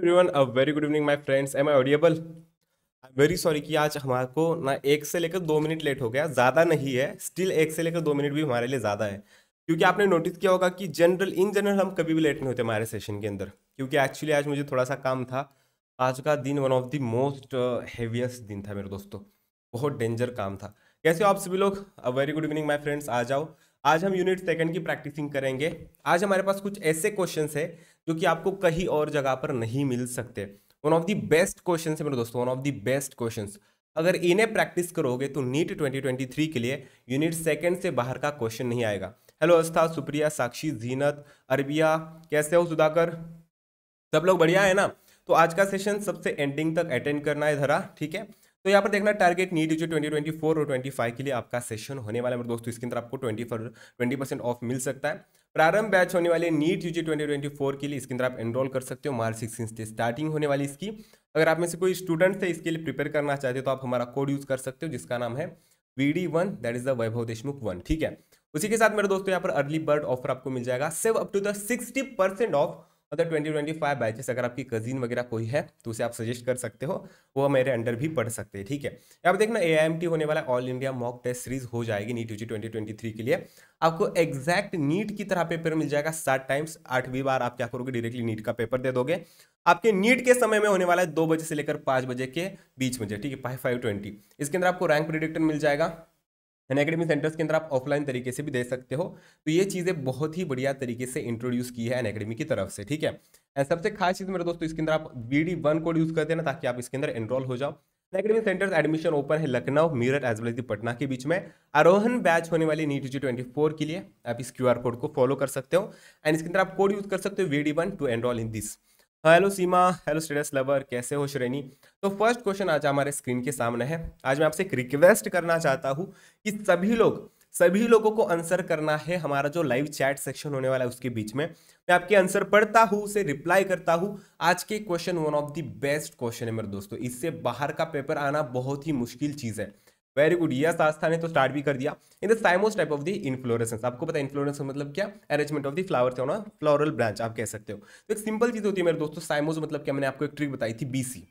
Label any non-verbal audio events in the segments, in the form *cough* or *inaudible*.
Everyone a very good evening my friends am I audible I am very sorry कि आज हमारे को ना एक से लेकर दो मिनट लेट हो गया ज़्यादा नहीं है स्टिल एक से लेकर दो मिनट भी हमारे लिए ज़्यादा है क्योंकि आपने नोटिस किया होगा कि जनरल इन जनरल हम कभी भी लेट नहीं होते हमारे सेशन के अंदर क्योंकि एक्चुअली आज मुझे थोड़ा सा काम था आज का दिन one of the most heaviest दिन था मेरे दोस्तों बहुत डेंजर काम था कैसे हो आप सभी लोग very good evening my friends आ जाओ आज हम यूनिट सेकंड की प्रैक्टिसिंग करेंगे आज हमारे पास कुछ ऐसे क्वेश्चन है जो कि आपको कहीं और जगह पर नहीं मिल सकते one of the best question है मेरे दोस्तों one of the best question अगर इन्हें प्रैक्टिस करोगे तो नीट 2023 के लिए यूनिट सेकंड से बाहर का क्वेश्चन नहीं आएगा हेलो अस्था सुप्रिया साक्षी जीनत अरबिया कैसे हो सुधाकर सब लोग बढ़िया है ना तो आज का सेशन सबसे एंडिंग तक अटेंड करना है धरा ठीक है तो यहाँ पर देखना टारगेट नीड जो 2024 और 25 के लिए आपका सेशन होने वाला है दोस्तों इसके अंदर आपको 24 फोर 20 परसेंट ऑफ मिल सकता है प्रारंभ बैच होने वाले नीट यू 2024 के लिए इसके अंदर आप एनरोल कर सकते हो मार्च सिक्सटीन से स्टार्टिंग होने वाली इसकी अगर आप में से कोई स्टूडेंट है इसके लिए प्रिपेयर करना चाहते हो तो आप हमारा कोड यूज़ कर सकते हो जिसका नाम है V D one that is the Vaibhav Deshmukh one ठीक है उसी के साथ मेरे दोस्तों यहाँ पर अर्ली बर्ड ऑफर आपको मिल जाएगा save up to the sixty percent off मतलब ट्वेंटी ट्वेंटी फाइव बैचेस अगर आपकी कजिन वगैरह कोई है तो उसे आप सजेस्ट कर सकते हो वो मेरे अंडर भी पढ़ सकते हैं ठीक है अब देखना ए आई एम टी होने वाला all India mock test series हो जाएगी NEET UG twenty twenty three के लिए आपको एग्जैक्ट नीट की तरह पेपर मिल जाएगा सात टाइम्स आठवीं बार आप क्या करोगे डायरेक्टली नीट का पेपर दे दोगे आपके नीट के समय में होने वाला है दो बजे से लेकर पाँच बजे के बीच में ठीक है फाइव फाइव ट्वेंटी इसके अंदर आपको रैंक प्रिडिक्टर मिल जाएगा एन अकेडमी सेंटर्स के अंदर आप ऑफलाइन तरीके से भी दे सकते हो तो ये चीज़ें बहुत ही बढ़िया तरीके से इंट्रोड्यूस की है एन अकेडमी की तरफ से ठीक है एंड सबसे खास चीज़ मेरे दोस्तों इसके अंदर आप B D one code use कर देना ताकि आप इसके अंदर एनरोल हो जाओ एकेडमी सेंटर्स एडमिशन ओपन है Lucknow Meerut as well as Patna के बीच में आरोहन बैच होने वाली नीट जी ट्वेंटी फोर के लिए आप इस क्यू आर कोड को फॉलो कर सकते हो एंड इसके अंदर आप कोड यूज कर सकते हो V D one to enroll in this तो hello Seema hello status lover कैसे हो श्रेणी तो फर्स्ट क्वेश्चन आज हमारे स्क्रीन के सामने है आज मैं आपसे एक रिक्वेस्ट करना चाहता हूँ कि सभी लोग सभी लोगों को आंसर करना है हमारा जो लाइव चैट सेक्शन होने वाला है उसके बीच में मैं आपके आंसर पढ़ता हूँ उसे रिप्लाई करता हूँ आज के question one of the best question है मेरे दोस्तों इससे बाहर का पेपर आना बहुत ही मुश्किल चीज़ है वेरी गुड यस आस्था ने तो स्टार्ट भी कर दिया in the cymose type of the inflorescence आपको पता है इन्फ्लोरेंस मतलब क्या अरेंजमेंट ऑफ द थे होना फ्लोरल ब्रांच आप कह सकते हो तो एक सिंपल चीज होती है मेरे दोस्तों साइमोस मतलब क्या मैंने आपको एक ट्रिक बताई थी बीसी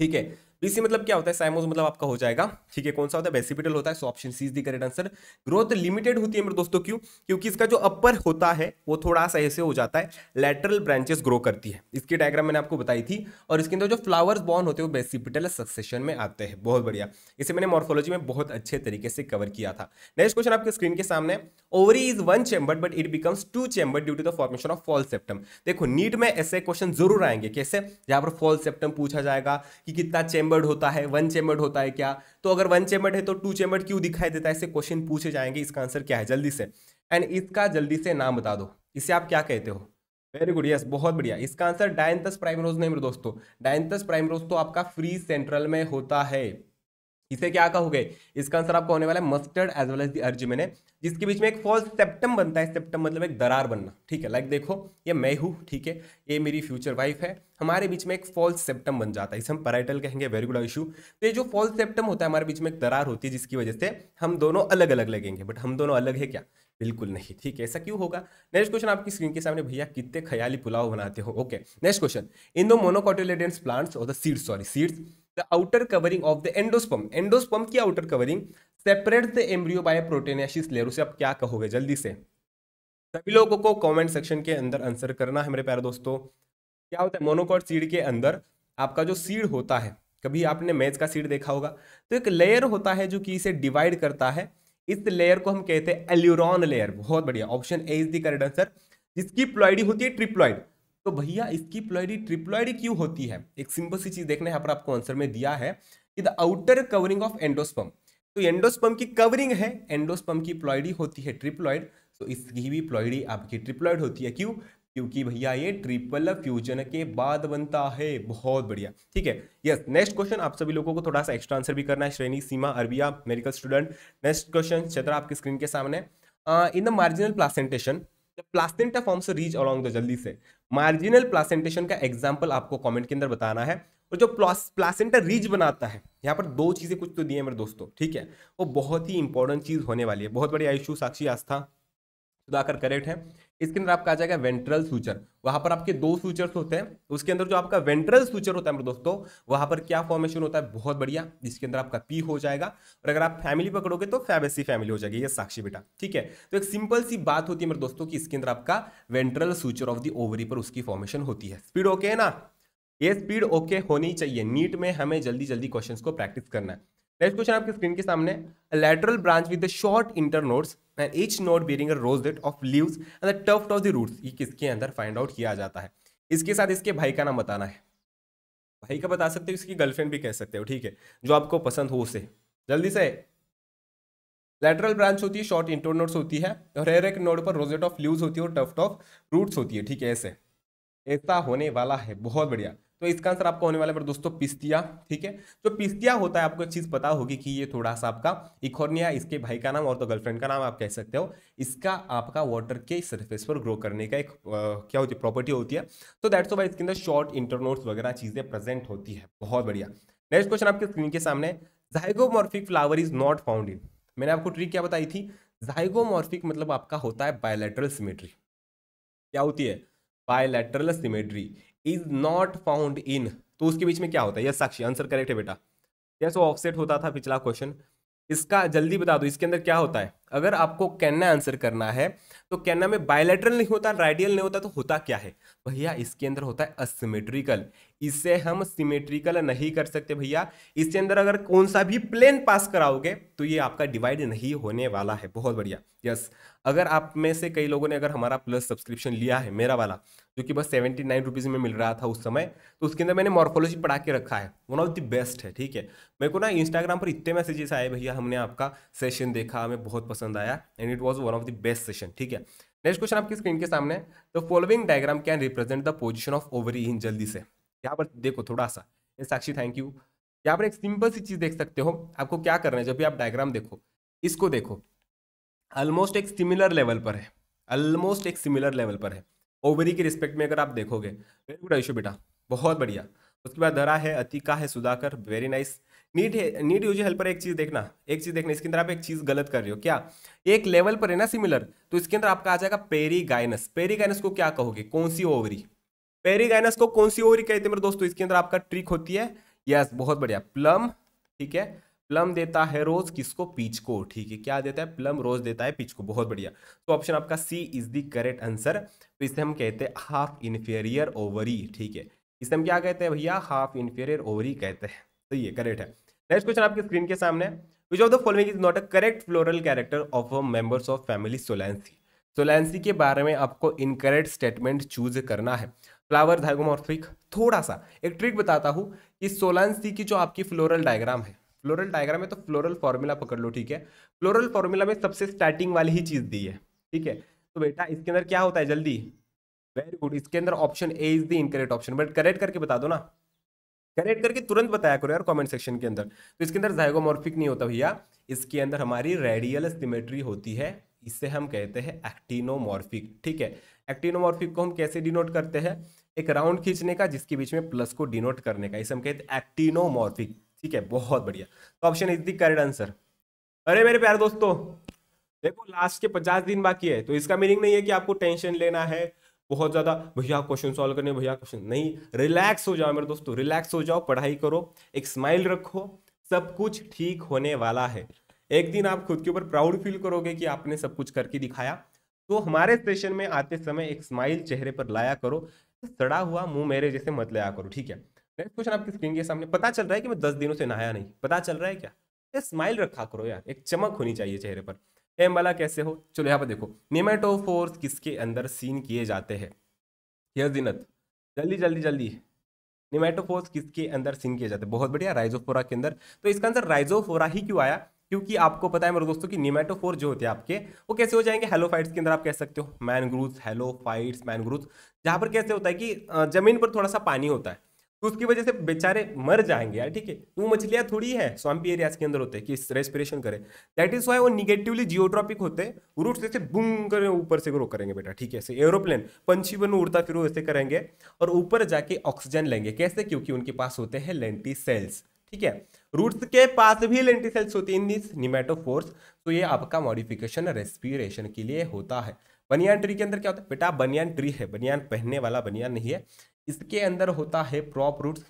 ठीक है बीसी मतलब क्या होता है साइमोज मतलब आपका हो जाएगा ठीक है कौन सा होता है बेसिपिटल होता है so option C is the correct answer growth limited होती है मेरे दोस्तों क्यों क्योंकि इसका जो अपर होता है वो थोड़ा सा ऐसे हो जाता है लेटरल ब्रांचेस ग्रो करती है इसकी डायग्राम मैंने आपको बताई थी और इसके अंदर जो फ्लावर्स बॉर्न होते हैं वो बेसिपिटल सक्सेशन में आते हैं बहुत बढ़िया इसे मैंने मॉर्फोलॉजी में बहुत अच्छे तरीके से कवर किया था नेक्स्ट क्वेश्चन आपके स्क्रीन के सामने ovary is one chamber but it becomes two chamber due to the formation of false septum देखो नीट में ऐसे क्वेश्चन जरूर आएंगे कैसे जहां पर फॉल सेप्टम पूछा जाएगा कि कितना चैम्बर चेम्बर्ड होता है वन चेम्बर्ड होता है क्या तो अगर वन चेम्बर्ड है तो टू चेम्बर्ड क्यों दिखाई देता है ऐसे क्वेश्चन पूछे जाएंगे इसका आंसर क्या है जल्दी से एंड इसका जल्दी से नाम बता दो इसे आप क्या कहते हो वेरी गुड यस बहुत बढ़िया इसका आंसर डायंतस प्राइमरोज नहीं मेरे दोस्तों डायंतस प्राइमरोज तो आपका फ्री सेंट्रल में होता है इसे क्या कहोगे इसका आंसर आपका होने वाला है mustard as well as the अर्जी मैंने जिसके बीच में एक फॉल्स सेप्टम बनता है सेप्टम मतलब एक दरार बनना ठीक है लाइक देखो ये मैं हूँ ठीक है ये मेरी फ्यूचर वाइफ है हमारे बीच में एक फॉल्स सेप्टम बन जाता है इसे हम पैराइटल कहेंगे वेरी गुड इशू तो ये जो फॉल्स सेप्टम होता है हमारे बीच में एक दरार होती है जिसकी वजह से हम दोनों अलग अलग लगेंगे बट हम दोनों अलग है क्या बिल्कुल नहीं ठीक है ऐसा क्यों होगा नेक्स्ट क्वेश्चन आपकी स्क्रीन के सामने भैया कितने ख्याली पुलाव बनाते हो ओके नेक्स्ट क्वेश्चन इन दो मोनोकोटिलेडेंस प्लांट्स और the seeds sorry seeds outer covering of the endosperm endosperm की outer covering separate the embryo by proteinaceous layer उसे आप क्या कहोगे जल्दी से सभी लोगों को कमेंट सेक्शन के अंदर आंसर करना है मेरे प्यारे दोस्तों क्या होता है मोनोकॉट सीड के अंदर आपका जो सीड होता है कभी आपने मैच का सीड देखा होगा तो एक लेयर होता है जो कि इसे डिवाइड करता है इस लेयर को हम कहते हैं एल्यूरॉन लेयर बहुत बढ़िया option A is the correct answer जिसकी प्लॉइडी होती है ट्रिप्लॉइड तो भैया इसकी प्लॉइडी ट्रिप्लॉयडी क्यों होती है एक सिंपल सी चीज देखना यहाँ पर आपको आंसर में दिया है कि the outer covering of endosperm तो एंडोस्पम की कवरिंग है एंडोस्पम की प्लॉयडी होती है ट्रिप्लॉयड तो इसकी भी प्लॉयडी आपकी ट्रिप्लॉयड होती है क्यों क्योंकि भैया ये ट्रिपल फ्यूजन के बाद बनता है बहुत बढ़िया ठीक है यस नेक्स्ट क्वेश्चन आप सभी लोगों को थोड़ा सा एक्स्ट्रा आंसर भी करना है श्रेणी सीमा अरबिया मेडिकल स्टूडेंट नेक्स्ट क्वेश्चन क्षेत्र आपकी स्क्रीन के सामने in the marginal placentation the placenta forms reach along the जल्दी से मार्जिनल प्लासेंटेशन का एग्जाम्पल आपको कॉमेंट के अंदर बताना है और जो प्लासेंटा रीज बनाता है यहाँ पर दो चीज़ें कुछ तो दी है मेरे दोस्तों ठीक है वो बहुत ही इंपॉर्टेंट चीज़ होने वाली है बहुत बड़ी आयुषु साक्षी आस्था सुधाकर करेक्ट है इसके अंदर आपका आ जाएगा वेंट्रल सूचर वहां पर आपके दो सूचर्स होते हैं उसके अंदर जो आपका वेंट्रल सूचर होता है मेरे दोस्तों वहां पर क्या फॉर्मेशन होता है बहुत बढ़िया जिसके अंदर आपका पी हो जाएगा और अगर आप फैमिली पकड़ोगे तो फैबेसी फैमिली हो जाएगी ये साक्षी बेटा ठीक है तो एक सिंपल सी बात होती है मेरे दोस्तों की इसके अंदर आपका ventral suture of the ovary पर उसकी फॉर्मेशन होती है स्पीड ओके है ना ये स्पीड ओके होनी चाहिए नीट में हमें जल्दी जल्दी क्वेश्चन को प्रैक्टिस करना है नेक्स्ट क्वेश्चन आपके स्क्रीन के सामने lateral branch with the short internodes and each node bearing a rosette of leaves and the tuft of the roots ये किसके अंदर फाइंड आउट किया जाता है इसके साथ इसके भाई का नाम बताना है भाई का बता सकते हो इसकी गर्लफ्रेंड भी कह सकते हो ठीक है जो आपको पसंद हो उसे जल्दी से लेटरल ब्रांच होती है शॉर्ट इंटर नोट्स होती है और हर एक नोट पर रोजेट ऑफ लीव्स होती है और टफ्ट ऑफ रूट्स होती है ठीक है ऐसे ऐसा होने वाला है बहुत बढ़िया तो इसका आंसर आपको होने वाला है दोस्तों पिस्तिया ठीक है जो पिस्तिया होता है आपको एक चीज़ पता होगी कि ये थोड़ा सा आपका इकोर्निया इसके भाई का नाम और तो गर्लफ्रेंड का नाम आप कह सकते हो इसका आपका वाटर के सरफेस पर ग्रो करने का एक आ, क्या होती है प्रॉपर्टी होती है तो दैट्स वाई इसके अंदर शॉर्ट इंटरनोट्स वगैरह चीज़ें प्रेजेंट होती है बहुत बढ़िया नेक्स्ट क्वेश्चन आपके स्क्रीन के सामने zygomorphic flower is not found in मैंने आपको ट्रिक क्या बताई थी जाइगोमॉर्फिक मतलब आपका होता है बायोलेटरल सिमेट्री क्या होती है bilateral symmetry is not found in तो उसके बीच में क्या होता है यस साक्षी आंसर करेक्ट है बेटा यस वो ऑफसेट होता था पिछला क्वेश्चन इसका जल्दी बता दो इसके अंदर क्या होता है अगर आपको कैन्ना आंसर करना है तो कैन्ना में बायोलेटरल नहीं होता राइडियल नहीं होता तो होता क्या है भैया इसके अंदर होता है असिमेट्रिकल इससे हम सिमेट्रिकल नहीं कर सकते भैया इसके अंदर अगर कौन सा भी प्लेन पास कराओगे तो ये आपका डिवाइड नहीं होने वाला है बहुत बढ़िया यस अगर आप में से कई लोगों ने अगर हमारा प्लस सब्सक्रिप्शन लिया है मेरा वाला जो कि बस सेवेंटी नाइन रुपीज़ में मिल रहा था उस समय तो उसके अंदर मैंने मॉर्फोलॉजी पढ़ा के रखा है वन ऑफ द बेस्ट है ठीक है मेरे को ना इंस्टाग्राम पर इतने मैसेजेस आए भैया हमने आपका सेशन देखा हमें बहुत पसंद आया and it was one of the best session ठीक है नेक्स्ट क्वेश्चन आपकी स्क्रीन के सामने the following diagram can represent the position of ovary in जल्दी से यहाँ पर देखो थोड़ा सा ये साक्षी थैंक यू यहाँ पर एक सिंपल सी चीज़ देख सकते हो आपको क्या करना है जब भी आप डायग्राम देखो इसको देखो ऑलमोस्ट एक सिमिलर लेवल पर है ऑलमोस्ट एक सिमिलर लेवल पर है ओवरी के रिस्पेक्ट में अगर आप देखोगे वेरी गुड आयुष बेटा बहुत बढ़िया उसके बाद धरा है अतिका है सुधाकर वेरी नाइस नीट है नीट यूज हेल्पर एक चीज़ देखना एक चीज़ देखना इसके अंदर आप एक चीज़ गलत कर रहे हो क्या एक लेवल पर है ना सिमिलर तो इसके अंदर आपका आ जाएगा पेरी गाइनस पेरी गाइनस को क्या कहोगे कौन सी ओवरी पेरिगाइनस को कौन सी ओरी कहते हैं मेरे दोस्तों इसके अंदर आपका ट्रिक होती है यस बहुत बढ़िया प्लम ठीक है प्लम देता है रोज किसको पीच को ठीक है क्या देता है प्लम रोज देता है पीच को बहुत बढ़िया तो ऑप्शन आपका C is the correct answer तो इसे हम कहते हैं हाफ इन्फेरियर ओवरी ठीक है इसे हम क्या कहते हैं भैया हाफ इन्फेरियर ओवरी कहते हैं तो ये करेक्ट है नेक्स्ट क्वेश्चन आपकी स्क्रीन के सामने which of the following is not a correct floral character of members of family Solanaceae Solanaceae के बारे में आपको इनकरेक्ट स्टेटमेंट चूज करना है फ्लावर जाइगोमॉर्फिक थोड़ा सा एक ट्रिक बताता हूँ कि सोलानसी की जो आपकी फ्लोरल डायग्राम है फ्लोरल डायग्राम है तो फ्लोरल फॉर्मूला पकड़ लो ठीक है फ्लोरल फॉर्मूला में सबसे स्टार्टिंग वाली ही चीज़ दी है ठीक है तो बेटा इसके अंदर क्या होता है जल्दी वेरी गुड इसके अंदर option A is the incorrect option but correct करके बता दो ना करेक्ट करके तुरंत बताया करो यार कमेंट सेक्शन के अंदर तो इसके अंदर जाइगोमॉर्फिक नहीं होता भैया इसके अंदर हमारी रेडियल सिमेट्री होती है इसे हम कहते हैं एक्टिनोमॉर्फिक ठीक है एक्टिनोमॉर्फिक को हम कैसे डिनोट करते हैं एक राउंड खींचने का जिसके बीच में प्लस को डिनोट करने का इसे हम कहते हैं एक्टिनोमॉर्फिक ठीक है बहुत बढ़िया तो option is the correct answer अरे मेरे प्यारे दोस्तों देखो लास्ट के पचास दिन बाकी है तो इसका मीनिंग नहीं है कि आपको टेंशन लेना है बहुत ज़्यादा भैया क्वेश्चन सॉल्व करने भैया क्वेश्चन नहीं रिलैक्स हो जाओ मेरे दोस्तों रिलैक्स हो जाओ पढ़ाई करो एक स्माइल रखो सब कुछ ठीक होने वाला है एक दिन आप खुद के ऊपर प्राउड फील करोगे कि आपने सब कुछ करके दिखाया तो हमारे सेशन में आते समय एक स्माइल चेहरे पर लाया करो सड़ा हुआ मुंह मेरे जैसे मत लाया करो ठीक है नेक्स्ट क्वेश्चन आपकी स्क्रीन के सामने पता चल रहा है कि मैं दस दिनों से नहाया नहीं पता चल रहा है क्या स्माइल रखा करो यार एक चमक होनी चाहिए चेहरे पर एम वाला कैसे हो चलो यहाँ पर देखो निमेटोफोर्स किसके अंदर सीन किए जाते हैं जिनत जल्दी जल्दी जल्दी निमेटोफोर्स किसके अंदर सीन किए जाते हैं बहुत बढ़िया राइजोफोरा के अंदर तो इसका आंसर राइजोफोरा ही क्यों आया क्योंकि आपको पता है मेरे दोस्तों कि निमेटोफोर जो होते हैं आपके वो कैसे हो जाएंगे फाइट्स के अंदर आप कह सकते हो मैनग्रूज हेलोफाइट्स मैनग्रूज जहाँ पर कैसे होता है कि जमीन पर थोड़ा सा पानी होता है तो उसकी वजह से बेचारे मर जाएंगे यार ठीक है वो मछलियाँ थोड़ी है स्वाम्पी एरियाज के अंदर होते हैं कि रेस्पिरेशन करें दैट इज वाई वो निगेटिवली जियोट्रॉपिक होते हैं रूट जैसे बुंग कर ऊपर से ग्रो करेंगे बेटा ठीक है ऐसे एरोप्लेन पंछी बन उड़ता फिर वैसे करेंगे और ऊपर जाके ऑक्सीजन लेंगे कैसे क्योंकि उनके पास होते हैं लेंटी सेल्स ठीक है रूट्स के पास भी लेंटिसेल्स होती है इन दिस निमेटोफोर्स तो ये आपका मॉडिफिकेशन रेस्पिरेशन के लिए होता है बनियान ट्री के अंदर क्या होता है बेटा बनियान ट्री है बनियान पहनने वाला बनियान नहीं है इसके अंदर होता है प्रॉप रूट्स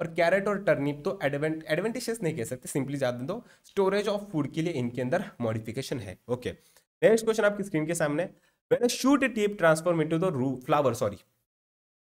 और कैरेट और टर्निप तो एडवेंट एडवेंटेजेस नहीं कह सकते सिंपली ज्यादा दो स्टोरेज ऑफ फूड के लिए इनके अंदर मॉडिफिकेशन है ओके नेक्स्ट क्वेश्चन आपकी स्क्रीन के सामने when shoot tip transform into the रू फ्लावर सॉरी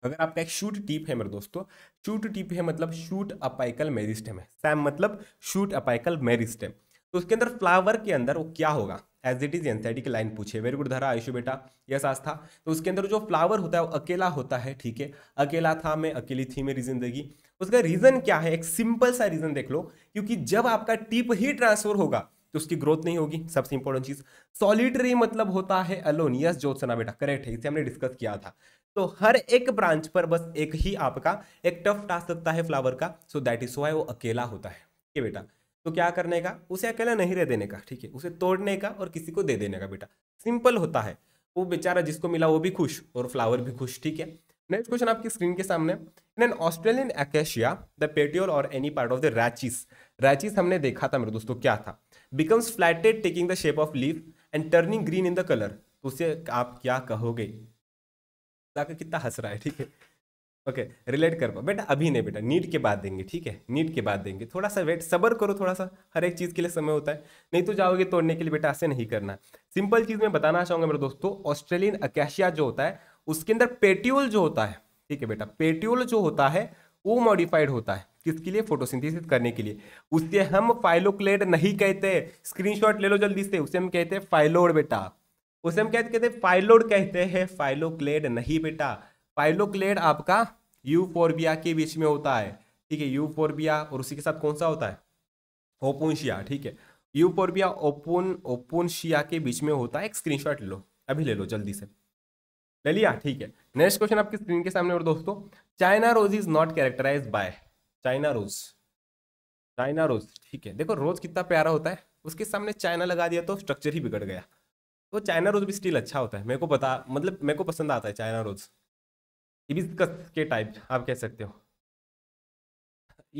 अगर आपका एक शूट टीप है मेरे दोस्तों शूट टीप है मतलब शूट अपाइकल मेरिस्टेम है सैम मतलब शूट अपाइकल मेरिस्टेम तो उसके अंदर फ्लावर के अंदर वो क्या होगा एज इट इज एनसाइटी की लाइन पूछे वेरी गुड धरा आयुषु बेटा यस आज था तो उसके अंदर जो फ्लावर होता है वो अकेला होता है ठीक है अकेला था मैं अकेली थी मेरी जिंदगी उसका रीजन क्या है एक सिंपल सा रीजन देख लो क्योंकि जब आपका टिप ही ट्रांसफर होगा तो उसकी ग्रोथ नहीं होगी सबसे इंपॉर्टेंट चीज सॉलिटरी मतलब होता है अलोनियस यस बेटा करेक्ट है इसे हमने डिस्कस किया था तो हर एक ब्रांच पर बस एक ही आपका एक टफ टास्क लगता है फ्लावर का सो दैट इज वाई वो अकेला होता है ठीक है बेटा तो क्या करने का उसे अकेला नहीं रह देने का ठीक है उसे तोड़ने का और किसी को दे देने का बेटा सिंपल होता है वो बेचारा जिसको मिला वो भी खुश और फ्लावर भी खुश ठीक है नेक्स्ट क्वेश्चन आपकी स्क्रीन के सामने in an Australian acacia the petiole और any part of the rachis rachis हमने देखा था मेरे दोस्तों क्या था becomes flattened taking the shape of leaf and turning green in the colour उसे आप क्या कहोगे जाकर कितना हंस रहा है ठीक है ओके रिलेट कर पाओ बेटा अभी नहीं बेटा नीट के बाद देंगे ठीक है नीट के बाद देंगे थोड़ा सा वेट सबर करो थोड़ा सा हर एक चीज़ के लिए समय होता है नहीं तो जाओगे तोड़ने के लिए बेटा ऐसे नहीं करना सिंपल चीज़ मैं बताना चाहूँगा मेरे दोस्तों ऑस्ट्रेलियन अकेशिया जो होता है उसके अंदर पेट्यूल जो होता है ठीक है बेटा पेट्यूल जो होता है वो मॉडिफाइड होता है किसके लिए फोटोसिंथेसिस करने के लिए उससे हम फाइलोक्लेड नहीं कहते स्क्रीनशॉट ले लो जल्दी से उसे हम कहते हैं फाइलोड बेटा उसे हम कहते कहते फाइलोड कहते हैं फाइलोक्लेड नहीं बेटा फाइलोक्लेड आपका यूफोरबिया के बीच में होता है ठीक है यूफोरबिया और उसी के साथ कौन सा होता है ओपोनशिया ठीक है यूफोरबिया ओपोन ओपोनशिया के बीच में होता है एक स्क्रीनशॉट लो अभी ले लो जल्दी से ले लिया ठीक है नेक्स्ट क्वेश्चन आपकी स्क्रीन के सामने और दोस्तों China rose is not characterise by China rose China rose ठीक है देखो रोज कितना प्यारा होता है उसके सामने चाइना लगा दिया तो स्ट्रक्चर ही बिगड़ गया तो चाइना रोज भी स्टील अच्छा होता है मेरे को पता मतलब मेरे को पसंद आता है चाइना रोज हिबिस्कस के टाइप आप कह सकते हो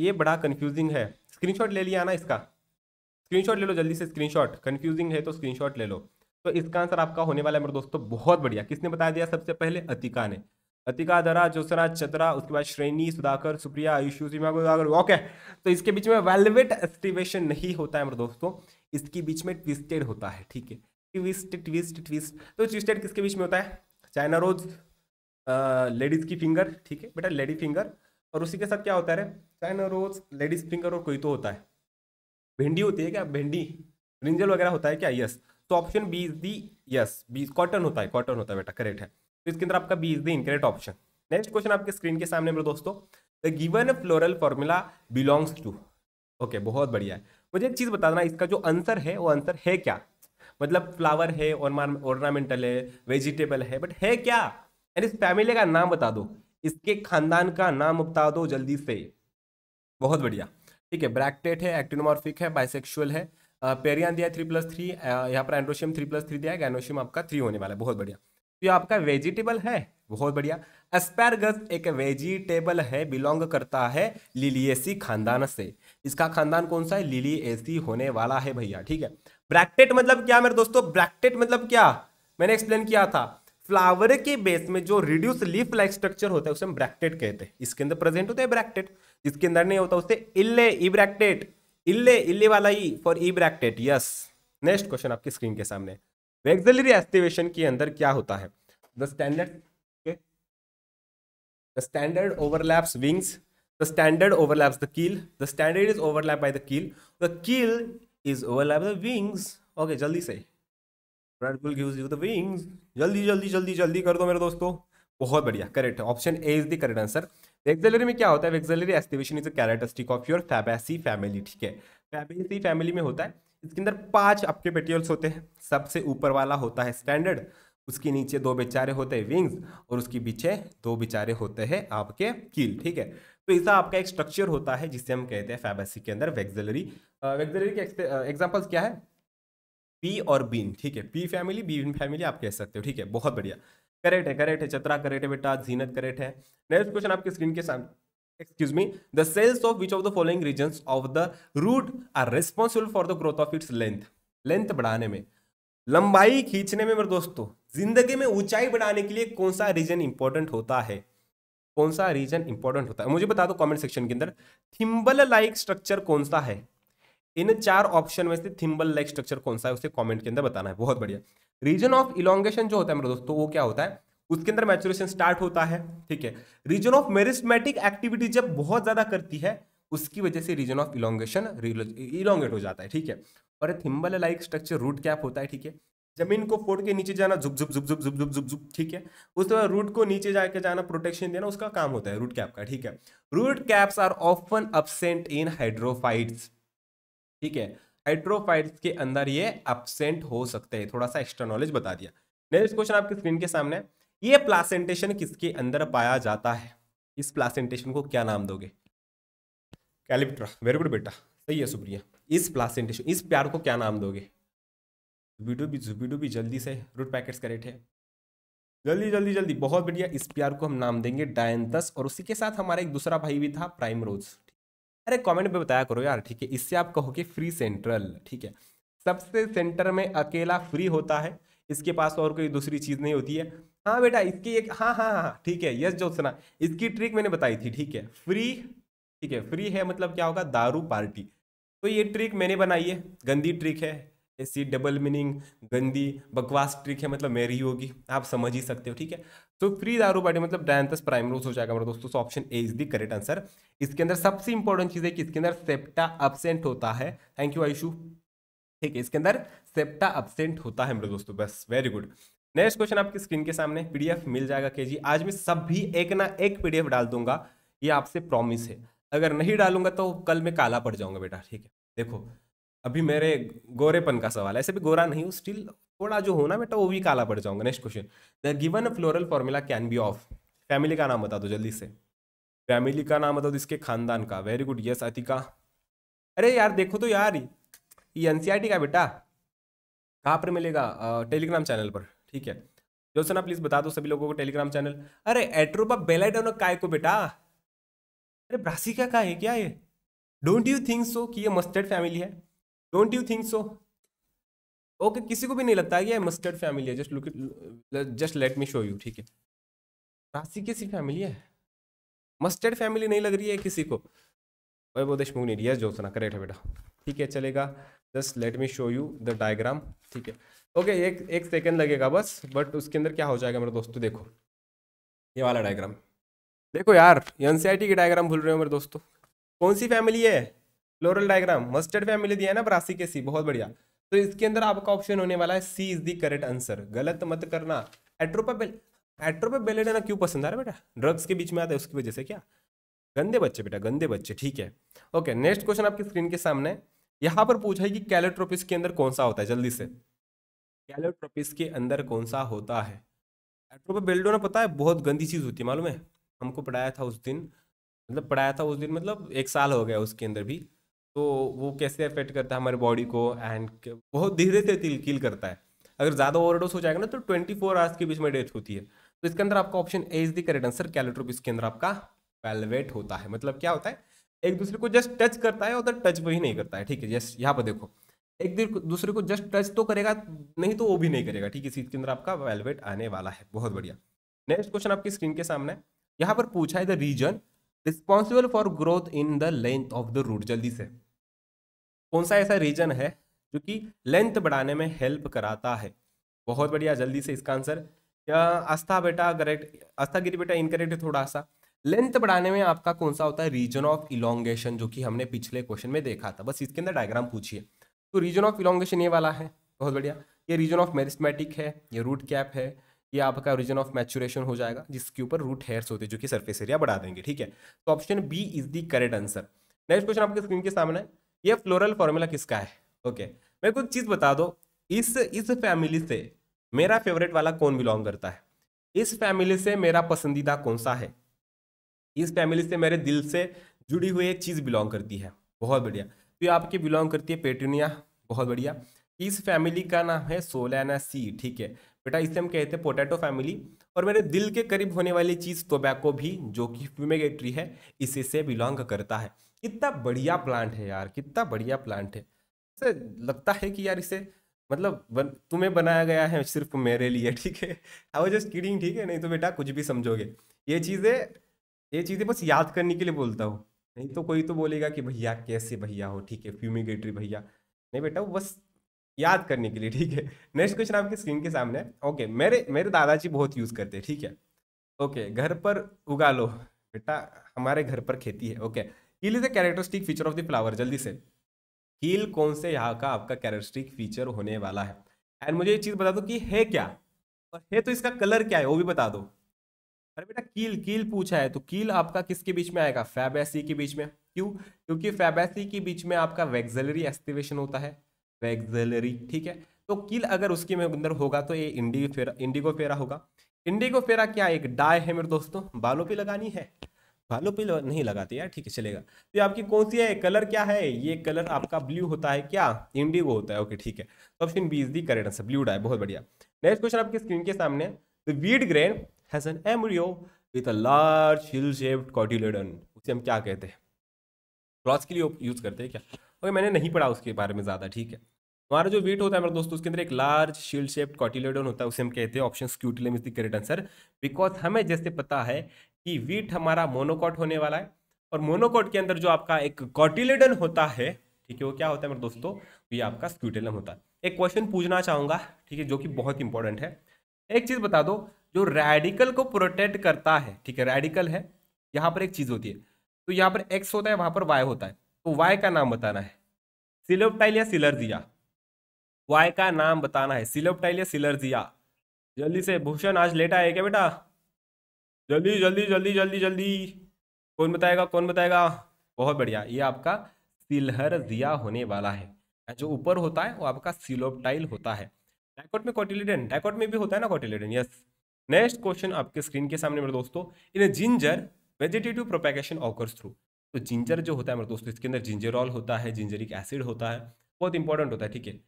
ये बड़ा कन्फ्यूजिंग है स्क्रीनशॉट ले लिया ना इसका स्क्रीनशॉट ले लो जल्दी से स्क्रीनशॉट कन्फ्यूजिंग है तो स्क्रीनशॉट ले लो तो इसका आंसर आपका होने वाला है मेरे दोस्तों बहुत बढ़िया किसने बताया दिया सबसे पहले अतिका ने अतिका दरा जोसरा चतरा उसके बाद श्रेणी सुधाकर सुप्रिया आयुष सीमा ओके तो इसके बीच में वेलवेट एस्टिवेशन नहीं होता है मेरे दोस्तों इसके बीच में ट्विस्टेड होता है ठीक है ट्विस्ट ट्विस्ट ट्विस्ट तो ट्विस्टेड किसके बीच में होता है चाइना रोज लेडीज की फिंगर ठीक है बेटा लेडी फिंगर और उसी के साथ क्या होता है चाइना रोज लेडीज फिंगर और कोई तो होता है भिंडी होती है क्या भिंडी रिंजल वगैरह होता है क्या यस तो option B is the yes B cotton होता है कॉटन होता है बेटा करेक्ट है तो इसके अंदर आपका B is the incorrect option next question आपके स्क्रीन के सामने मेरे दोस्तों the given floral formula belongs to okay बहुत बढ़िया है मुझे एक चीज़ बता देना इसका जो आंसर है वो आंसर है क्या मतलब फ्लावर है ऑर्नामेंटल है वेजिटेबल है बट है क्या एंड इस फैमिली का नाम बता दो इसके खानदान का नाम बता दो जल्दी से बहुत बढ़िया ठीक है ब्रैक्टेट है एक्टिनोमॉर्फिक है बाइसेक्शुअल है पेरियान दिया थ्री प्लस थ्री यहाँ पर एंड्रोशियम थ्री प्लस थ्री दिया है आपका थ्री होने वाला है बहुत बढ़िया तो ये आपका वेजिटेबल है बहुत बढ़िया एस्पैरगस एक वेजिटेबल है बिलोंग करता है लिलिएसी खानदान से इसका खानदान कौन सा है लिलिएसी होने वाला है भैया ठीक है ब्रैक्टेट मतलब क्या मेरे दोस्तों ब्रैक्टेट मतलब क्या मैंने एक्सप्लेन किया था फ्लावर के बेस में जो रिड्यूस लीफ लाइक स्ट्रक्चर होता है उसे हम ब्रैक्टेट कहते हैं इसके अंदर प्रेजेंट होता है ब्रैक्टेट जिसके अंदर नहीं होता उसे इले ई ब्रैक्टेट इले इले वाला E for E bracteate yes next question आपकी स्क्रीन के सामने वेक्सिलरी एस्टिवेशन के अंदर क्या होता है the standard the standard overlaps wings the standard overlaps the keel the standard is overlap by the keel the keel is overlap the wings okay जल्दी से Virat Kohli gives you the wings जल्दी जल्दी जल्दी जल्दी कर दो मेरे दोस्तों बहुत बढ़िया correct option A is the correct answer vexillary में क्या होता है vexillary activation is a characteristic of your Fabaceae family ठीक है फैबेसी फैमिली में होता है इसके अंदर पांच आपके पेटियल्स होते हैं सबसे ऊपर वाला होता है स्टैंडर्ड उसके नीचे दो बेचारे होते हैं विंग्स और उसके पीछे दो बेचारे होते हैं आपके कील ठीक है तो ऐसा आपका एक स्ट्रक्चर होता है जिसे हम कहते हैं फैबेसी के अंदर वेक्सिलरी वेक्सिलरी के एग्जाम्पल्स क्या है पी और बीन ठीक है पी फैमिली बीन फैमिली आप कह सकते हो ठीक है बहुत बढ़िया करेट है करेट है चतरा करेट है बेटा जीनत करेट है नेक्स्ट क्वेश्चन आपके स्क्रीन के सामने excuse me the cells of which of the following region of the root are responsible for the growth of its length length बढ़ाने में लंबाई खींचने में मेरे दोस्तों जिंदगी में ऊंचाई बढ़ाने के लिए कौन सा रीजन इंपॉर्टेंट होता है कौन सा रीजन इंपॉर्टेंट होता है मुझे बता दो कमेंट सेक्शन के अंदर थिम्बल लाइक स्ट्रक्चर कौन सा है इन चार ऑप्शन में से थिम्बल लाइक स्ट्रक्चर कौन सा है उसे कमेंट के अंदर बताना है बहुत बढ़िया रीजन ऑफ इलोंगेशन जो होता है मेरे दोस्तों वो क्या होता है उसके अंदर मैचुरेशन स्टार्ट होता है ठीक है रीजन ऑफ मेरिस्मेटिक एक्टिविटी जब बहुत ज्यादा करती है उसकी वजह से रीजन ऑफ इलोंगेशन इलोंगेट हो जाता है ठीक है और thimble like structure root cap होता है ठीक है जमीन को फोड़ के नीचे जाना झुक झुक झुक झुक झुक झुक झुक ठीक है उसके बाद रूट को नीचे जाके जाना प्रोटेक्शन देना उसका काम होता है रूट कैप का ठीक है root caps are often absent in hydrophytes ठीक है हाइड्रोफाइट्स के अंदर ये अपसेंट हो सकते हैं थोड़ा सा एक्स्ट्रा नॉलेज बता दिया नेक्स्ट क्वेश्चन आपकी स्क्रीन के सामने ये प्लासेंटेशन किसके अंदर पाया जाता है इस प्लासेंटेशन को क्या नाम दोगे कैलिप्ट्रा वेरी गुड बेटा सही है सुप्रिया इस प्लासेंटेशन इस प्यार को क्या नाम दोगे जुबीडो भी जुबीडो भी जल्दी से रूट पैकेट्स का रेट है जल्दी जल्दी जल्दी बहुत बढ़िया इस प्यार को हम नाम देंगे डायंतस और उसी के साथ हमारा एक दूसरा भाई भी था प्राइम रोज अरे कमेंट में बताया करो यार ठीक है इससे आप कहोगे फ्री सेंट्रल ठीक है सबसे सेंटर में अकेला फ्री होता है इसके पास और कोई दूसरी चीज़ नहीं होती है हाँ बेटा इसकी एक हाँ हाँ हाँ ठीक है यस ज्योत्सना इसकी ट्रिक मैंने बताई थी ठीक है फ्री ठीक है फ्री है मतलब क्या होगा दारू पार्टी तो ये ट्रिक मैंने बनाई है गंदी ट्रिक है ऐसी डबल मीनिंग गंदी बकवास ट्रिक है मतलब मेरी होगी आप समझ ही सकते हो ठीक है सो फ्री दारू बाटी मतलब डायंथस प्राइम प्राइमरोस हो जाएगा मेरा दोस्तों option A is the correct answer इसके अंदर सबसे इंपॉर्टेंट चीज़ है कि इसके अंदर सेप्टा अपसेंट होता है थैंक यू आयुषू ठीक है इसके अंदर सेप्टा अपसेंट होता है मेरे दोस्तों बस वेरी गुड नेक्स्ट क्वेश्चन आपकी स्क्रीन के सामने पीडीएफ मिल जाएगा के जी आज मैं सब भी एक ना एक पीडीएफ डाल दूंगा ये आपसे प्रॉमिस है अगर नहीं डालूंगा तो कल मैं काला पड़ जाऊंगा बेटा ठीक है देखो अभी मेरे गोरेपन का सवाल है ऐसे भी गोरा नहीं हूँ स्टिल थोड़ा जो होना बेटा वो भी काला पड़ जाऊंगा next question the given floral formula can be of family का नाम बता दो जल्दी से फैमिली का नाम बता दो इसके खानदान का वेरी गुड यस अतिका अरे यार देखो तो यार ये एन e का बेटा कहाँ पर मिलेगा टेलीग्राम चैनल पर ठीक है जो सर प्लीज बता दो सभी लोगों को टेलीग्राम चैनल अरे एट्रोपा बेलाइटोन काय को बेटा अरे ब्रासिका का है क्या ये डोंट यू थिंक सो कि ये मस्टर्ड फैमिली है don't you think so okay किसी को भी नहीं लगता है ये मस्टर्ड फैमिली है just look just let me show you ठीक है राशि कैसी फैमिली है मस्टर्ड फैमिली नहीं लग रही है किसी को वो देशमुख ने यस जोसना करेक्ट है बेटा ठीक है चलेगा just let me show you the diagram ठीक है ओके एक एक सेकेंड लगेगा बस बट उसके अंदर क्या हो जाएगा मेरे दोस्तों देखो ये वाला डायग्राम देखो यार एन सी डायग्राम भूल रहे हो मेरे दोस्तों कौन सी फैमिली है फ्लोरल डायग्राम मस्टर्ड फैमिली दिया है ना ब्रासी के सी बहुत बढ़िया तो इसके अंदर आपका ऑप्शन होने वाला है C is the correct answer गलत मत करना एट्रोपा बेल एट्रोपा क्यों पसंद आ रहा है बेटा ड्रग्स के बीच में आता है उसकी वजह से क्या गंदे बच्चे बेटा गंदे बच्चे ठीक है ओके नेक्स्ट क्वेश्चन आपकी स्क्रीन के सामने यहाँ पर पूछा है कि कैलोट्रोपिस के अंदर कौन सा होता है जल्दी से कैलोट्रोपिस के अंदर कौन सा होता है एट्रोपा बेल्डोना पता है बहुत गंदी चीज़ होती है मालूम है हमको पढ़ाया था उस दिन मतलब पढ़ाया था उस दिन मतलब एक साल हो गया उसके अंदर भी तो वो कैसे अफेक्ट करता है हमारे बॉडी को एंड बहुत धीरे से तिल किल करता है अगर ज़्यादा ओवरडोज हो जाएगा ना तो ट्वेंटी फोर आवर्स के बीच में डेथ होती है तो इसके अंदर आपका option A is the correct answer calotrope इसके अंदर आपका वेलवेट होता है मतलब क्या होता है एक दूसरे को जस्ट टच करता है और टच भी नहीं करता है ठीक है जस्ट यहाँ पर देखो एक दूसरे को जस्ट टच तो करेगा नहीं तो वो भी नहीं करेगा ठीक है इसी अंदर आपका वेलवेट आने वाला है बहुत बढ़िया नेक्स्ट क्वेश्चन आपकी स्क्रीन के सामने है यहाँ पर पूछा है the region responsible for growth in the length of the root जल्दी से कौन सा ऐसा रीजन है जो कि लेंथ बढ़ाने में हेल्प कराता है बहुत बढ़िया जल्दी से इसका आंसर या आस्था बेटा करेक्ट आस्था गिरी बेटा इनकरेक्ट है थोड़ा सा लेंथ बढ़ाने में आपका कौन सा होता है रीजन ऑफ इलोंगेशन जो कि हमने पिछले क्वेश्चन में देखा था बस इसके अंदर डायग्राम पूछिए तो रीजन ऑफ इलोंगेशन ये वाला है बहुत बढ़िया ये रीजन ऑफ मेरिस्मेटिक है ये रूट कैप है ये आपका रीजन ऑफ मैचुरेशन हो जाएगा जिसके ऊपर रूट हेयर्स होते हैं जो कि सर्फेस एरिया बढ़ा देंगे ठीक है तो option B is the correct answer next question आपके स्क्रीन के सामने है ये फ्लोरल फॉर्मूला किसका है ओके मैं कुछ चीज़ बता दो इस इस फैमिली से मेरा फेवरेट वाला कौन बिलोंग करता है इस फैमिली से मेरा पसंदीदा कौन सा है इस फैमिली से मेरे दिल से जुड़ी हुई एक चीज़ बिलोंग करती है बहुत बढ़िया तो ये आपकी बिलोंग करती है पेटूनिया बहुत बढ़िया इस फैमिली का नाम है सोलाना सी ठीक है बेटा इसे हम कहते हैं पोटैटो फैमिली और मेरे दिल के करीब होने वाली चीज़ टोबैको भी जो कि फ्यूमेगेट्री है इसी से बिलोंग करता है कितना बढ़िया प्लांट है यार कितना बढ़िया प्लांट है से लगता है कि यार इसे मतलब बन, तुम्हें बनाया गया है सिर्फ मेरे लिए ठीक है आई वॉज जस्ट किडिंग ठीक है नहीं तो बेटा कुछ भी समझोगे ये चीज़ें ये चीज़ें बस याद करने के लिए बोलता हूँ नहीं तो कोई तो बोलेगा कि भैया कैसे भैया हो ठीक है फ्यूमिगेटरी भैया नहीं बेटा वो बस याद करने के लिए ठीक है नेक्स्ट क्वेश्चन आपकी स्क्रीन के सामने ओके मेरे मेरे दादाजी बहुत यूज़ करते हैं ठीक है ओके घर पर उगा लो बेटा हमारे घर पर खेती है okay heel is a characteristic feature of the flower जल्दी से हील कौन से यहाँ का आपका कैरेक्टरिस्टिक फीचर होने वाला है एंड मुझे ये चीज़ बता दो कि है क्या और है तो इसका कलर क्या है वो भी बता दो अरे बेटा कील कील पूछा है तो कील आपका किसके बीच में आएगा फैबेसी के बीच में क्यों क्योंकि फैबेसी के बीच में आपका वेक्जलरी एक्टिवेशन होता है वेक्जलरी ठीक है तो कील अगर उसके में अंदर होगा तो ये इंडिगोफेरा इंडिगोफेरा होगा इंडिगोफेरा क्या एक डाय है मेरे दोस्तों बालों पे लगानी है भालू पे नहीं लगाते यार ठीक है चलेगा तो आपकी कौन सी है कलर क्या है ये कलर आपका ब्लू होता है क्या इंडिगो होता है ओके ठीक है तो option B is the correct answer blue dye बहुत बढ़िया नेक्स्ट क्वेश्चन आपकी स्क्रीन के सामने the weed grain has an embryo with a large hill shaped cotyledon उसे हम क्या कहते हैं क्रॉस के लिए यूज़ करते हैं क्या ओके मैंने नहीं पढ़ा उसके बारे में ज़्यादा ठीक है हमारा जो वीट होता है मेरे दोस्तों उसके अंदर एक लार्ज शील्ड शेप्ड कॉटिलेडन होता है उसे हम कहते हैं option scutellum is the correct answer because हमें जैसे पता है कि वीट हमारा मोनोकॉट होने वाला है और मोनोकॉट के अंदर जो आपका एक कॉटिलेडन होता है ठीक है वो क्या होता है मेरे दोस्तों ये आपका स्क्यूटेलम होता है एक क्वेश्चन पूछना चाहूंगा ठीक है जो कि बहुत इंपॉर्टेंट है एक चीज़ बता दो जो रेडिकल को प्रोटेक्ट करता है ठीक है रेडिकल है यहाँ पर एक चीज़ होती है तो यहाँ पर एक्स होता है वहां पर वाई होता है तो वाई का नाम बताना है सिलोपटाइल या सिलर्जिया वाई का नाम बताना है सिलोपटाइल या सिलर्जिया जल्दी से भूषण आज लेट आए क्या बेटा जल्दी जल्दी जल्दी जल्दी जल्दी कौन बताएगा कौन बताएगा बहुत बढ़िया ये आपका सिलहर जिया होने वाला है जो ऊपर होता है वो आपका सिलोपटाइल होता है डायकोट में कॉटिलेडन डायकोट में भी होता है ना कॉटिलेडन यस नेक्स्ट क्वेश्चन आपके स्क्रीन के सामने मेरे दोस्तों in ginger vegetative propagation occurs through तो जिंजर जो होता है मेरे दोस्तों इसके अंदर जिंजरऑल होता है जिंजरिक एसिड होता है बहुत इंपॉर्टेंट होता है ठीक है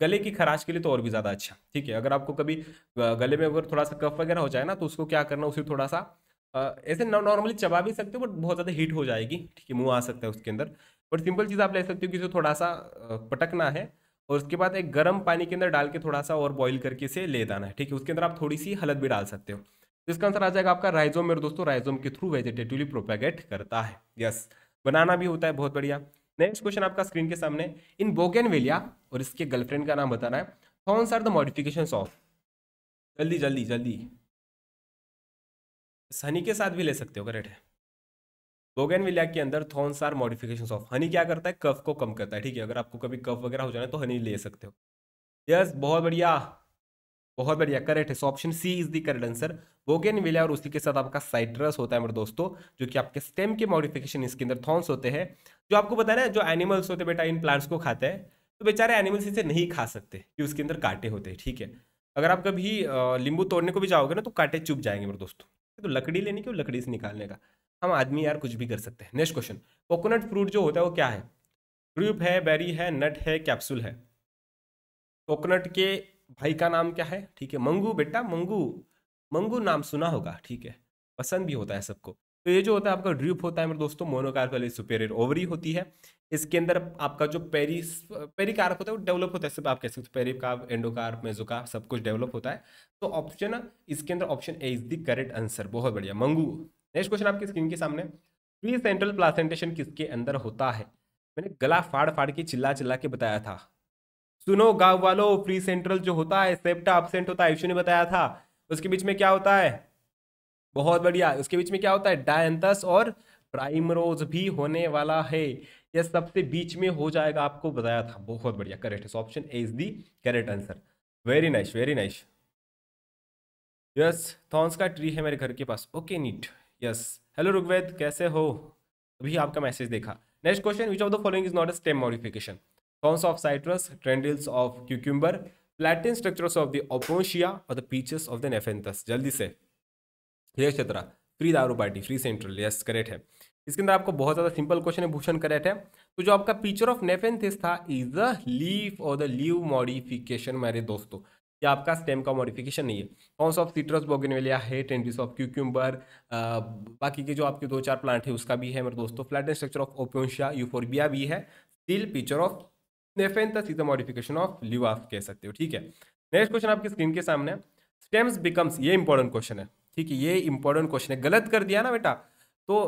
गले की खराश के लिए तो और भी ज़्यादा अच्छा ठीक है अगर आपको कभी गले में अगर थोड़ा सा कफ वगैरह हो जाए ना तो उसको क्या करना उसे थोड़ा सा ऐसे नॉर्मली चबा भी सकते हो बट बहुत ज़्यादा हीट हो जाएगी ठीक है मुँह आ सकता है उसके अंदर बट सिंपल चीज़ आप ले सकते हो कि उसे थोड़ा सा पटकना है और उसके बाद एक गर्म पानी के अंदर डाल के थोड़ा सा और बॉईल करके इसे ले जाना है ठीक है उसके अंदर आप थोड़ी सी हलद भी डाल सकते हो तो इसका आंसर आ जाएगा आपका राइजोम मेरे दोस्तों राइजोम के थ्रू वेजिटेटिवली प्रोपेगेट करता है यस बनाना भी होता है बहुत बढ़िया नेक्स्ट क्वेश्चन आपका स्क्रीन के सामने इन बोगेनवेलिया और इसके गर्लफ्रेंड का नाम बताना है कौन आर द मॉडिफिकेशन ऑफ जल्दी जल्दी जल्दी हनी के साथ भी ले सकते हो करेक्ट है बोगेनविलिया के अंदर thorns are modification of honey क्या करता है कफ को कम करता है ठीक है अगर आपको कभी कफ वगैरह हो जाना है तो हनी ले सकते हो यस बहुत बढ़िया बहुत बढ़िया करेक्ट है so option C is the correct answer bougainvillea और उसी के साथ आपका साइट्रस होता है मेरे दोस्तों जो कि आपके स्टेम के मॉडिफिकेशन इसके अंदर थॉन्स होते हैं जो आपको बता रहे ना जो एनिमल्स होते हैं बेटा इन प्लांट्स को खाते हैं तो बेचारे एनिमल्स इसे नहीं खा सकते कि उसके अंदर कांटे होते हैं ठीक है अगर आप कभी लींबू तोड़ने को भी जाओगे ना तो कांटे चुप जाएंगे मेरे दोस्तों तो लकड़ी लेने की और लकड़ी से निकालने का हम आदमी यार कुछ भी कर सकते हैं नेक्स्ट क्वेश्चन कोकोनट फ्रूट जो होता है वो क्या है ट्रूप है बेरी है नट है कैप्सूल है कोकोनट के भाई का नाम क्या है ठीक है मंगू बेटा मंगू मंगू नाम सुना होगा ठीक है पसंद भी होता है सबको तो ये जो होता है आपका ड्रिप होता है मेरे दोस्तों मोनोकार्पल सुपेरियर ओवरी होती है इसके अंदर आपका जो पेरी पेरिकार्प होता है वो डेवलप होता है सब आप कह सकते हो पेरिकार्प एंडोकार्प मेजोकार्प सब कुछ डेवलप होता है तो ऑप्शन इसके अंदर option A is the correct answer बहुत बढ़िया मंगू नेक्स्ट क्वेश्चन आपकी स्क्रीन के सामने प्री सेंट्रल प्लासेंटेशन किसके अंदर होता है मैंने गला फाड़ फाड़ के चिल्ला चिल्ला के बताया था सुनो गांव वालों फ्री सेंट्रल जो होता है सेप्टा अपसेंट होता है आयुष ने बताया था उसके बीच में क्या होता है बहुत बढ़िया उसके बीच में क्या होता है डायंतस और प्राइमरोज भी होने वाला है यह सबसे बीच में हो जाएगा आपको बताया था बहुत बढ़िया करेक्ट इस option A is the correct answer very nice very nice yes thorns का ट्री है मेरे घर के पास okay NEET yes hello Rugved कैसे हो अभी आपका मैसेज देखा next question which of the following is not a stem modification thorns of citrus, tendrils of cucumber, flattened structures of the ओपोशिया और the pitchers of the Nepenthes जल्दी से Yash Chatra free दारू party free central yes correct है इसके अंदर आपको बहुत ज़्यादा सिंपल क्वेश्चन है भूषण करेक्ट है तो जो आपका पिक्चर ऑफ नेफेंथिस था इज द लीफ और द लीव मॉडिफिकेशन मेरे दोस्तों ये आपका स्टेम का मॉडिफिकेशन नहीं है कॉन्स ऑफ सिट्रस वेलिया है टेंडिस ऑफ क्यूक्यूम्बर बाकी के जो आपके दो चार प्लांट है उसका भी है मेरे दोस्तों फ्लैट स्ट्रक्चर ऑफ ओपोशिया यूफोरबिया भी है still picture of Nepenthes is the modification of लिवाफ कह सकते हो ठीक है नेक्स्ट क्वेश्चन आपकी स्क्रीन के सामने स्टेम्स बिकम्स ये इंपॉर्टेंट क्वेश्चन है ठीक है ये इंपॉर्टेंट क्वेश्चन है गलत कर दिया ना बेटा तो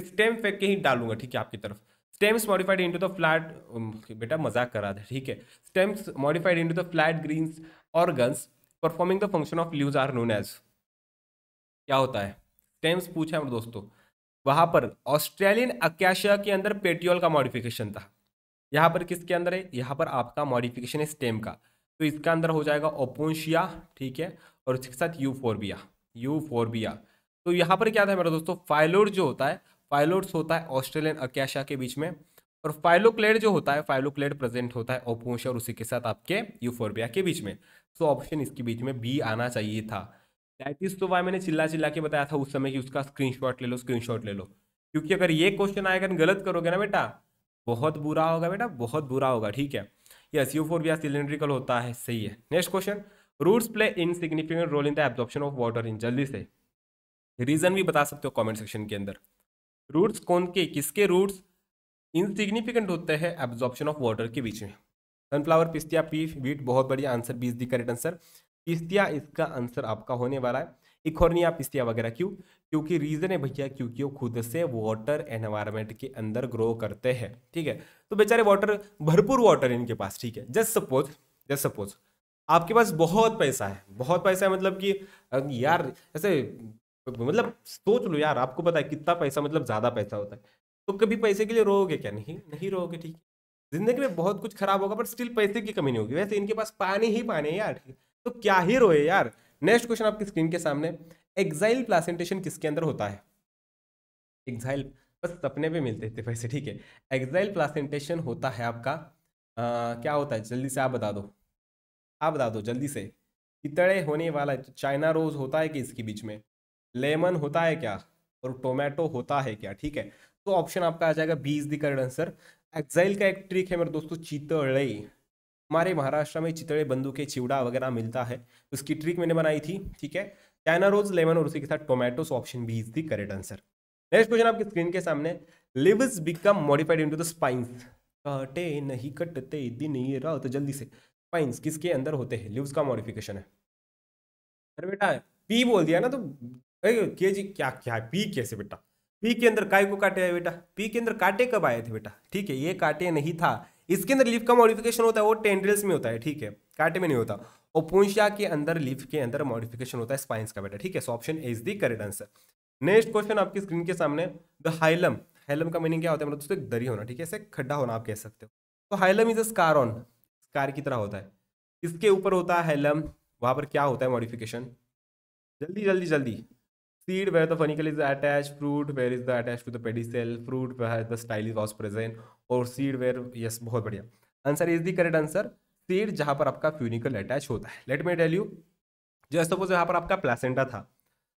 इस स्टेम फेंक के ही डालूंगा ठीक है आपकी तरफ stems modified into the flat बेटा मजाक करा था ठीक है stems modified into the flat greens organs performing the function of leaves are known as क्या होता है स्टेम्स पूछा है दोस्तों वहां पर ऑस्ट्रेलियन अक्याशिया के अंदर पेटियोल का मॉडिफिकेशन था यहाँ पर किसके अंदर है यहाँ पर आपका मॉडिफिकेशन है स्टेम का तो इसका अंदर हो जाएगा ओपोशिया ठीक है और उसके साथ यू फोरबिया तो यहाँ पर क्या था मेरा दोस्तों फाइलोड जो होता है फाइलोड्स होता है ऑस्ट्रेलियन अकेशा के बीच में और फाइलोक्लेड जो होता है फाइलोक्लेड प्रेजेंट होता है ओपोश और उसी के साथ आपके यूफोरबिया के बीच में सो तो ऑप्शन इसके बीच में बी आना चाहिए था डाइटिस तो वाई मैंने चिल्ला चिल्ला के बताया था उस समय कि उसका स्क्रीनशॉट ले लो स्क्रीनशॉट ले लो क्योंकि अगर ये क्वेश्चन आएगा गलत करोगे ना बेटा बहुत बुरा होगा बेटा बहुत बुरा होगा ठीक है यस यू फोर सिलेंड्रिकल होता है सही है next question roots play in significant role in the absorption of water in जल्दी से रीजन भी बता सकते हो कमेंट सेक्शन के अंदर रूट्स कौन के किसके रूट्स इनसिग्निफिकेंट होते हैं एब्जॉर्प्शन ऑफ वाटर के बीच में सनफ्लावर पिस्तिया पी वीट बहुत बढ़िया आंसर बीस दी करेक्ट आंसर पिस्तिया इसका आंसर आपका होने वाला है आप पिस्तिया वगैरह क्यों क्योंकि रीज़न है भैया क्योंकि वो खुद से वाटर एनवायरमेंट के अंदर ग्रो करते हैं ठीक है तो बेचारे वाटर भरपूर वाटर है इनके पास ठीक है जस्ट सपोज जस्ट सपोज आपके पास बहुत पैसा है बहुत पैसा है मतलब कि यार ऐसे मतलब सोच लो यार आपको पता है कितना पैसा मतलब ज़्यादा पैसा होता है तो कभी पैसे के लिए रोओगे क्या नहीं नहीं रोओगे ठीक है जिंदगी में बहुत कुछ खराब होगा बट स्टिल पैसे की कमी नहीं होगी वैसे इनके पास पानी ही पानी है यार तो क्या ही रोए यार नेक्स्ट क्वेश्चन आपकी स्क्रीन के सामने एक्साइल प्लासेंटेशन किसके अंदर होता है एक्साइल बस सपने में मिलते थे वैसे ठीक है एक्साइल प्लासेंटेशन होता है आपका आ, क्या होता है जल्दी से आप बता दो आप बता दो जल्दी से कितड़े होने वाला चाइना रोज होता है कि इसके बीच में लेमन होता है क्या और टोमेटो होता है क्या ठीक है तो ऑप्शन आपका आ जाएगा B is the correct answer axile का एक ट्रिक है मेरे दोस्तों चीतड़ई हमारे महाराष्ट्र में चितड़े बंदू के चिवड़ा वगैरह मिलता है तो उसकी ट्रिक मैंने बनाई थी ठीक है चाइना रोज लेमन और उसी के साथ tomatoes option B is the correct answer next question आपकी स्क्रीन के सामने leaves become modified into the spines कटे नहीं कटते दिन ये तो जल्दी से स्पाइंस किसके अंदर होते हैं लिव्स का मॉडिफिकेशन है अरे बेटा पी बोल दिया ना तो के जी क्या क्या है पी कैसे बेटा पी के अंदर काय को काटे है बेटा पी के अंदर काटे कब आए थे बेटा ठीक है ये काटे नहीं था इसके अंदर लीफ का मॉडिफिकेशन होता है वो टेंड्रिल्स में होता है ठीक है काटे में नहीं होता ओपोशिया के अंदर लीफ के अंदर मॉडिफिकेशन होता है स्पाइंस का बेटा ठीक है so option is the correct answer next question आपकी स्क्रीन के सामने द हाइलम हाइलम का मीनिंग क्या होता है मतलब दोस्तों एक दरी होना ठीक है ऐसे खड्डा होना आप कह सकते हो तो hilum is a scar on scar की तरह होता है इसके ऊपर होता है हाइलम वहां पर क्या होता है मॉडिफिकेशन जल्दी जल्दी जल्दी seed where the funicle is attach fruit where is the attach to the pedicel fruit where the style is was present और सीड वेर यस बहुत बढ़िया answer is the correct answer seed जहां पर आपका funicle attach होता है let me tell you जैसे suppose यहाँ पर आपका प्लेसेंटा था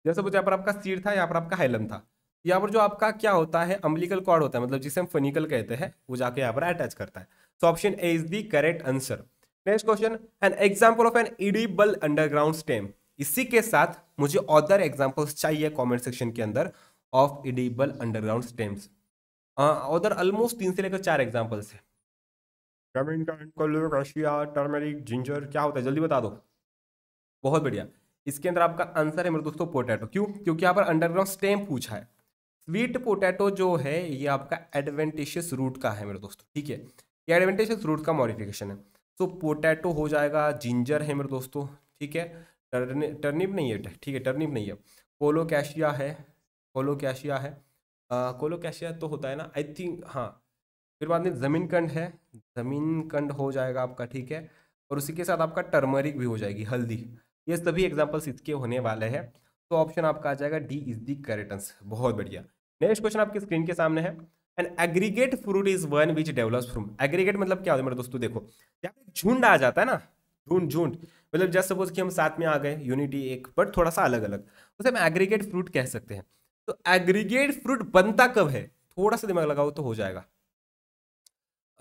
जैसे सपोज यहाँ पर आपका सीड था यहाँ पर आपका हाइलम था यहाँ पर जो आपका क्या होता है अम्बिलिकल कॉर्ड होता है मतलब जिसे हम फनिकल कहते हैं वो जाके यहाँ पर अटैच करता है so option A is the correct answer next question an example of an edible underground stem इसी के साथ मुझे अदर एग्जाम्पल्स चाहिए कमेंट सेक्शन के अंदर of edible underground stems other almost तीन से लेकर चार एग्जाम्पल्स है रशिया टर्मरिक जिंजर क्या होता है जल्दी बता दो बहुत बढ़िया इसके अंदर आपका आंसर है मेरे दोस्तों पोटैटो क्यों क्योंकि यहाँ पर अंडरग्राउंड स्टेम पूछा है स्वीट पोटैटो जो है ये आपका एडवेंटेशियस रूट का है मेरे दोस्तों ठीक है ये एडवेंटेशियस रूट का मॉडिफिकेशन है सो पोटैटो हो जाएगा जिंजर है मेरे दोस्तों ठीक है टर्निप नहीं है ठीक है टर्निप नहीं है कोलो कैशिया है कोलो कैशिया है कोलो कैशिया तो होता है ना आई थिंक हाँ फिर बाद में ज़मीन कंड है ज़मीन कंड हो जाएगा आपका ठीक है और उसी के साथ आपका टर्मरिक भी हो जाएगी हल्दी ये सभी एग्जाम्पल्स इसके होने वाले हैं तो ऑप्शन आपका आ जाएगा डी इज दी करेक्ट बहुत बढ़िया नेक्स्ट क्वेश्चन आपकी स्क्रीन के सामने है an aggregate fruit is one which develops from aggregate मतलब क्या होता है मेरे दोस्तों देखो यहाँ पे झुंड आ जाता है ना झुंड झुंड मतलब जस्ट सपोज कि हम साथ में आ गए यूनिटी एक बट थोड़ा सा अलग अलग उसे हम एग्रीगेट फ्रूट कह सकते हैं तो एग्रीगेट फ्रूट बनता कब है थोड़ा सा दिमाग लगाओ तो हो जाएगा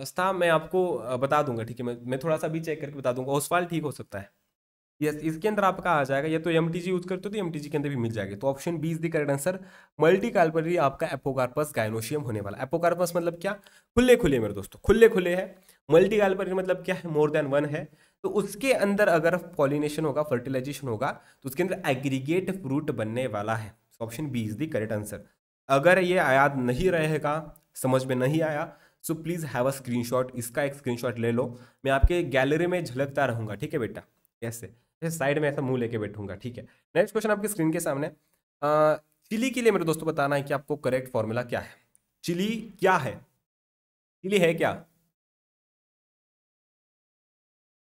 अस्था मैं आपको बता दूंगा ठीक है मैं मैं थोड़ा सा भी चेक करके बता दूंगा ओसवाल ठीक हो सकता है यस इसके अंदर आपका आ जाएगा या तो एम यूज़ करते हो तो एम के अंदर भी मिल जाएगा तो option B is the correct answer multicarpellary आपका एपोकार्पस गायनोशियम होने वाला एपोकार्पस मतलब क्या खुले खुले मेरे दोस्तों खुले खुले है मल्टी कार्परी मतलब क्या है मोर देन वन है तो उसके अंदर अगर पॉलिनेशन होगा फर्टिलाइजेशन होगा तो उसके अंदर एग्रीगेट फ्रूट बनने वाला है option B is the correct answer अगर ये आयात नहीं रहेगा समझ में नहीं आया so please have a screenshot इसका एक स्क्रीनशॉट ले लो मैं आपके गैलरी में झलकता रहूंगा ठीक है बेटा ऐसे साइड में ऐसा मुंह लेके बैठूंगा ठीक है नेक्स्ट क्वेश्चन आपके स्क्रीन के सामने चिली के लिए मेरे दोस्तों बताना है कि आपको करेक्ट फॉर्मूला क्या है चिली क्या है चिली है क्या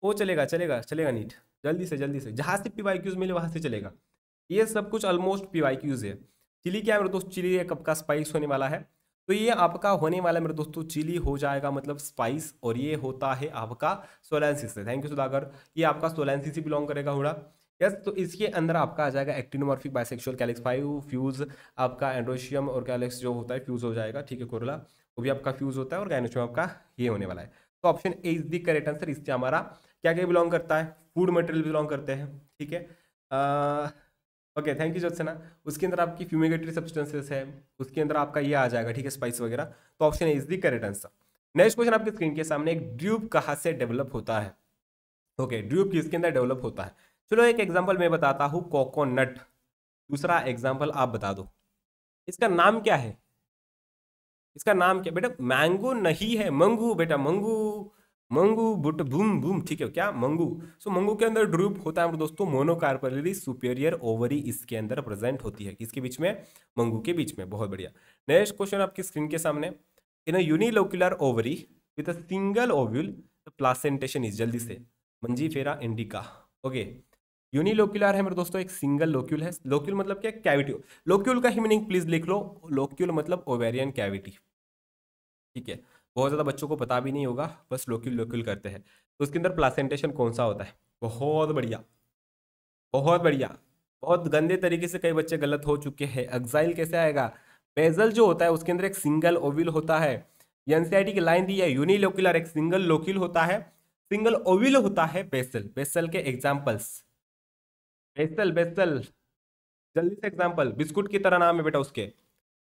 वो चलेगा चलेगा चलेगा नीट जल्दी से जल्दी से जहाँ से पी वाई क्यूज मिले वहाँ से चलेगा ये सब कुछ ऑलमोस्ट पी वाई क्यूज है चिली क्या है मेरे दोस्त चिली एक आपका स्पाइस होने वाला है तो ये आपका होने वाला है मेरे दोस्तों चिली हो जाएगा मतलब स्पाइस और ये होता है आपका सोलैंसिस से थैंक यू सुधाकर ये आपका सोलैंसिस ही बिलोंग करेगा होड़ा यस तो इसके अंदर आपका आ जाएगा actinomorphic bisexual calyx five fused आपका एंड्रोशियम और कैलेक्स जो होता है फ्यूज हो जाएगा ठीक है कोरला वो भी आपका फ्यूज होता है और गैनोशियम आपका ये होने वाला है तो option A is the correct answer इससे हमारा क्या क्या बिलोंग करता है फूड मटेरियल बिलोंग करते हैं ठीक है ओके थैंक यू जोत्सना उसके अंदर आपकी फ्यूमिगेटरी सब्सटेंसेस है उसके अंदर आपका ये आ जाएगा ठीक है स्पाइस वगैरह तो ऑप्शन है is the correct answer next question आपके स्क्रीन के सामने एक ड्यूब कहाँ से डेवलप होता है ओके ड्यूब किसके अंदर डेवलप होता है चलो एक एग्जाम्पल मैं बताता हूँ कोकोनट दूसरा एग्जाम्पल आप बता दो इसका नाम क्या है इसका नाम क्या बेटा मैंगो नहीं है मंगू बेटा मंगू मंगू बुट बूम बूम ठीक है क्या मंगू सो so, मंगू के अंदर ड्रूप होता है दोस्तों मोनोकार्पलरी सुपेरियर ओवरी इसके अंदर प्रेजेंट होती है किसके बीच में मंगू के बीच में बहुत बढ़िया नेक्स्ट क्वेश्चन आपकी स्क्रीन के सामने in unilocular ovary with a single ovule placentation is जल्दी से मंजी फेरा इंडिका ओके यूनिलोक्यूलर है मेरे दोस्तों एक सिंगल लोक्यूल है लोक्यूल मतलब क्या कैविटी लोक्यूल का ही मीनिंग प्लीज लिख लो लोक्यूल मतलब ओवेरियन कैविटी ठीक है बहुत ज़्यादा बच्चों को पता भी नहीं होगा बस लोक्यूल लोक्यूल करते हैं तो उसके अंदर प्लासेंटेशन कौन सा होता है बहुत बढ़िया बहुत बढ़िया बहुत गंदे तरीके से कई बच्चे गलत हो चुके हैं एग्जाइल कैसे आएगा बेजल जो होता है उसके अंदर एक सिंगल ओविल होता है एन e की लाइन दी है यूनिलोक्यूलर एक सिंगल लोकिल होता है सिंगल ओविल होता है बेसल बेसल के एग्जाम्पल्स बेसल बेसल जल्दी से एग्जाम्पल बिस्कुट की तरह नाम है बेटा उसके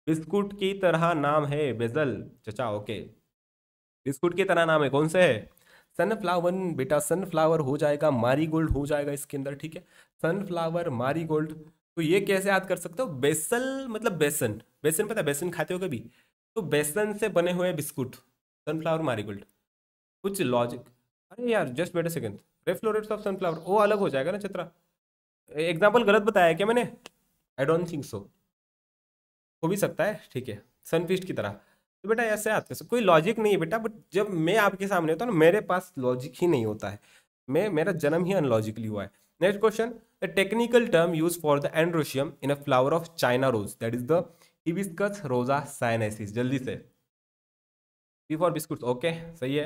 बिस्कुट की तरह नाम है बेजल चचा ओके बिस्कुट की तरह नाम है कौन से है सनफ्लावर बेटा सनफ्लावर हो जाएगा मारी गोल्ड हो जाएगा इसके अंदर ठीक है सनफ्लावर मारी गोल्ड तो ये कैसे याद कर सकते हो बेसल मतलब बेसन बेसन पता है बेसन खाते हो कभी तो बेसन से बने हुए बिस्कुट सनफ्लावर मारी गोल्ड कुछ लॉजिक अरे यार just wait second ray florets of sunflower वो अलग हो जाएगा ना चित्रा एग्जाम्पल गलत बताया क्या मैंने आई डोंट थिंक सो हो भी सकता है ठीक है सनफिस्ट की तरह तो बेटा ऐसे आते हैं कोई लॉजिक नहीं है बेटा बट जब मैं आपके सामने होता हूँ ना मेरे पास लॉजिक ही नहीं होता है मैं मेरा जन्म ही अनलॉजिकली हुआ है next question the technical term use for the androecium in a flower of China rose that is the hibiscus rosa sinensis जल्दी से बी फॉर बिस्कुट ओके सही है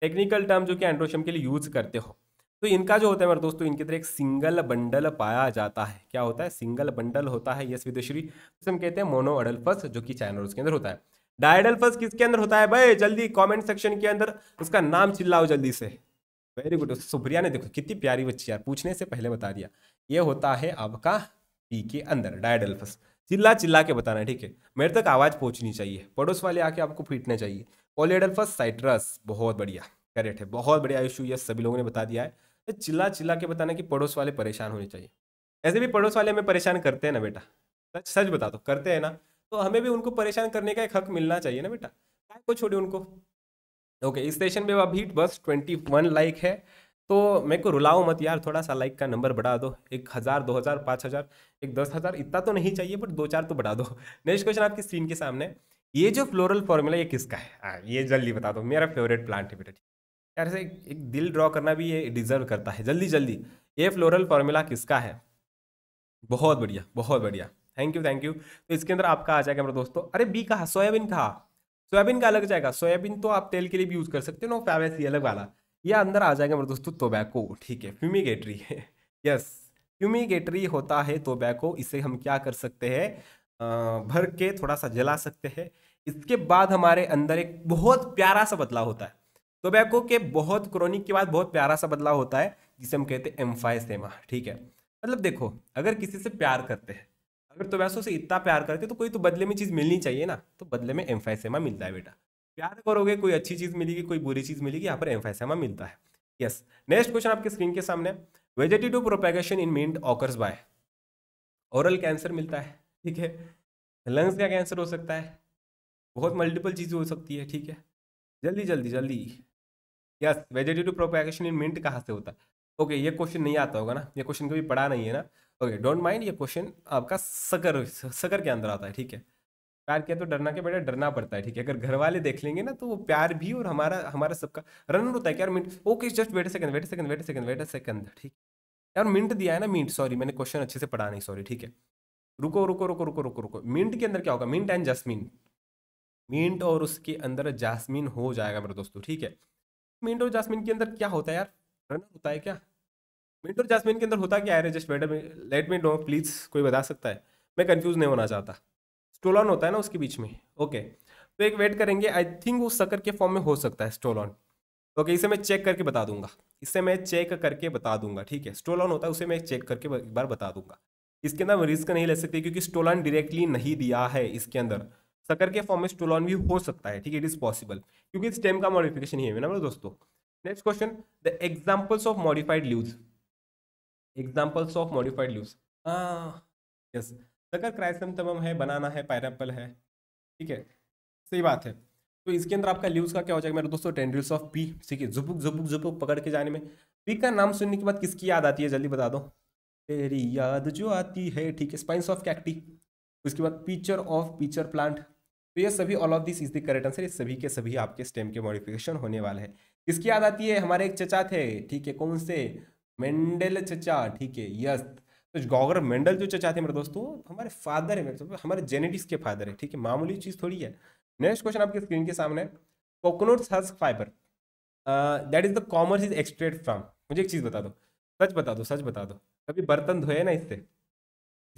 टेक्निकल टर्म जो कि एंड्रोशियम के लिए यूज करते हो तो इनका जो होता है मेरे दोस्तों इनके अंदर एक सिंगल बंडल पाया जाता है क्या होता है सिंगल बंडल होता है यस विदेश्री उसे हम कहते हैं मोनो अडल्फस जो कि चाइना रोज के अंदर होता है डायडल्फस किसके अंदर होता है भाई जल्दी कमेंट सेक्शन के अंदर उसका नाम चिल्लाओ जल्दी से वेरी गुड सुप्रिया ने देखो कितनी प्यारी बच्ची यार पूछने से पहले बता दिया ये होता है आपका पी के अंदर डायडल्फस चिल्ला चिल्ला के बताना ठीक है मेरे तक आवाज़ पहुंचनी चाहिए पड़ोस वाले आके आपको फीटना चाहिए ओलेडल्फस साइट्रस बहुत बढ़िया करेक्ट है बहुत बढ़िया आयुषु यह सभी लोगों ने बता दिया है तो चिल्ला चिल्ला के बताना कि पड़ोस वाले परेशान होने चाहिए ऐसे भी पड़ोस वाले हमें परेशान करते हैं ना बेटा सच सच बता दो करते हैं ना तो हमें भी उनको परेशान करने का एक हक मिलना चाहिए ना बेटा को छोड़े उनको ओके इस स्टेशन में अभी बस ट्वेंटी वन लाइक है तो मेरे को रुलाओ मत यार थोड़ा सा लाइक का नंबर बढ़ा दो एक हज़ार दो हज़ार पाँच हज़ार एक दस हज़ार इतना तो नहीं चाहिए बट दो चार तो बढ़ा दो नेक्स्ट क्वेश्चन आपकी स्क्रीन के सामने ये जो फ्लोरल फॉर्मूला ये किसका है आ, हाँ, ये जल्दी बता दो मेरा फेवरेट प्लांट है बेटा यार से एक दिल ड्रॉ करना भी ये डिजर्व करता है जल्दी जल्दी ये फ्लोरल फॉर्मूला किसका है बहुत बढ़िया बहुत बढ़िया थैंक यू थैंक यू तो इसके अंदर आपका आ जाएगा मेरे दोस्तों अरे बी कहा सोयाबीन कहा सोयाबीन का अलग जाएगा सोयाबीन तो आप तेल के लिए भी यूज़ कर सकते हो नो फैवेसी अलग वाला ये अंदर आ जाएगा मेरे दोस्तों टोबैको ठीक है फ्यूमिगेटरी है यस फ्यूमिगेटरी होता है तोबैको इसे हम क्या कर सकते हैं भर के थोड़ा सा जला सकते हैं इसके बाद हमारे अंदर एक बहुत प्यारा सा बदलाव होता है टोबैको के बहुत क्रोनिक के बाद बहुत प्यारा सा बदलाव होता है जिसे हम कहते हैं एम्फाइसेमा ठीक है मतलब देखो अगर किसी से प्यार करते हैं अगर तो वैसे उसे इतना प्यार करते तो कोई तो बदले में चीज़ मिलनी चाहिए ना तो बदले में एम्फाइसेमा मिलता है बेटा प्यार करोगे कोई अच्छी चीज़ मिलेगी कोई बुरी चीज़ मिलेगी यहाँ पर एम्फाइसेमा मिलता है यस नेक्स्ट क्वेश्चन आपके स्क्रीन के सामने vegetative propagation in mint occurs by oral cancer मिलता है ठीक है लंग्स का कैंसर हो सकता है बहुत मल्टीपल चीज़ें हो सकती है ठीक है जल्दी जल्दी जल्दी yes vegetative propagation in mint कहाँ से होता है ओके ये क्वेश्चन नहीं आता होगा ना ये क्वेश्चन कभी पढ़ा नहीं है ना ओके डोंट माइंड ये क्वेश्चन आपका सकर सकर के अंदर आता है ठीक है प्यार किया तो डरना के बेटा डरना पड़ता है ठीक है अगर घर वाले देख लेंगे ना तो वो प्यार भी और हमारा हमारा सबका रनर होता है यार minute okay just wait second wait second wait second wait second ठीक यार मिनट दिया है ना मिनट सॉरी मैंने क्वेश्चन अच्छे से पढ़ा नहीं सॉरी ठीक है रुको रुको रुको रुको रुको रुको मिनट के अंदर क्या होगा मिनट एंड जस्मिन मिनट और उसके अंदर जासमिन हो जाएगा मेरे दोस्तों ठीक है मिनट और जासमिन के अंदर क्या होता है यार रनर होता है क्या मिंट और जैस्मिन के अंदर होता क्या है just madam let me know please कोई बता सकता है मैं कन्फ्यूज़ नहीं होना चाहता स्टोलॉन होता है ना उसके बीच में ओके तो एक वेट करेंगे आई थिंक वो सकर के फॉर्म में हो सकता है स्टोलॉन ओके इसे मैं चेक करके बता दूंगा इसे मैं चेक करके बता दूंगा ठीक है स्टोलॉन होता है उसे मैं चेक करके एक बार बता दूंगा इसके अंदर रिस्क नहीं ले सकते क्योंकि स्टोलॉन डायरेक्टली नहीं दिया है इसके अंदर सकर के फॉर्म में स्टोलॉन भी हो सकता है ठीक है इट इज़ पॉसिबल क्योंकि स्टेम का मॉडिफिकेशन ही है ना मेरे मतलब दोस्तों next question the examples of modified leaves examples of modified leaves yes अगर क्राइसम तमम है बनाना है पाइनएप्पल है ठीक है सही बात है तो इसके अंदर आपका लीव्स का क्या हो जाएगा मेरे दोस्तों टेंड्रिल्स ऑफ पी ठीक है झुपुक झुपुक झुपुक पकड़ के जाने में पी का नाम सुनने के बाद किसकी याद आती है जल्दी बता दो तेरी याद जो आती है ठीक है स्पाइंस ऑफ कैक्टी उसके बाद पीचर ऑफ पीचर प्लांट तो ये सभी all of this is the correct answer ये सभी के सभी आपके स्टेम के मॉडिफिकेशन होने वाले हैं किसकी याद आती है हमारे एक चचा थे ठीक है कौन से मेंडल चचा ठीक है यस तो गौगर मेंडल जो चचा थे मेरे दोस्तों हमारे फादर है मेरे दोस्तों हमारे जेनेटिक्स के फादर है ठीक है मामूली चीज़ थोड़ी है नेक्स्ट क्वेश्चन आपके स्क्रीन के सामने coconut husk fiber that is the commerce is extracted from मुझे एक चीज़ बता दो सच बता दो सच बता दो कभी बर्तन धोए ना इससे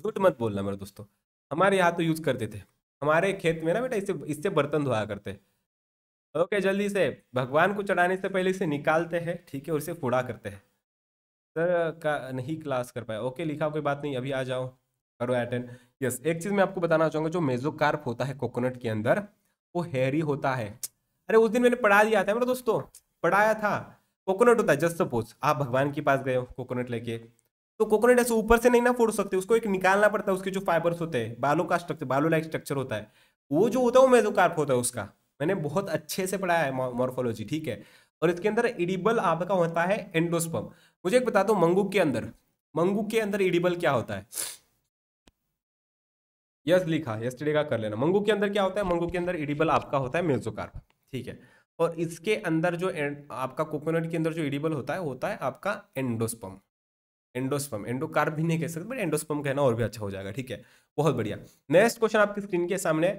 झूठ मत बोलना मेरे दोस्तों हमारे यहाँ तो यूज़ करते थे हमारे खेत में ना बेटा इससे इससे बर्तन धोया करते ओके जल्दी से भगवान को चढ़ाने से पहले इसे निकालते हैं ठीक है और इसे फोड़ा करते हैं सर का नहीं क्लास कर पाया ओके लिखा कोई बात नहीं अभी आ जाओ करो अटेंड यस एक चीज़ मैं आपको बताना चाहूंगा जो मेजोकार्प होता है कोकोनट के अंदर वो हेरी होता है अरे उस दिन मैंने पढ़ा दिया था मेरे दोस्तों पढ़ाया था कोकोनट होता है जस्ट सपोज आप भगवान के पास गए हो कोकोनट लेके तो कोकोनट ऐसे ऊपर से नहीं ना फोड़ सकते उसको एक निकालना पड़ता है उसके जो फाइबर्स होते हैं बालों का स्ट्रक्चर बालों लाइक स्ट्रक्चर होता है वो जो होता है वो मेजोकार्प होता है उसका मैंने बहुत अच्छे से पढ़ाया है मॉर्फोलॉजी ठीक है और इसके अंदर इडिबल आपका होता है एंडोस्पम मुझे एक बता दो मंगू के अंदर मंगू के अंदर इडिबल क्या होता है यस yes, लिखा यस्टरडे का कर लेना मंगू के अंदर क्या होता है मंगू के अंदर इडिबल आपका होता है मेजोकार्प ठीक है और इसके अंदर जो आपका कोकोनट के अंदर जो इडिबल होता है होता है आपका एंडोस्पम एंडोस्पम एंडोकार्प भी नहीं कह सकते बट एंडोस्पम कहना और भी अच्छा हो जाएगा ठीक है बहुत बढ़िया नेक्स्ट क्वेश्चन आपकी स्क्रीन के सामने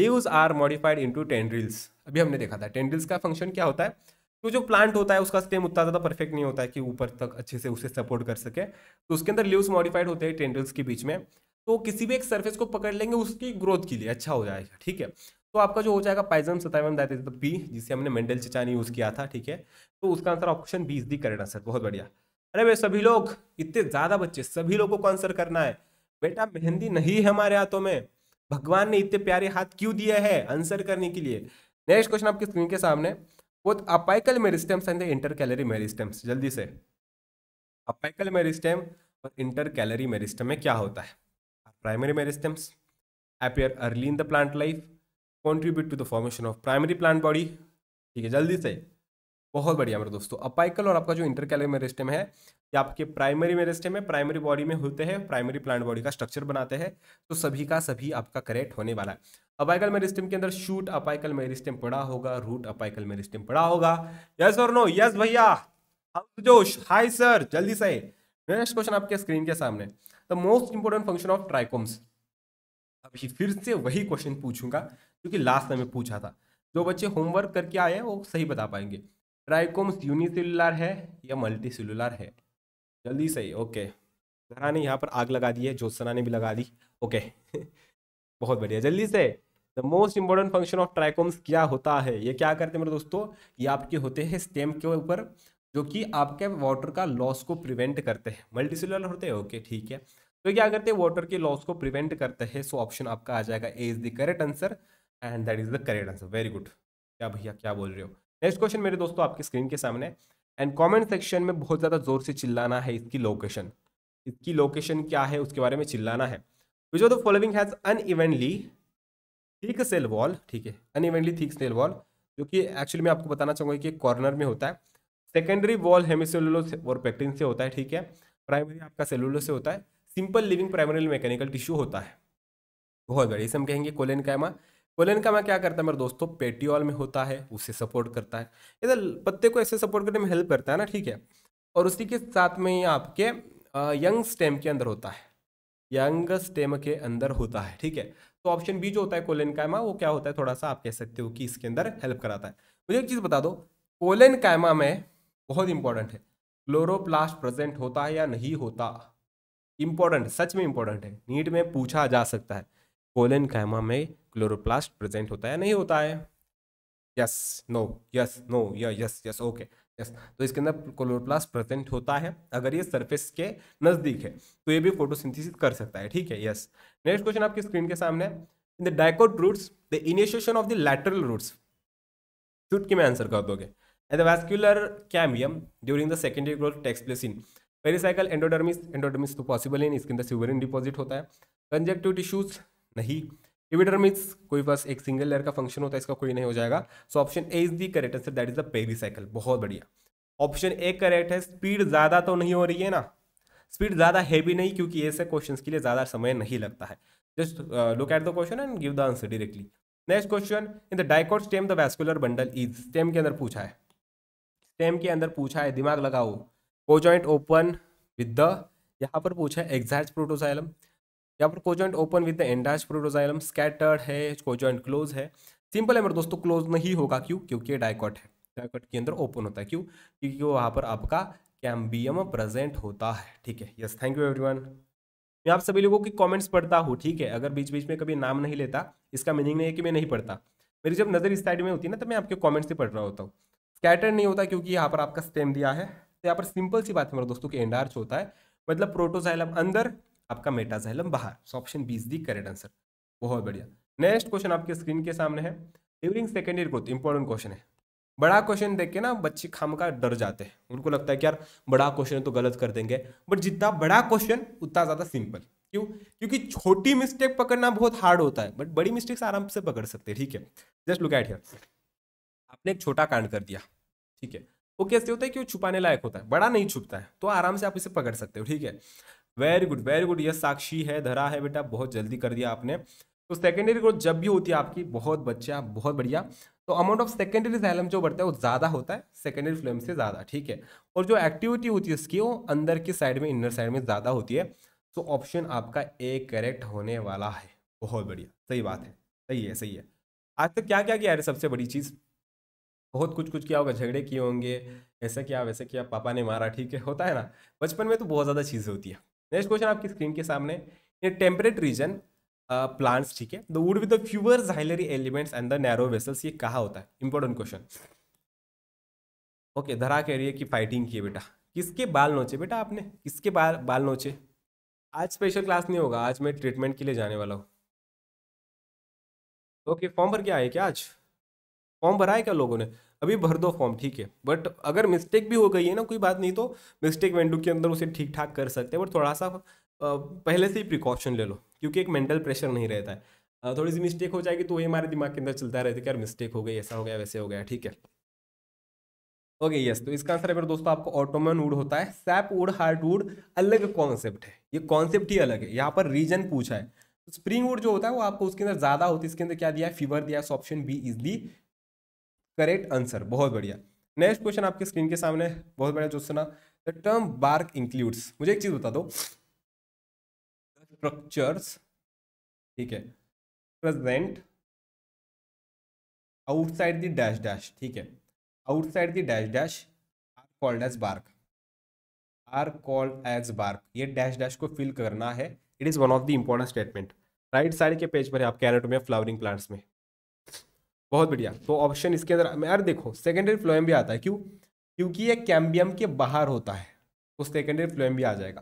leaves are modified into tendrils अभी हमने देखा था टेंड्रिल्स का फंक्शन क्या होता है तो जो प्लांट होता है उसका स्टेम उतना ज़्यादा परफेक्ट नहीं होता है कि ऊपर तक अच्छे से उसे सपोर्ट कर सके तो उसके अंदर लिव्स मॉडिफाइड होते हैं टेंडल्स के बीच में तो किसी भी एक सर्फेस को पकड़ लेंगे उसकी ग्रोथ के लिए अच्छा हो जाएगा ठीक है तो आपका जो हो जाएगा पाइजम सतावन दैट इज द बी जिसे हमने मेंडल चिचा यूज़ किया था ठीक है तो उसका answer option B is the correct answer बहुत बढ़िया अरे भाई सभी लोग इतने ज़्यादा बच्चे सभी लोगों को आंसर करना है बेटा मेहंदी नहीं है हमारे हाथों में भगवान ने इतने प्यारे हाथ क्यों दिए है आंसर करने के लिए नेक्स्ट क्वेश्चन आपकी स्क्रीन के सामने both apical meristems and the intercalary meristems जल्दी से अपाइकल मेरिस्टेम और इंटर कैलरी मेरिस्टम में क्या होता है primary meristems appear early in the plant life contribute to the formation of primary plant body ठीक है जल्दी से बहुत बढ़िया मेरे दोस्तों अपाइकल और आपका जो इंटर इंटरकैलरी मेरिस्टम है ये आपके प्राइमरी मेरिस्टेम में प्राइमरी बॉडी में होते हैं प्राइमरी प्लांट बॉडी का स्ट्रक्चर बनाते हैं तो सभी का सभी आपका करेक्ट होने वाला है अपाइकल मेरिस्टेम के अंदर शूट अपाइकल मेरिस्टेम पड़ा होगा रूट अपाइकल मेरिस्टेम पड़ा होगा यस और नो यस भैया हाँ, जोश हाय सर जल्दी से नेक्स्ट क्वेश्चन आपके स्क्रीन के सामने the most important function of trichomes अभी फिर से वही क्वेश्चन पूछूंगा क्योंकि लास्ट टाइम में पूछा था जो बच्चे होमवर्क करके आए हैं वो सही बता पाएंगे ट्राइकोम्स यूनिसेलुलर है या मल्टीसेलुलर है जल्दी सही ओके जहरा ने यहाँ पर आग लगा दी है जोत्सना ने भी लगा दी ओके *laughs* बहुत बढ़िया जल्दी से the most important function of trichomes क्या होता है ये क्या करते हैं मेरे दोस्तों ये आपके होते हैं स्टेम के ऊपर जो कि आपके वाटर का लॉस को प्रिवेंट करते हैं मल्टीसेलुलर होते हैं ओके ठीक है तो क्या करते हैं वाटर के लॉस को प्रिवेंट करते हैं सो ऑप्शन आपका आ जाएगा A is the correct answer and that is the correct answer very good क्या भैया क्या बोल रहे हो नेक्स्ट क्वेश्चन मेरे दोस्तों आपकी स्क्रीन के सामने एंड कमेंट सेक्शन में बहुत ज़्यादा ज़ोर से चिल्लाना है इसकी लोकेशन इसकी लोकेशन क्या है उसके बारे में चिल्लाना है which of the following has unevenly thick cell wall ठीक है unevenly thick cell wall जो कि एक्चुअली मैं आपको बताना चाहूँगा कि कॉर्नर में होता है सेकेंडरी वॉल हेमिसेलुलो और पेक्टिन से होता है ठीक है प्राइमरी आपका सेलुलो से होता है simple living primary mechanical tissue होता है बहुत बढ़िया इसे हम कहेंगे कोलेन कैमा कोलन का मैं क्या करता है मेरे दोस्तों पेटियॉल में होता है उसे सपोर्ट करता है इधर पत्ते को ऐसे सपोर्ट करने में हेल्प करता है ना ठीक है और उसी के साथ में आपके यंग स्टेम के अंदर होता है यंग स्टेम के अंदर होता है ठीक है तो ऑप्शन बी जो होता है कोलेन कायमा वो क्या होता है थोड़ा सा आप कह सकते हो कि इसके अंदर हेल्प कराता है मुझे एक चीज़ बता दो कोलन कायमा में बहुत इंपॉर्टेंट है क्लोरोप्लास्ट प्रेजेंट होता है या नहीं होता इंपॉर्टेंट सच में इंपॉर्टेंट है नीट में पूछा जा सकता है कोलन कैमा में क्लोरोप्लास्ट प्रेजेंट होता है नहीं होता है yes no yes no yes yes okay yes तो इसके अंदर क्लोरोप्लास्ट प्रेजेंट होता है अगर ये सरफेस के नज़दीक है तो ये भी फोटोसिंथेसिस कर सकता है ठीक है यस नेक्स्ट क्वेश्चन आपकी स्क्रीन के सामने in the dicot roots the initiation of the lateral roots shoot के मैं आंसर कर दोगे and the vascular cambium during the secondary growth takes place in pericycle endodermis endodermis तो पॉसिबल है इसके अंदर सिवरिन डिपॉजिट होता है कंजेक्टिव टिश्यूज नहीं इविडर मीन्स कोई बस एक सिंगल लेयर का फंक्शन होता है इसका कोई नहीं हो जाएगा so option A is the correct answer that is the pericycle बहुत बढ़िया ऑप्शन ए करेक्ट है स्पीड ज़्यादा तो नहीं हो रही है ना स्पीड ज़्यादा है भी नहीं क्योंकि ऐसे क्वेश्चन के लिए ज़्यादा समय नहीं लगता है just look at the question and give the answer directly next question in the dicot stem the vascular bundle is stem के अंदर पूछा है स्टेम के अंदर पूछा है दिमाग लगाओ को जॉइंट ओपन विद द यहाँ पर पूछा है एग्जैक्ट प्रोटोसाइलम यहाँ पर conjoint open with the endarch protoxylem scattered है कोजॉइंट क्लोज है सिंपल है मेरे दोस्तों क्लोज नहीं होगा क्यों क्योंकि डायकॉट है डायकॉट के अंदर ओपन होता है क्यों क्योंकि वो वहाँ पर आपका कैम्बियम प्रेजेंट होता है ठीक है यस थैंक यू एवरीवन मैं आप सभी लोगों की कमेंट्स पढ़ता हूँ ठीक है अगर बीच बीच में कभी नाम नहीं लेता इसका मीनिंग नहीं है कि मैं नहीं पढ़ता मेरी जब नज़र इस साइड में होती है ना तो मैं आपके कमेंट्स से पढ़ रहा होता हूँ स्कैटर नहीं होता क्योंकि यहाँ पर आपका स्टेम दिया है तो यहाँ पर सिंपल सी बात है मेरे दोस्तों कि एंडार्च होता है मतलब प्रोटोजाइलम अंदर आपका मेटाजाइलम बाहर so option B is the correct answer बहुत बढ़िया नेक्स्ट क्वेश्चन आपके स्क्रीन के सामने है during secondary growth important question है बड़ा क्वेश्चन देख के ना बच्चे खाम का डर जाते हैं उनको लगता है कि यार बड़ा क्वेश्चन तो गलत कर देंगे बट जितना बड़ा क्वेश्चन उतना ज़्यादा सिंपल क्यों क्योंकि छोटी मिस्टेक पकड़ना बहुत हार्ड होता है बट बड़ी मिस्टेक्स आराम से पकड़ सकते हैं ठीक है जस्ट लुक एट हियर आपने एक छोटा कांड कर दिया ठीक है वो कैसे होता है कि वो छुपाने लायक होता है बड़ा नहीं छुपता है तो आराम से आप इसे पकड़ सकते हो ठीक है very good very good yes Sakshi है धरा है बेटा बहुत जल्दी कर दिया आपने तो सेकेंडरी ग्रोथ जब भी होती है आपकी बहुत बच्चा बहुत बढ़िया तो अमाउंट ऑफ सेकेंडरी सैलम जो बढ़ता है वो ज़्यादा होता है सेकेंडरी फ्लेम से ज़्यादा ठीक है और जो एक्टिविटी होती है इसकी वो अंदर की साइड में इनर साइड में ज़्यादा होती है तो ऑप्शन आपका ए करेक्ट होने वाला है बहुत बढ़िया सही बात है सही है सही है आज तक क्या क्या किया सबसे बड़ी चीज़ बहुत कुछ कुछ किया होगा झगड़े किए होंगे ऐसा किया वैसे किया पापा ने मारा ठीक है होता है ना बचपन में तो बहुत ज़्यादा चीज़ें होती है नेक्स्ट क्वेश्चन आपकी स्क्रीन के सामने इन टेम्परेट रीजन प्लांट्स ठीक है the wood with the fewer xylary elements and the narrow vessels ये कहा होता है इंपॉर्टेंट क्वेश्चन ओके धरा कह रही है कि फाइटिंग की बेटा किसके बाल नोचे बेटा आपने किसके बाल बाल नोचे आज स्पेशल क्लास नहीं होगा आज मैं ट्रीटमेंट के लिए जाने वाला हूँ ओके फॉर्म भर के आए क्या आज फॉर्म भरा है क्या लोगों ने अभी भर दो फॉर्म ठीक है बट अगर मिस्टेक भी हो गई है ना कोई बात नहीं तो मिस्टेक वेंडू के अंदर उसे ठीक ठाक कर सकते हैं बट थोड़ा सा पहले से ही प्रिकॉशन ले लो क्योंकि एक मेंटल प्रेशर नहीं रहता है थोड़ी सी मिस्टेक हो जाएगी तो वही हमारे दिमाग के अंदर चलता रहता है कि यार मिस्टेक हो गई ऐसा हो गया वैसे हो गया ठीक है ओके okay, यस yes, तो इसका आंसर है मेरे दोस्तों आपको ऑटोमन वुड होता है सैप वुड हार्ट वुड अलग कॉन्सेप्ट है ये कॉन्सेप्ट ही अलग है यहाँ पर रीजन पूछा है स्प्रिंग वुड जो होता है वो आपको उसके अंदर ज़्यादा होती है इसके अंदर क्या दिया है फीवर दिया है option B is the correct answer बहुत बढ़िया नेक्स्ट क्वेश्चन आपके स्क्रीन के सामने बहुत बढ़िया जो सुना द टर्म बार्क इंक्लूड्स मुझे एक चीज़ बता दो स्ट्रक्चर्स ठीक है present outside the dash dash ठीक है outside the dash dash are called as bark are called as bark ये डैश डैश को फिल करना है it is one of the important statement right side के पेज पर है आपके एनाटोमी ऑफ फ्लावरिंग प्लांट्स में बहुत बढ़िया तो ऑप्शन इसके अंदर यार देखो सेकेंडरी फ्लोएम भी आता है क्यों क्योंकि ये कैम्बियम के बाहर होता है तो सेकेंडरी फ्लोएम भी आ जाएगा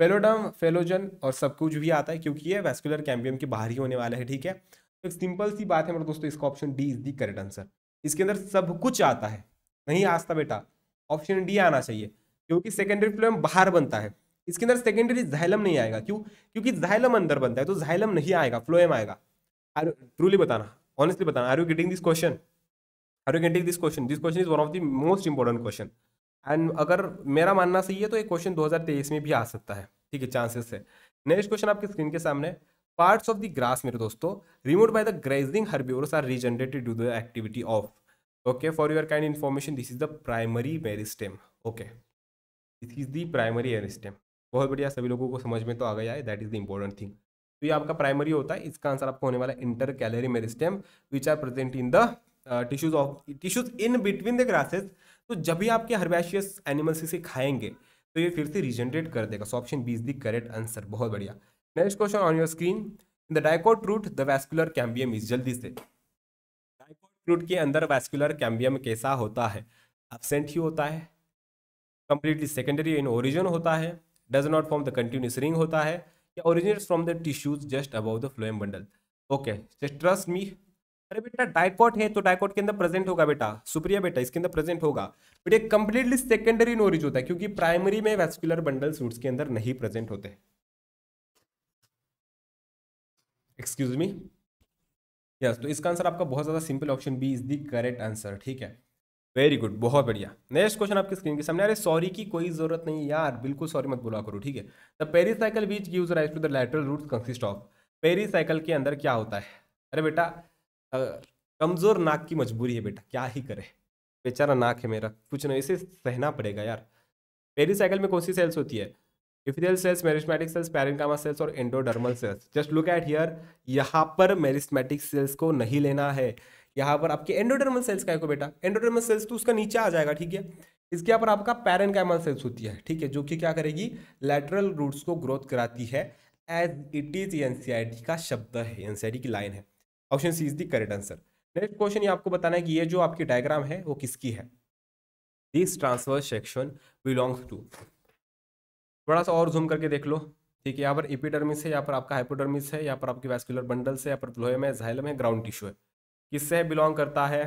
फेलोडम फेलोजन और सब कुछ भी आता है क्योंकि ये वेस्कुलर कैम्बियम के बाहर ही होने वाला है ठीक है तो एक सिंपल सी बात है मेरे दोस्तों इसका option D is the correct answer इसके अंदर सब कुछ आता है नहीं आता बेटा ऑप्शन डी आना चाहिए क्योंकि सेकेंडरी फ्लोएम बाहर बनता है इसके अंदर सेकेंडरी जाइलम नहीं आएगा क्यों क्योंकि जाइलम अंदर बनता है तो जाइलम नहीं आएगा फ्लोएम आएगा ट्रूली बताना ऑनस्टली बताना are you getting this question are you getting this question this question is one of the most important question and अगर मेरा मानना सही है तो ये क्वेश्चन 2023 में भी आ सकता है ठीक है चांसेस है नेक्स्ट क्वेश्चन आपके स्क्रीन के सामने पार्ट्स ऑफ द ग्रास मेरे दोस्तों remove by the grazing herbivores are regenerated do the activity of okay for your kind information this is the primary meristem okay this is the primary meristem बहुत बढ़िया सभी लोगों को समझ में तो आ गया है that is the important thing तो ये आपका प्राइमरी होता है इसका आंसर आपको होने वाला है intercalary meristem which are present in the tissues of tissues in between the grasses तो जब भी आपके हर्बैशियस एनिमल्स इसे खाएंगे तो ये फिर से रिजनरेट कर देगा so option B is the correct answer बहुत बढ़िया next question on your screen the dicot root the vascular cambium is जल्दी से डायकोट रूट के अंदर वैस्कुलर कैम्बियम कैसा होता है एबसेंट ही होता है कंप्लीटली सेकेंडरी इन ओरिजिन होता है does not form the continuous ring होता है originates from the tissues just above the phloem bundle okay just trust me अरे बेटा डाइकॉट है तो डाइकॉट के अंदर प्रेजेंट होगा बेटा सुप्रिया बेटा इसके अंदर प्रेजेंट होगा बट ये कंप्लीटली सेकेंडरी नोरिज होता है क्योंकि प्राइमरी में वेस्कुलर बंडल सूट्स के अंदर नहीं प्रेजेंट होते एक्सक्यूज मी यस तो इसका आंसर आपका बहुत ज्यादा simple option B is the correct answer ठीक है वेरी गुड बहुत बढ़िया नेक्स्ट क्वेश्चन आपकी स्क्रीन के सामने अरे सॉरी की कोई जरूरत नहीं यार बिल्कुल सॉरी मत बुला करो ठीक है the cycle beach gives right to the lateral root consist of cycle के अंदर क्या होता है अरे बेटा कमज़ोर नाक की मजबूरी है बेटा क्या ही करे बेचारा नाक है मेरा कुछ नहीं इसे सहना पड़ेगा यार पेरीसाइकिल में कौन सी सेल्स होती है epithelial cells meristematic cells parenchyma cells और endodermal cells just look at here यहाँ पर मेरिस्मेटिक सेल्स को नहीं लेना है यहाँ पर आपके एंडोडर्मल सेल्स का है को बेटा एंडोडर्मल सेल्स तो उसका नीचे आ जाएगा ठीक है इसके यहाँ पर आपका पैरेनकाइमल सेल्स होती है ठीक है जो कि क्या करेगी लेटरल रूट्स को ग्रोथ कराती है एज इट इज एन का शब्द है एन की लाइन है option C is the correct answer next question ये आपको बताना है कि ये जो आपकी डायग्राम है वो किसकी है this transverse section belongs to थोड़ा सा और जूम करके देख लो ठीक है यहाँ पर एपिडर्मिस है यहाँ पर आपका हाइपोडर्मिस है यहाँ पर आपकी वैस्कुलर बंडल्स है यहाँ पर फ्लोएम है जाइलम है ग्राउंड टिश्यू है किससे बिलोंग करता है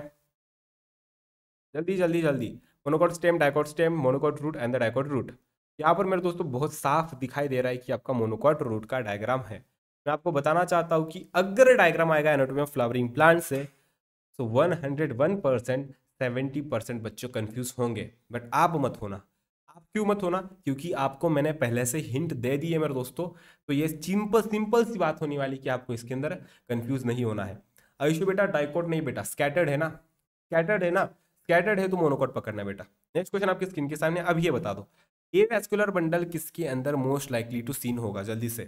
जल्दी जल्दी जल्दी monocot stem dicot stem monocot root and the dicot root यहाँ पर मेरे दोस्तों बहुत साफ दिखाई दे रहा है कि आपका मोनोकोट रूट का डायग्राम है मैं आपको बताना चाहता हूँ कि अगर डायग्राम आएगा एनोटोमी ऑफ फ्लावरिंग प्लांट से तो one hundred one percent seventy percent बच्चों कन्फ्यूज होंगे बट आप मत होना आप क्यों मत होना क्योंकि आपको मैंने पहले से हिंट दे दी है मेरे दोस्तों तो ये सिंपल सिंपल सी बात होने वाली कि आपको इसके अंदर कन्फ्यूज नहीं होना है आयुषु बेटा डाइकोट नहीं बेटा स्कैटर्ड है ना स्कैटर्ड है ना स्कैटर्ड है तो मोनोकोट पकड़ना बेटा नेक्स्ट क्वेश्चन आपके स्किन के सामने अब ये बता दो ए वैस्कुलर बंडल किसके अंदर मोस्ट लाइकली टू सीन होगा जल्दी से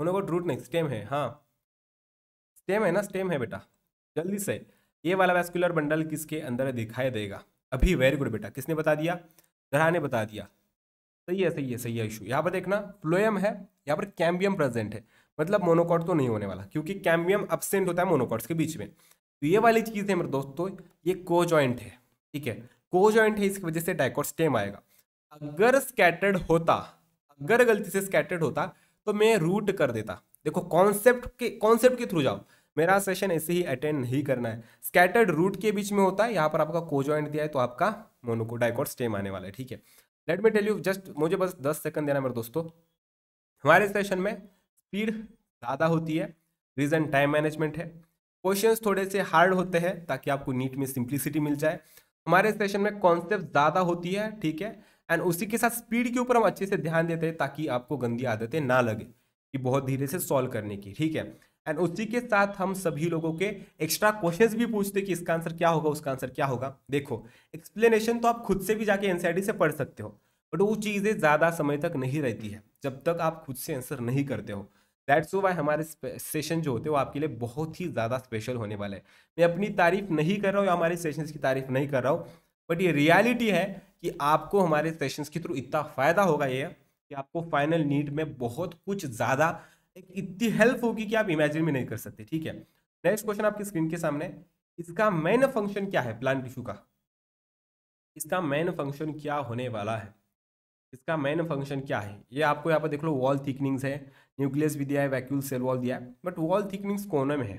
मोनोकोट रूट नहीं स्टेम है हाँ स्टेम है ना स्टेम है बेटा जल्दी से ये वाला वैस्कुलर बंडल किसके अंदर दिखाई देगा अभी वेरी गुड बेटा किसने बता दिया ग्रहा ने बता दिया सही है सही है सही है इशू यहाँ पर देखना फ्लोएम है यहाँ पर कैम्बियम प्रेजेंट है मतलब मोनोकॉट तो नहीं होने वाला क्योंकि कैम्बियम अपसेंट होता है मोनोकॉट्स के बीच में तो ये वाली चीज़ है मेरे दोस्तों ये को जॉइंट है ठीक है को जॉइंट है इसकी वजह से डायकॉट स्टेम आएगा अगर स्कैटर्ड होता अगर गलती से स्कैटर्ड होता तो मैं रूट कर देता देखो कॉन्सेप्ट के कॉन्सेप्ट के थ्रू जाओ मेरा सेशन ऐसे ही अटेंड नहीं करना है स्कैटर्ड रूट के बीच में होता है यहाँ पर आपका को ज्वाइंट दिया है तो आपका मोनोको डाइकॉट स्टेम आने वाला है ठीक है let me tell you just मुझे बस दस सेकंड देना मेरे दोस्तों हमारे सेशन में स्पीड ज़्यादा होती है रीज़न टाइम मैनेजमेंट है क्वेश्चंस थोड़े से हार्ड होते हैं ताकि आपको नीट में सिंप्लिसिटी मिल जाए हमारे सेशन में कॉन्सेप्ट ज़्यादा होती है ठीक है एंड उसी के साथ स्पीड के ऊपर हम अच्छे से ध्यान देते हैं ताकि आपको गंदी आदतें ना लगे कि बहुत धीरे से सॉल्व करने की ठीक है एंड उसी के साथ हम सभी लोगों के एक्स्ट्रा क्वेश्चंस भी पूछते हैं कि इसका आंसर क्या होगा उसका आंसर क्या होगा देखो एक्सप्लेनेशन तो आप खुद से भी जाके एनसीईआरटी से पढ़ सकते हो बट वो चीज़ें ज़्यादा समय तक नहीं रहती है जब तक आप खुद से आंसर नहीं करते हो दैट्स वाई हमारे सेशन जो होते हैं वो आपके लिए बहुत ही ज़्यादा स्पेशल होने वाला है मैं अपनी तारीफ नहीं कर रहा हूँ या हमारे सेशंस की तारीफ नहीं कर रहा हूँ बट ये रियलिटी है कि आपको हमारे सेशंस के थ्रू इतना फ़ायदा होगा ये कि आपको फाइनल नीट में बहुत कुछ ज़्यादा इतनी हेल्प होगी कि आप इमेजिन भी नहीं कर सकते ठीक है नेक्स्ट क्वेश्चन आपकी स्क्रीन के सामने इसका मेन फंक्शन क्या है प्लान टिश्यू का इसका मेन फंक्शन क्या होने वाला है इसका मेन फंक्शन क्या है ये आपको यहाँ पर देख लो वॉल थिकनिंग्स है न्यूक्लियस भी दिया है वैक्यूल सेल वॉल दिया है बट वॉल थिकनिंग्स कोने में है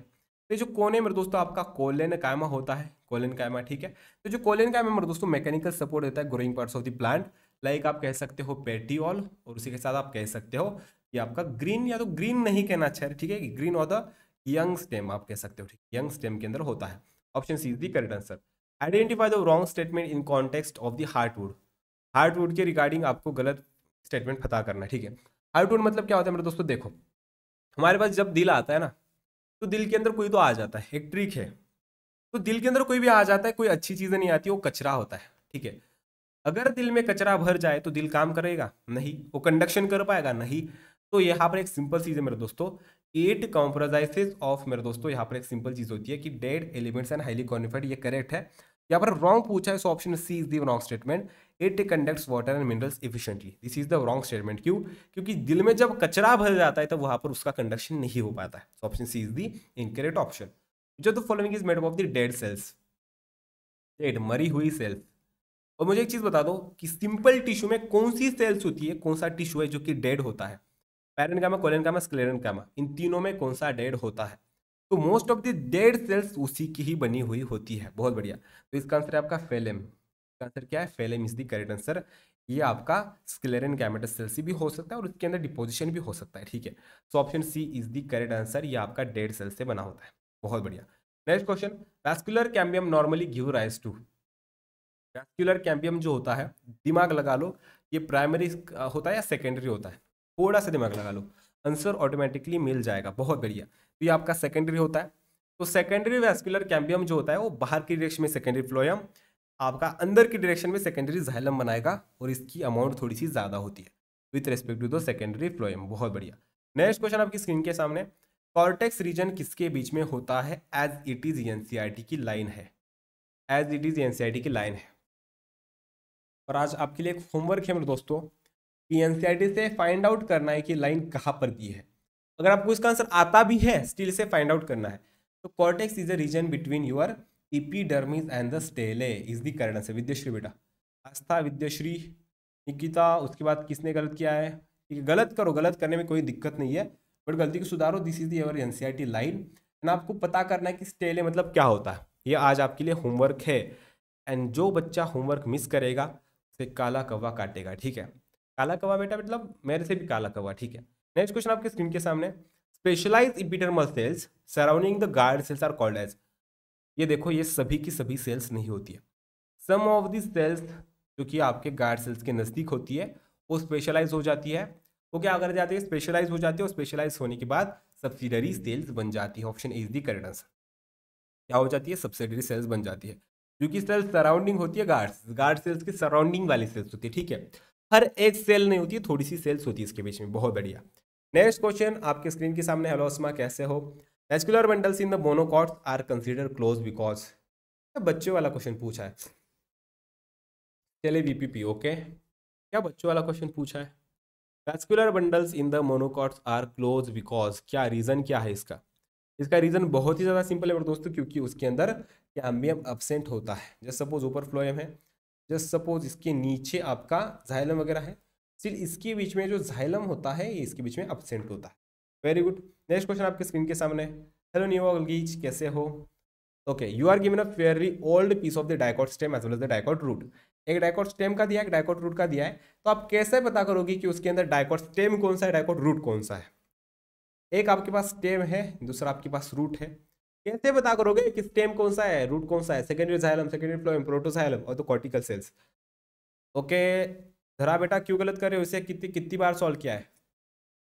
तो जो कोने में दोस्तों आपका कोलेन कायमा होता है कोलेन कायमा ठीक है तो जो कोलेन कायमा में दोस्तों मैकेनिकल सपोर्ट देता है growing parts of the plant like आप कह सकते हो पेटीऑल और उसी के साथ आप कह सकते हो कि आपका ग्रीन या तो ग्रीन नहीं कहना अच्छा है ठीक है ग्रीन और द यंग स्टेम आप कह सकते हो ठीक यंग स्टेम के अंदर होता है option C is the correct answer identify the wrong statement in context of the heartwood heartwood के रिगार्डिंग आपको गलत स्टेटमेंट पता करना है ठीक है हाई टोन मतलब क्या होता है मेरे दोस्तों देखो हमारे पास जब दिल आता है ना तो दिल के अंदर कोई तो आ जाता है एक ट्रिक है तो दिल के अंदर कोई भी आ जाता है कोई अच्छी चीज़ें नहीं आती वो कचरा होता है ठीक है अगर दिल में कचरा भर जाए तो दिल काम करेगा नहीं वो कंडक्शन कर पाएगा नहीं तो यहाँ पर एक सिंपल चीज़ है मेरे दोस्तों एट कॉम्प्रोजाइसिस ऑफ मेरे दोस्तों यहाँ पर एक सिंपल चीज़ होती है कि dead elements and highly qualified ये करेक्ट है यहाँ पर रॉन्ग पूछा है so option C is the wrong statement it conducts water and minerals efficiently this is the wrong statement क्यों क्योंकि दिल में जब कचरा भर जाता है तो वहां पर उसका कंडक्शन नहीं हो पाता है option C is the incorrect option जो the following is made up of the dead cells dead मरी हुई सेल्स और मुझे एक चीज़ बता दो कि सिंपल टिश्यू में कौन सी सेल्स होती है कौन सा टिश्यू है जो कि डेड होता है पैरन कामा कोलन कामा स्क्लेरन कामा इन तीनों में कौन सा डेड होता है तो most of the dead cells उसी की ही बनी हुई होती है बहुत बढ़िया तो इसका आंसर है आपका फेलेम आंसर क्या है phellem is the correct answer ये आपका स्क्लेरन गैमेटस सेल्सी भी हो सकता है और उसके अंदर डिपोजिशन भी हो सकता है ठीक है so option C is the correct answer ये आपका डेड सेल से बना होता है बहुत बढ़िया next question vascular cambium normally give rise to vascular cambium जो होता है दिमाग लगा लो ये प्राइमरी होता है या सेकेंडरी होता है थोड़ा सा दिमाग लगा लो आंसर ऑटोमेटिकली मिल जाएगा बहुत बढ़िया तो ये आपका सेकेंडरी होता है तो सेकेंडरी वैस्कुलर कैम्बियम जो होता है वो बाहर की रिएक्शन में सेकेंडरी फ्लोयम आपका अंदर की डायरेक्शन में सेकेंडरी जहलम बनाएगा और इसकी अमाउंट थोड़ी सी ज़्यादा होती है with respect to the secondary phloem बहुत बढ़िया नेक्स्ट क्वेश्चन आपकी स्क्रीन के सामने कॉर्टेक्स रीजन किसके बीच में होता है एज इट इज एन की लाइन है एज इट इज एन की लाइन है और आज आपके लिए एक होमवर्क है मेरे दोस्तों कि एन से फाइंड आउट करना है कि लाइन कहाँ पर दी है अगर आपको इसका आंसर आता भी है स्टिल से फाइंड आउट करना है तो cortex is a region between your epidermis and the stele is the correct answer Vidyashree बेटा आस्था विद्याश्री निकिता उसके बाद किसने गलत किया है ठीक है गलत करो गलत करने में कोई दिक्कत नहीं है बट गलती को सुधारो this is the N C line and आपको पता करना है कि स्टेले मतलब क्या होता है ये आज आपके लिए होमवर्क है एंड जो बच्चा होमवर्क मिस करेगा उसे काला कौवा काटेगा ठीक है काला कौवा बेटा मतलब मेरे से भी काला कौवा ठीक है नेक्स्ट क्वेश्चन आपके स्क्रीन के सामने specialised epidermal cells surrounding the guard cells are called as ये देखो ये सभी की सभी सेल्स नहीं होती है सम ऑफ दी सेल्स जो कि आपके गार्ड सेल्स के नज़दीक होती है वो स्पेशलाइज हो जाती है वो क्या कर जाती है स्पेशलाइज हो जाती है और स्पेशलाइज होने के बाद सब्सिडरी सेल्स बन जाती है option is the correct answer क्या हो जाती है सब्सिडरी सेल्स बन जाती है क्योंकि सेल्स सराउंडिंग होती है गार्ड्स गार्ड सेल्स की सराउंडिंग वाली सेल्स होती है ठीक है हर एक सेल नहीं होती है थोड़ी सी सेल्स होती है इसके बीच में बहुत बढ़िया नेक्स्ट क्वेश्चन आपके स्क्रीन के सामने हेलो कैसे हो vascular bundles in the monocots are consider close because बच्चों वाला क्वेश्चन पूछा है चले बीपीपी ओके क्या बच्चों वाला क्वेश्चन पूछा है vascular bundles in the monocots are close because क्या रीज़न क्या है इसका इसका रीज़न बहुत ही ज़्यादा सिंपल है मेरे दोस्तों क्योंकि उसके अंदर कैम्बियम अपसेंट होता है जस्ट सपोज ऊपर फ्लोएम है जस्ट सपोज इसके नीचे आपका झाइलम वगैरह है सिर्फ इसके बीच में जो झाइलम होता है ये इसके बीच में एबसेंट होता है वेरी गुड नेक्स्ट क्वेश्चन आपके स्क्रीन के सामने हेलो न्यूज कैसे हो okay you are given a fairly old piece of the dicot stem as well as the dicot root एक डायकॉट स्टेम का दिया है एक डायकॉट रूट का दिया है तो आप कैसे पता करोगे कि उसके अंदर डायकॉट स्टेम कौन सा है डायकॉट रूट कौन सा है एक आपके पास स्टेम है दूसरा आपके पास रूट है कैसे पता करोगे कि स्टेम कौन सा है रूट कौन सा है secondary xylem secondary phloem protoxylem और तो कॉर्टिकल सेल्स ओके धरा बेटा क्यों गलत कर रहे हो इसे कितनी कितनी बार सॉल्व किया है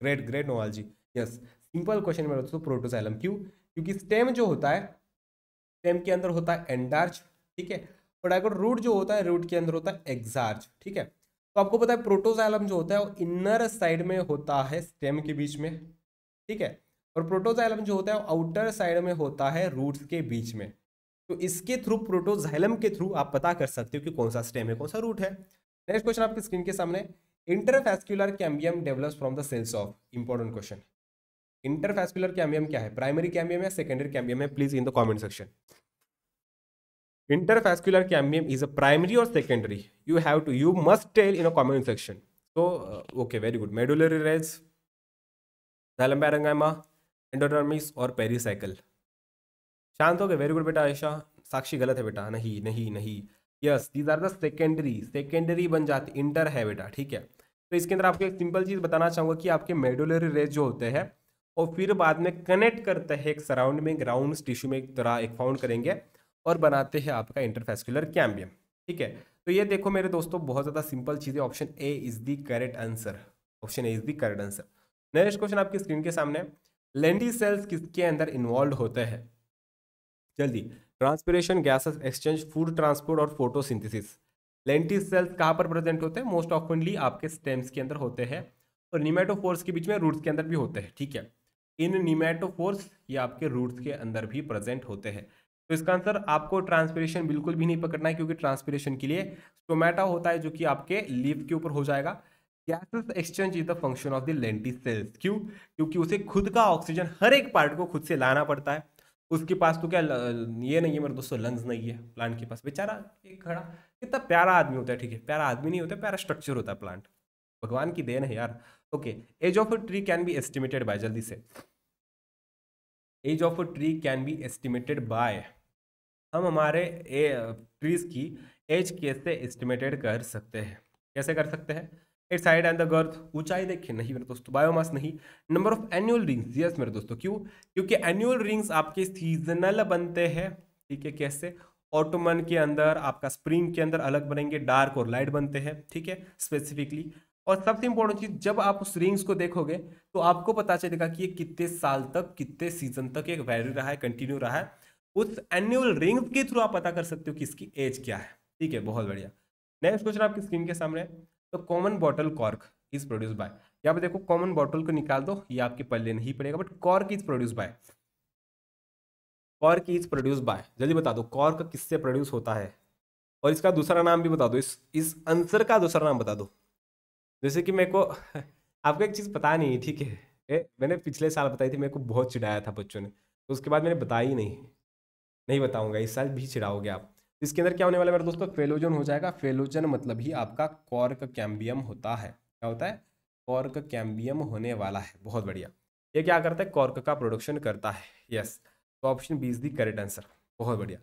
great great Nowal ji yes simple question में दोस्तों प्रोटोसाइलम क्यों क्योंकि स्टेम जो होता है स्टेम के अंदर होता है एंडार्च ठीक है और अगर रूट जो होता है रूट के अंदर होता है एक्सार्च ठीक है तो आपको पता है प्रोटोजाइलम जो होता है वो इनर साइड में होता है स्टेम के बीच में ठीक है और प्रोटोजाइलम जो होता है वो आउटर साइड में होता है रूट्स के बीच में तो इसके थ्रू प्रोटोजाइलम के थ्रू आप पता कर सकते हो कि कौन सा स्टेम है कौन सा रूट है नेक्स्ट क्वेश्चन आपकी स्क्रीन के सामने interfascicular cambium develops from the cells of important question interfascicular cambium क्या है प्राइमरी कैम्बियम या सेकेंडरी कैम्बियम है please in the comment section interfascicular cambium is a primary और secondary you have to you must tell in a comment section so okay very good medullary rays rays endodermis और pericycle शांत हो गए very good बेटा आयशा साक्षी गलत है बेटा नहीं नहीं नहीं yes these are the secondary secondary बन जाती इंटर है बेटा ठीक है तो इसके अंदर आपको एक सिंपल चीज़ बताना चाहूँगा कि आपके मेडुलरी रेज जो होते हैं और फिर बाद में कनेक्ट करता है एक सराउंड में ग्राउंड टिश्यू में एक तरह एक फाउंड करेंगे और बनाते हैं आपका इंटरफेस्कुलर कैम्बियम ठीक है तो ये देखो मेरे दोस्तों बहुत ज़्यादा सिंपल चीज़ है option A is the correct answer option A is the correct answer next question आपकी स्क्रीन के सामने लेंडी सेल्स किसके अंदर इन्वॉल्व होते हैं जल्दी transpiration gases exchange food transport और फोटोसिंथेसिस लेंटी सेल्स कहाँ पर प्रेजेंट होते हैं मोस्ट ऑफनली आपके स्टेम्स के अंदर होते हैं और निमेटोफोर्स के बीच में रूट्स के अंदर भी होते हैं ठीक है इन निमेटोफोर्स ये आपके रूट्स के अंदर भी प्रेजेंट होते हैं तो इसका आंसर आपको ट्रांसपीरेशन बिल्कुल भी नहीं पकड़ना है क्योंकि ट्रांसपीरेशन के लिए स्टोमेटा होता है जो कि आपके लीव के ऊपर हो जाएगा gases exchange is the function of the lenticels क्यों क्योंकि उसे खुद का ऑक्सीजन हर एक पार्ट को खुद से लाना पड़ता है उसके पास तो क्या ये नहीं है मेरे दोस्तों लंग्स नहीं है प्लांट के पास बेचारा एक खड़ा कितना प्यारा आदमी होता है ठीक है प्यारा आदमी नहीं होता प्यारा स्ट्रक्चर होता है प्लांट भगवान की देन है यार okay age of a tree can be estimated by जल्दी से age of a tree can be estimated by हम हमारे ए ट्रीज की एज कैसे एस्टिमेटेड कर सकते हैं कैसे कर सकते हैं its height and the girth ऊंचाई देखिए नहीं मेरे दोस्तों बायोमास नहीं number of annual rings yes मेरे दोस्तों तो क्यों क्योंकि एनुअल रिंग्स आपके सीजनल बनते हैं ठीक है कैसे ऑटोमन के अंदर आपका स्प्रिंग के अंदर अलग बनेंगे डार्क और लाइट बनते हैं ठीक है स्पेसिफिकली और सबसे इंपॉर्टेंट चीज जब आप उस रिंग्स को देखोगे तो आपको पता चलेगा कि ये कितने साल तक कितने सीजन तक एक वैल्यू रहा है कंटिन्यू रहा है उस एन्यूअल रिंग्स के थ्रू आप पता कर सकते हो कि इसकी एज क्या है ठीक है बहुत बढ़िया नेक्स्ट क्वेश्चन आपकी स्क्रीन के सामने तो common bottle cork is produce by यहाँ पर देखो कॉमन बॉटल को निकाल दो ये आपके पल्ले नहीं पड़ेगा but cork is produce by cork is produce by जल्दी बता दो कॉर्क किससे प्रोड्यूस होता है और इसका दूसरा नाम भी बता दो इस इस आंसर का दूसरा नाम बता दो जैसे कि मेरे को आपको एक चीज़ पता नहीं ठीक है ए, मैंने पिछले साल बताई थी मेरे को बहुत चिढ़ाया था बच्चों ने तो उसके बाद मैंने ही नहीं नहीं बताऊंगा इस साल भी चिढ़ाओगे आप इसके अंदर क्या होने वाला है मेरे दोस्तों फेलोजन हो जाएगा फेलोजन मतलब ही आपका कॉर्क कैम्बियम होता है क्या होता है कॉर्क कैम्बियम होने वाला है बहुत बढ़िया ये क्या करता है कॉर्क का प्रोडक्शन करता है यस तो option B is the correct answer बहुत बढ़िया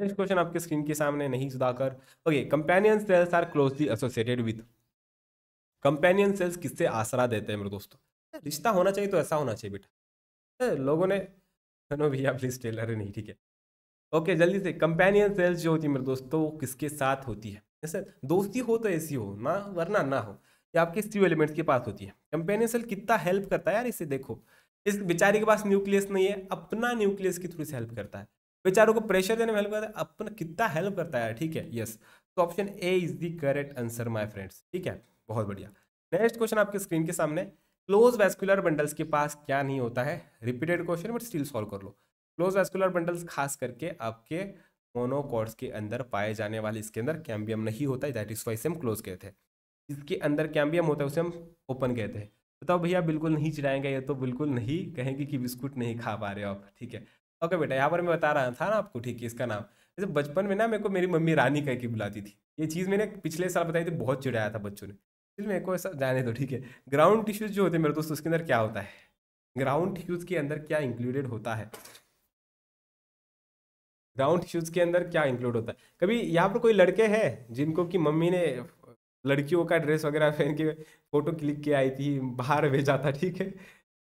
नेक्स्ट क्वेश्चन आपके स्क्रीन के सामने नहीं Sudhakar okay companions cells are closely associated with companion cells किससे आसरा देते हैं मेरे दोस्तों रिश्ता होना चाहिए तो ऐसा होना चाहिए बेटा लोगों ने सुनो भैया प्लीज टेलर है नहीं ठीक है ओके जल्दी से कंपेनियन सेल्स जो होती है मेरे दोस्तों वो किसके साथ होती है जैसे दोस्ती हो तो ऐसी हो ना वरना ना हो ये आपके स्टीव एलिमेंट्स के पास होती है कंपेनियन सेल कितना हेल्प करता है यार इसे देखो इस बेचारे के पास न्यूक्लियस नहीं है अपना न्यूक्लियस के थ्रू से हेल्प करता है बेचारों को प्रेशर देने में हेल्प करता है अपना कितना हेल्प करता है ठीक है यस तो option A is the correct answer my friends ठीक है बहुत बढ़िया नेक्स्ट क्वेश्चन आपके स्क्रीन के सामने क्लोज वैस्कुलर बंडल्स के पास क्या नहीं होता है repeated question but still solve कर लो क्लोज वैस्कुलर बंडल्स खास करके आपके मोनोकॉर्ड्स के अंदर पाए जाने वाले इसके अंदर कैम्बियम नहीं होता है दैट इज वाई से हम क्लोज कहते हैं इसके अंदर कैम्बियम होता है उसे हम ओपन कहते हैं तो बताओ भैया बिल्कुल नहीं चिड़ाएंगे ये तो बिल्कुल नहीं कहेंगे कि बिस्कुट नहीं खा पा रहे हो आप ठीक है ओके बेटा यहाँ पर मैं बता रहा था ना आपको ठीक है इसका नाम जैसे बचपन में ना मेरे को मेरी मम्मी रानी कह के बुलाती थी ये चीज़ मैंने पिछले साल बताई थी बहुत चिड़ाया था बच्चों ने फिर मेरे को ऐसा जाने दो ठीक है ग्राउंड टिश्यूज़ जो होते हैं मेरे दोस्त उसके अंदर क्या होता है ग्राउंड टिश्यूज़ के अंदर क्या इंक्लूडेड होता है ग्राउंड टिश्यूज़ के अंदर क्या इंक्लूड होता है कभी यहाँ पर कोई लड़के हैं जिनको कि मम्मी ने लड़कियों का ड्रेस वगैरह पहन के फ़ोटो क्लिक किया आई थी बाहर भेजा था ठीक है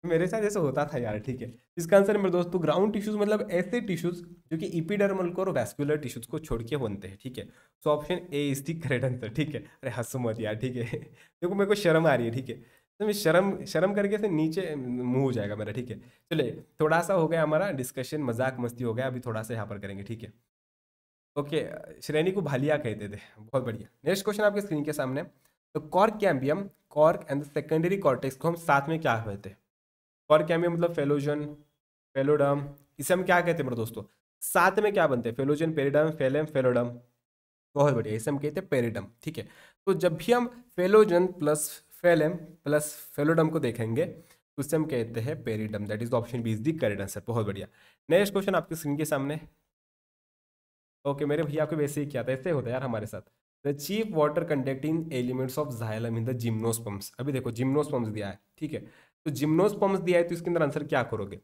मेरे साथ ऐसा होता था यार ठीक है इसका आंसर मेरे दोस्तों ग्राउंड टिश्यूज मतलब ऐसे टिश्यूज जो कि इपीडर्मल को और वैस्कुलर टिश्यूज को छोड़ के बनते हैं ठीक है so option A is the correct answer ठीक है अरे हंसो मत यार ठीक है *laughs* देखो मेरे को शर्म आ रही है ठीक है तो मैं शर्म शर्म करके से नीचे मुंह हो जाएगा मेरा ठीक है चलिए थोड़ा सा हो गया हमारा डिस्कशन मजाक मस्ती हो गया अभी थोड़ा सा यहाँ पर करेंगे ठीक है ओके श्रेणी को भालिया कहते थे बहुत बढ़िया नेक्स्ट क्वेश्चन आपके स्क्रीन के सामने तो cork cambium cork and secondary cortex को हम साथ में क्या कहते हैं फॉर कैमियो मतलब फेलोजन फेलोडम इसे हम क्या कहते हैं मेरे दोस्तों साथ में क्या बनते हैं फेलोजन पेरिडम फेलम फेलोडम बहुत बढ़िया इसे हम कहते हैं पेरिडम ठीक है तो जब भी हम phellogen plus phellem plus phelloderm को देखेंगे तो उससे हम कहते हैं periderm that is option B is the correct answer बहुत बढ़िया नेक्स्ट क्वेश्चन आपके स्क्रीन के सामने ओके मेरे भैया आपको वैसे ही क्या था ऐसे होता है यार हमारे साथ the chief water conducting elements of xylem in the gymnosperms अभी देखो जिम्नोसपम्स दिया है ठीक है तो जिम्नोस्पम्स दिया है तो इसके अंदर आंसर क्या करोगे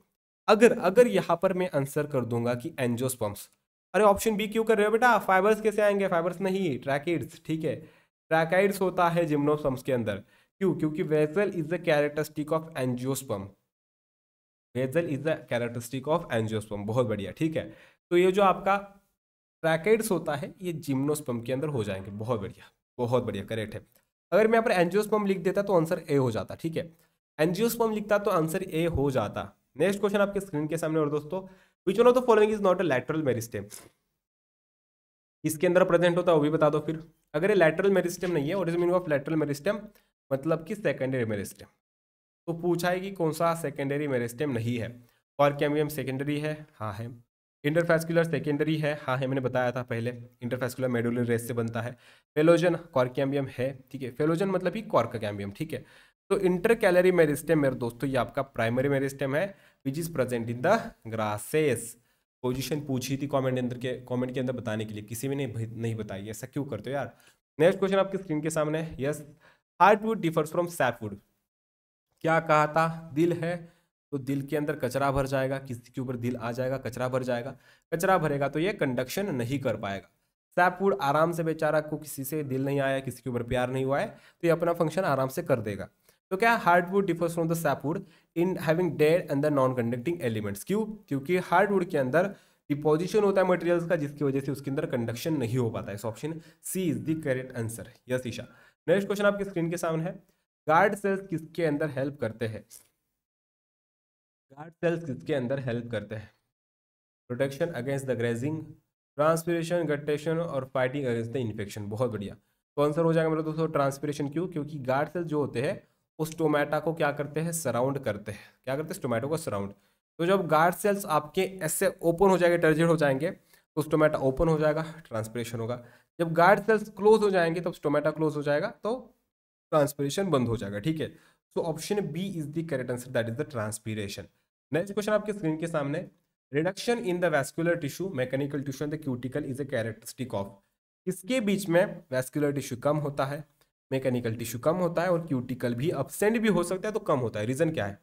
अगर अगर यहाँ पर मैं आंसर कर दूंगा कि एनजोस्पम्स अरे ऑप्शन बी क्यों कर रहे हो बेटा फाइबर्स कैसे आएंगे फाइबर्स नहीं ट्रैकेड्स ठीक है ट्रैकाइड्स होता है जिम्नोस्पम्स के अंदर क्यों क्योंकि vessel is the characteristic of angiosperm vessel is the characteristic of angiosperm बहुत बढ़िया ठीक है तो ये जो आपका ट्रैकेड्स होता है ये जिम्नोस्पम के अंदर हो जाएंगे बहुत बढ़िया बहुत बढ़िया करेक्ट है अगर मैं यहाँ पर एनजियोस्पम लिख देता तो आंसर ए हो जाता ठीक है एनजियोस्पर्म लिखता तो आंसर ए हो जाता नेक्स्ट क्वेश्चन आपके स्क्रीन के सामने और दोस्तों which one of the following is not a lateral meristem इसके अंदर प्रेजेंट होता है वो भी बता दो फिर अगर ये लैटरल मेरिस्टेम नहीं है और is meaning of lateral meristem मतलब कि सेकेंडरी मेरिस्टेम तो पूछा है कि कौन सा सेकेंडरी मेरिस्टेम नहीं है और कैमियम सेकेंडरी है हाँ है इंटरफेस्कुलर सेकेंडरी है हाँ है मैंने बताया था पहले इंटरफेस्कुलर मेडुलर रेस से बनता है फेलोजन कॉर्कैम्बियम है ठीक है फेलोजन मतलब ही कॉर्क कैम्बियम ठीक है तो इंटर कैलरी मेरिस्टेम मेरे दोस्तों ये आपका प्राइमरी मेरिस्टेम है which is present in the grasses position पूछी थी कॉमेंट अंदर के कॉमेंट के अंदर बताने के लिए किसी भी नहीं नहीं बताई ऐसा क्यों करते हो यार नेक्स्ट क्वेश्चन आपकी स्क्रीन के सामने yes yes heartwood differs from sapwood क्या कहा था दिल है तो दिल के अंदर कचरा भर जाएगा किसी के ऊपर दिल आ जाएगा कचरा भर जाएगा कचरा भरेगा तो ये कंडक्शन नहीं कर पाएगा सैपवुड आराम से बेचारा को किसी से दिल नहीं आया किसी के ऊपर प्यार नहीं हुआ है तो ये अपना फंक्शन आराम से कर देगा तो क्या hardwood differs from the sapwood in having dead and the non conducting elements क्यों क्योंकि हार्डवुड के अंदर डिपोजिशन होता है मटेरियल्स का जिसकी वजह से उसके अंदर कंडक्शन नहीं हो पाता है option C is the correct answer yes Isha next question आपकी स्क्रीन के सामने है गार्ड सेल्स किसके अंदर हेल्प करते हैं गार्ड सेल्स किसके अंदर हेल्प करते हैं protection against the grazing transpiration guttation और फाइटिंग अगेंस्ट द इन्फेक्शन बहुत बढ़िया तो आंसर हो जाएगा मेरा दोस्तों ट्रांसपीरेशन क्यों क्योंकि गार्ड सेल्स जो होते हैं उस टोमेटा को क्या करते हैं सराउंड करते हैं क्या करते हैं टोमेटो को सराउंड तो जब गार्ड सेल्स आपके ऐसे ओपन हो जाएंगे टर्जेड हो जाएंगे तो उस टोमेटा ओपन हो जाएगा ट्रांसपरेशन होगा जब गार्ड सेल्स क्लोज हो जाएंगे तब तो टोमेटा क्लोज हो जाएगा तो ट्रांसपरेशन बंद हो जाएगा ठीक है सो तो option B is the correct answer that is the transpiration next question आपके स्क्रीन के सामने reduction in the vascular tissue mechanical tissue and the cuticle is a characteristic of इसके बीच में वैस्कुलर टिश्यू कम होता है मैकेनिकल टिश्यू कम होता है और क्यूटिकल भी अपसेंट भी हो सकता है तो कम होता है रीज़न क्या है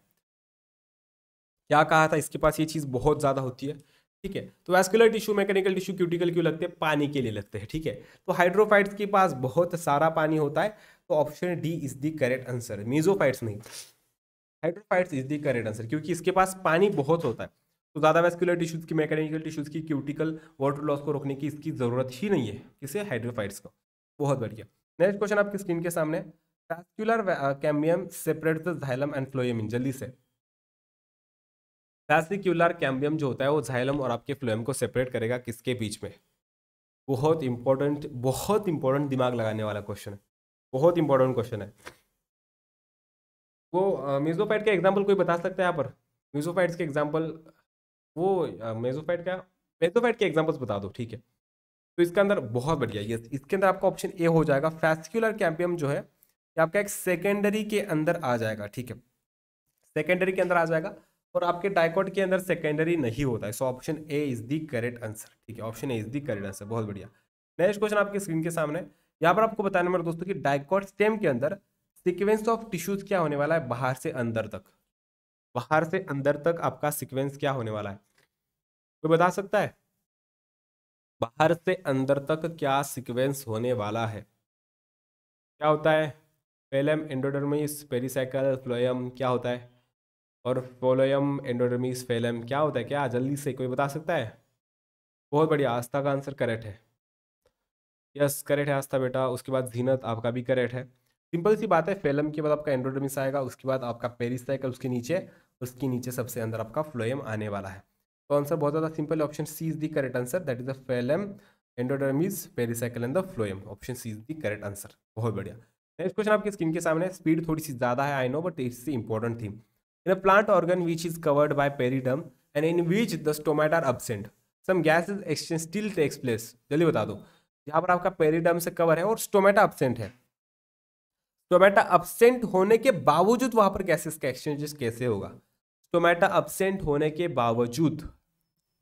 क्या कहा था इसके पास ये चीज़ बहुत ज़्यादा होती है ठीक है तो vascular tissue mechanical tissue cuticle क्यों लगते हैं पानी के लिए लगते हैं ठीक है तो हाइड्रोफाइट्स के पास बहुत सारा पानी होता है तो option D is the correct answer mesophytes नहीं hydrophytes is the correct answer क्योंकि इसके पास पानी बहुत होता है तो ज़्यादा वैस्कुलर टिश्यूज़ की मैकेनिकल टिश्यूज़ की क्यूटिकल वाटर लॉस को रोकने की इसकी ज़रूरत ही नहीं है किसे हाइड्रोफाइट्स को बहुत बढ़िया नेक्स्ट क्वेश्चन आपकी स्क्रीन के सामने vascular cambium separate xylem and phloem जल्दी से वैस्कुलर कैम्बियम जो होता है वो झाइलम और आपके फ्लोएम को सेपरेट करेगा किसके बीच में बहुत इंपॉर्टेंट बहुत इंपॉर्टेंट दिमाग लगाने वाला क्वेश्चन है बहुत इंपॉर्टेंट क्वेश्चन है वो मेजोफाइट uh, का एग्जाम्पल कोई बता सकता है यहाँ पर मेजोफाइट्स के एग्जाम्पल वो मेजोफाइट uh, का मेजोफाइट के एग्जाम्पल्स बता दो ठीक है तो इसके अंदर बहुत बढ़िया ये इसके अंदर आपका ऑप्शन ए हो जाएगा फैस्क्यूलर कैम्पियम जो है ये आपका एक सेकेंडरी के अंदर आ जाएगा ठीक है सेकेंडरी के अंदर आ जाएगा और आपके डायकोट के अंदर सेकेंडरी नहीं होता है so option A is the correct answer ठीक है option A is the correct answer बहुत बढ़िया नेक्स्ट क्वेश्चन आपकी स्क्रीन के सामने यहाँ पर आपको बताने मेरे दोस्तों कि डाइकॉट स्टेम के अंदर सिक्वेंस ऑफ टिश्यूज क्या होने वाला है बाहर से अंदर तक बाहर से अंदर तक आपका सिक्वेंस क्या होने वाला है कोई बता सकता है बाहर से अंदर तक क्या सीक्वेंस होने वाला है क्या होता है पेलम एंडोडर्मिस पेरिसाइकल फ्लोयम क्या होता है और फोलोयम एंडोडर्मिस फेलम क्या होता है क्या जल्दी से कोई बता सकता है बहुत बढ़िया आस्था का आंसर करेक्ट है यस करेक्ट है आस्था बेटा उसके बाद जीनत आपका भी करेक्ट है सिंपल सी बात है फेलम के बाद आपका एंडोडर्मिस आएगा उसके बाद आपका पेरिसाइकल उसके नीचे उसके नीचे सबसे अंदर आपका फ्लोयम आने वाला है तो आंसर बहुत ज़्यादा simple option C is the correct answer that is the phellem endoderm is pericycle and the phloem option C is the correct answer बहुत बढ़िया नेक्स्ट क्वेश्चन आपके स्किन के सामने स्पीड थोड़ी सी ज़्यादा है I know but it's important thing in a plant organ which is covered by periderm and in which the stomate are absent some gas is exchange still takes place जल्दी बता दो यहाँ पर आपका पेरीडम से कवर है और स्टोमेटा अब्सेंट है स्टोमेटा अब्सेंट होने के बावजूद वहां पर गैसेस का एक्सचेंज कैसे होगा टोमेटा अपसेंट होने के बावजूद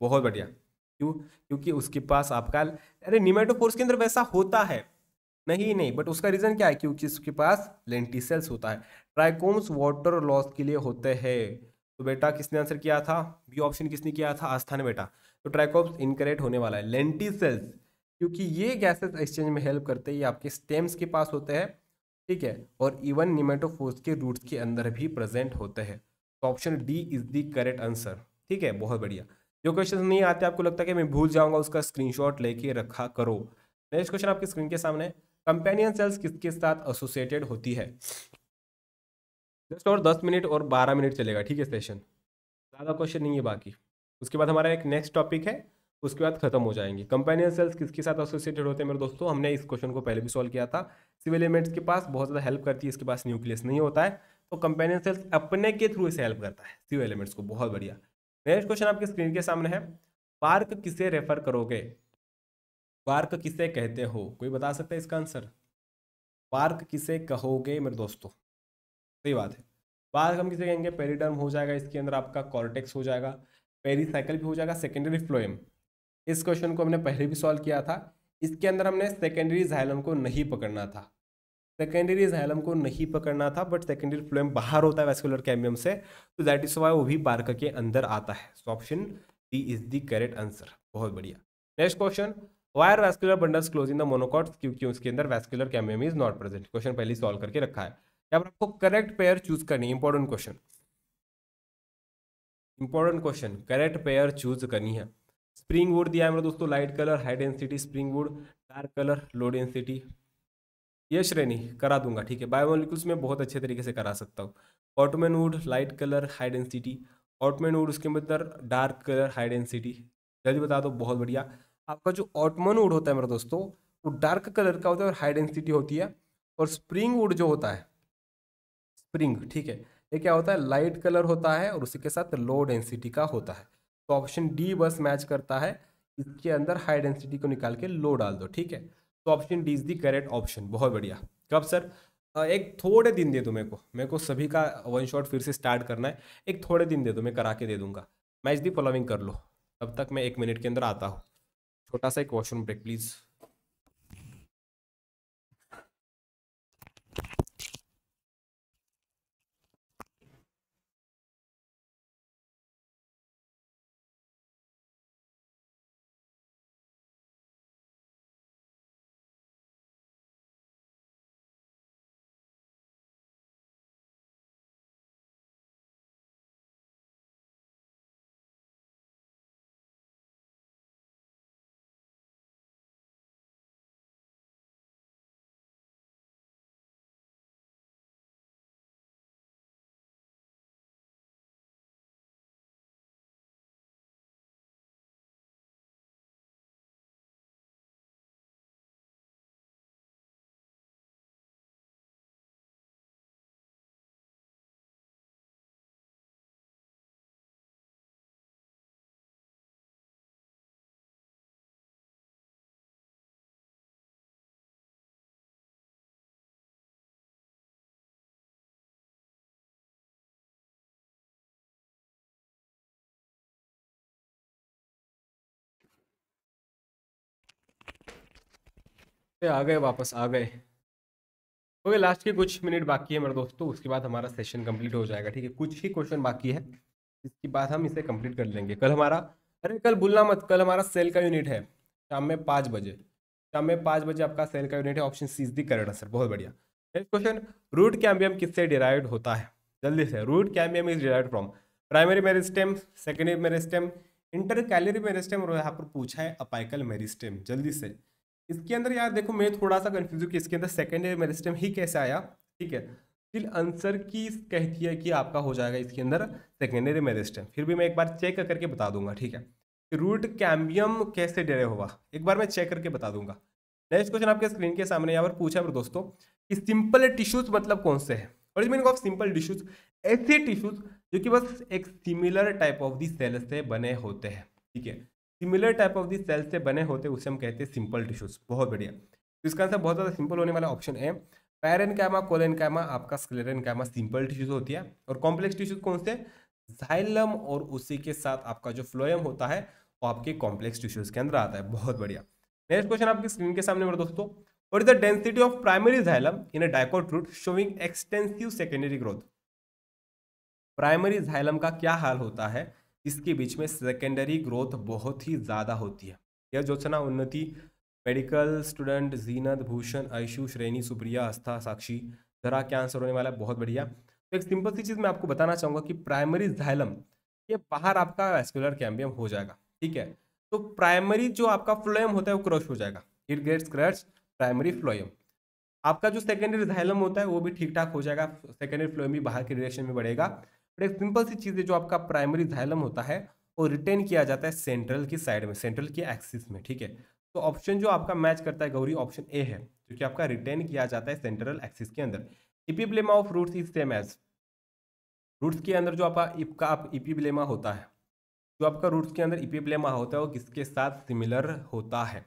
बहुत बढ़िया क्यों क्योंकि उसके पास आपका अरे निमेटोफोर्स के अंदर वैसा होता है नहीं नहीं बट उसका रीज़न क्या है क्योंकि उसके पास लेंटिसेल्स होता है ट्राइकोम्स वाटर लॉस के लिए होते हैं तो बेटा किसने आंसर किया था बी ऑप्शन किसने किया था आस्था ने बेटा तो ट्राइकोम्स इनकरेक्ट होने वाला है लेंटिसेल्स क्योंकि ये गैसेस एक्सचेंज में हेल्प करते हैं ये आपके स्टेम्स के पास होते हैं ठीक है और इवन निमेटोफोर्स के रूट्स के अंदर भी प्रेजेंट होते हैं तो option D is the correct answer ठीक है बहुत बढ़िया जो क्वेश्चन नहीं आते आपको लगता है कि मैं भूल जाऊंगा उसका स्क्रीनशॉट लेके रखा करो नेक्स्ट क्वेश्चन आपकी स्क्रीन के सामने कंपेनियन सेल्स किसके साथ एसोसिएटेड होती है जस्ट और दस मिनट और बारह मिनट चलेगा ठीक है सेशन ज़्यादा क्वेश्चन नहीं है बाकी उसके बाद हमारा एक नेक्स्ट टॉपिक है उसके बाद खत्म हो जाएंगे कंपेनियन सेल्स किसके साथ एसोसिएटेड होते हैं मेरे दोस्तों हमने इस क्वेश्चन को पहले भी सॉल्व किया था सिविल एलिमेंट्स के पास बहुत ज़्यादा हेल्प करती है इसके पास न्यूक्लियस नहीं होता है तो कंपेनियन सेल्स अपने के थ्रू इसे हेल्प करता है सीओ एलिमेंट्स को बहुत बढ़िया नेक्स्ट क्वेश्चन आपके स्क्रीन के सामने है पार्क किसे रेफर करोगे पार्क किसे कहते हो कोई बता सकता है इसका आंसर पार्क किसे कहोगे मेरे दोस्तों सही बात है पार्क हम किसे कहेंगे पेरीडर्म हो जाएगा इसके अंदर आपका कॉर्टेक्स हो जाएगा पेरीसाइकिल भी हो जाएगा सेकेंडरी फ्लोएम इस क्वेश्चन को हमने पहले भी सॉल्व किया था इसके अंदर हमने सेकेंडरी जाइलम को नहीं पकड़ना था सेकेंडरी जैलम को नहीं पकड़ना था बट सेकेंडरी फ्लोएम बाहर होता है वेस्कुलर कैमियम से तो दैट इज वाई वो भी बारका के अंदर आता है so option D is the correct answer बहुत बढ़िया next question why are vascular bundles close in the monocots क्योंकि उसके अंदर vascular cambium is not present question पहले सॉल्व करके रखा है यहाँ पर आपको करेक्ट पेयर चूज करनी important question important question correct pair choose करनी है स्प्रिंग वुड दिया है मेरा दोस्तों light colour high density spring wood dark colour low density ये श्रेणी करा दूंगा ठीक है बायोमोलिकुल्स में बहुत अच्छे तरीके से करा सकता हूँ autumn wood light colour high density autumn wood उसके अंदर डार्क कलर हाई डेंसिटी जल्दी बता दो बहुत बढ़िया आपका जो ऑटमन वुड होता है मेरे दोस्तों वो डार्क कलर का होता है और हाई डेंसिटी होती है और स्प्रिंग वुड जो होता है स्प्रिंग ठीक है ये क्या होता है लाइट कलर होता है और उसी के साथ लो डेंसिटी का होता है तो ऑप्शन डी बस मैच करता है इसके अंदर हाई डेंसिटी को निकाल के लो डाल दो ठीक है तो option D is the correct option बहुत बढ़िया कब सर एक थोड़े दिन दे दो मेरे को मेरे को सभी का वन शॉट फिर से स्टार्ट करना है एक थोड़े दिन दे दो मैं करा के दे दूंगा मैच दी फॉलोविंग कर लो तब तक मैं एक मिनट के अंदर आता हूँ छोटा सा एक वॉशरूम ब्रेक प्लीज़ आ गए वापस आ गए ओके लास्ट के कुछ मिनट बाकी है मेरे दोस्तों उसके बाद हमारा सेशन कंप्लीट हो जाएगा ठीक है कुछ ही क्वेश्चन बाकी है इसके बाद हम इसे कंप्लीट कर लेंगे कल हमारा अरे कल भूलना मत कल हमारा सेल का यूनिट है शाम में पाँच बजे शाम में पाँच बजे आपका सेल का यूनिट है option C is the correct answer बहुत बढ़िया नेक्स्ट क्वेश्चन रूट कैम्बियम किससे डिराइव होता है जल्दी से root cambium is derive from primary meristem secondary meristem intercalary meristem और यहाँ पर पूछा है अपाइकल मेरिस्टेम जल्दी से इसके अंदर यार देखो मैं थोड़ा सा कन्फ्यूज हूँ कि इसके अंदर सेकेंड ईयर मेरिस्टम ही कैसे आया ठीक है फिर आंसर की कहती है कि आपका हो जाएगा इसके अंदर सेकेंड सेकेंडरी मेरिस्टम फिर भी मैं एक बार चेक करके बता दूंगा ठीक है रूट कैम्बियम कैसे डेरे होगा एक बार मैं चेक करके बता दूंगा नेक्स्ट क्वेश्चन आपके स्क्रीन के सामने यहाँ पर पूछा है दोस्तों कि सिंपल टिश्यूज मतलब कौन से है और इसमें ऑफ सिंपल टिश्यूज ऐसे टिश्यूज जो कि बस एक similar type of the cell से बने होते हैं ठीक है similar type of the cells से बने होते उसे हम कहते हैं सिंपल टिश्यूज बहुत बढ़िया तो इसका आंसर बहुत ज़्यादा सिंपल होने वाला ऑप्शन है पैरन कैमा कोलेन कैमा आपका स्क्लेरन कैमा सिंपल टिश्यूज होती है और कॉम्प्लेक्स टिश्यूज कौन से झाइलम और उसी के साथ आपका जो फ्लोएम होता है वो आपके कॉम्प्लेक्स टिश्यूज के अंदर आता है बहुत बढ़िया नेक्स्ट क्वेश्चन आपकी स्क्रीन के सामने मेरे दोस्तों और इधर density of primary xylem in a dicot root showing extensive secondary growth primary xylem का क्या हाल होता है इसके बीच में सेकेंडरी ग्रोथ बहुत ही ज़्यादा होती है यह योजना उन्नति मेडिकल स्टूडेंट जीनत भूषण आयशु श्रेणी सुप्रिया आस्था साक्षी जरा आंसर होने वाला है बहुत बढ़िया तो एक सिंपल सी चीज़ मैं आपको बताना चाहूँगा कि प्राइमरी जाइलम ये बाहर आपका वेस्कुलर कैम्बियम हो जाएगा ठीक है तो प्राइमरी जो आपका फ्लोएम होता है वो क्रश हो जाएगा it gets crush primary phloem आपका जो सेकेंडरी जाइलम होता है वो भी ठीक ठाक हो जाएगा सेकेंडरी फ्लोएम भी बाहर के डायरेक्शन में बढ़ेगा बट एक सिंपल सी चीज़ है जो आपका प्राइमरी झाइलम होता है वो रिटेन किया जाता है सेंट्रल की साइड में सेंट्रल की एक्सिस में ठीक है तो ऑप्शन जो आपका मैच करता है गौरी ऑप्शन ए है जो कि आपका रिटेन किया जाता है सेंट्रल एक्सिस के अंदर epiblema of roots is same as roots के अंदर जो आपका इपका आप इपीब्लेमा होता है जो आपका रूट्स के अंदर इपीब्लेमा होता है वो किसके साथ सिमिलर होता है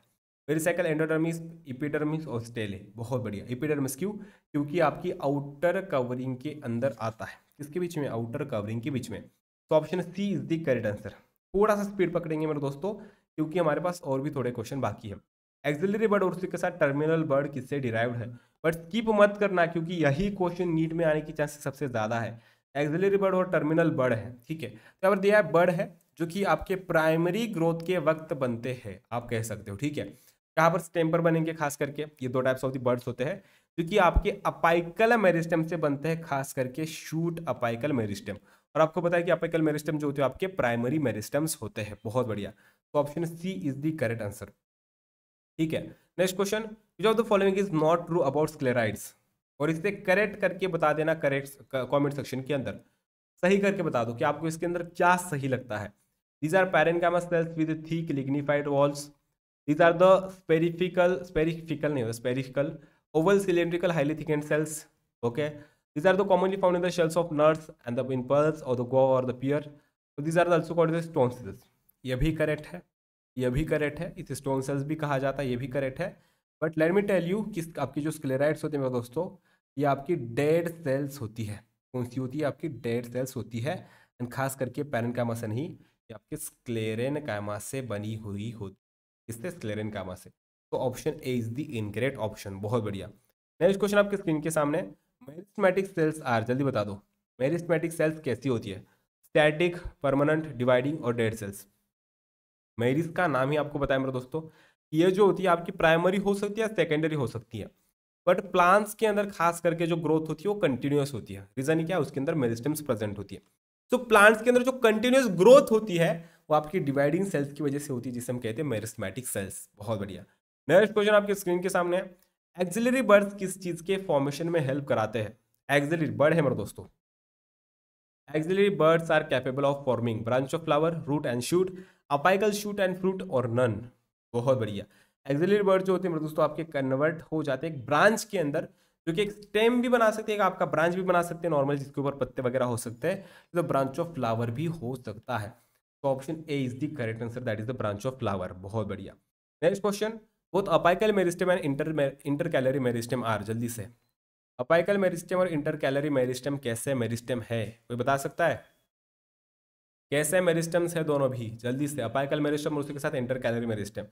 साइकिल एंडोडर्मिस इपीडर्मिस और स्टेले बहुत बढ़िया इपीडर्मिस क्यों क्योंकि आपकी आउटर कवरिंग के अंदर आता है किसके बीच में आउटर कवरिंग के बीच में तो option C is the correct answer थोड़ा सा स्पीड पकड़ेंगे मेरे दोस्तों क्योंकि हमारे पास और भी थोड़े क्वेश्चन बाकी है एक्सिलरी बर्ड और उसके साथ टर्मिनल बर्ड किससे डिराइव्ड है बट स्कीप मत करना क्योंकि यही क्वेश्चन नीट में आने की चांस सबसे ज़्यादा है एक्सिलरी बर्ड और टर्मिनल बर्ड है ठीक है तो यहाँ दिया है बर्ड है जो कि आपके प्राइमरी ग्रोथ के वक्त बनते हैं आप कह सकते हो ठीक है कहाँ पर स्टेम्पर बनेंगे खास करके ये दो टाइप्स ऑफ दी बर्ड्स होते हैं क्योंकि आपके अपाइकल मेरिस्टम से बनते हैं खास करके शूट अपाइकल मेरिस्टम और आपको पता है कि अपाइकल मेरिस्टम जो होते हैं आपके प्राइमरी मेरिस्टम्स होते हैं बहुत बढ़िया तो option C is the correct answer ठीक है next question which of the following is not true about sclereids और इसे करेक्ट करके बता देना करेक्ट कॉमेंट सेक्शन के अंदर सही करके बता दो कि आपको इसके अंदर क्या सही लगता है these are parenchyma cells with thick lignified walls these are the spherical spherical नहीं हो स्पेरिफिकल oval cylindrical highly thickened cells okay these are the commonly found in the shells of nuts and the in pearls or the guava or the pear so these are also called as stone cells ये भी correct है ये भी correct है इसे stone sales भी कहा जाता है ये भी करेक्ट है but let me tell you कि आपकी जो स्क्लेराइड्स होते हैं मेरे दोस्तों ये आपकी डेड सेल्स होती है कौन सी होती है आपकी डेड सेल्स होती है एंड खास करके पैरन कामा से नहीं ये आपके स्क्लेरन कामा से बनी हुई होती किससे स्क्लेरन कामा से तो option A is the incorrect option बहुत बढ़िया नेक्स्ट क्वेश्चन आपके स्क्रीन के सामने मेरिस्टमेटिक सेल्स आर जल्दी बता दो मेरिस्टमेटिक सेल्स कैसी होती है स्टैटिक परमानेंट डिवाइडिंग और डेड सेल्स मेरिस का नाम ही आपको बताया मेरा दोस्तों ये जो होती है आपकी प्राइमरी हो सकती है सेकेंडरी हो सकती है बट प्लांट्स के अंदर खास करके जो ग्रोथ होती है वो कंटिन्यूस होती है रीजन क्या है उसके अंदर मेरिस्टम्स प्रेजेंट होती है तो प्लांट्स के अंदर जो कंटिन्यूस ग्रोथ होती है वो आपकी डिवाइडिंग सेल्स की वजह से होती है जिसे हम कहते हैं मेरिस्टमेटिक सेल्स बहुत बढ़िया नेक्स्ट क्वेश्चन आपके स्क्रीन के सामने है एक्सिलरी बर्ड्स किस चीज के फॉर्मेशन में हेल्प कराते हैं एक्सिलरी बर्ड है मेरे दोस्तों axillary buds are capable of forming branch of flower root and shoot apical shoot and fruit और नन बहुत बढ़िया एक्सिलरी बर्ड जो होते हैं मेरे दोस्तों आपके कन्वर्ट हो जाते हैं ब्रांच के अंदर जो कि एक स्टेम भी बना सकते हैं एक आपका ब्रांच भी बना सकते हैं नॉर्मल जिसके ऊपर पत्ते वगैरह हो सकते हैं तो ब्रांच ऑफ फ्लावर भी हो सकता है तो option A is the correct answer that is the branch of flower बहुत बढ़िया next question both apical meristem and inter intercalary meristem are जल्दी से अपाइकल मेरिस्टम और इंटर कैलरी मेरिस्टम कैसे मेरिस्टम है कोई बता सकता है कैसे मेरिस्टम्स है दोनों भी जल्दी से अपाइकल मेरिस्टम और उसके साथ इंटर कैलरी मेरिस्टम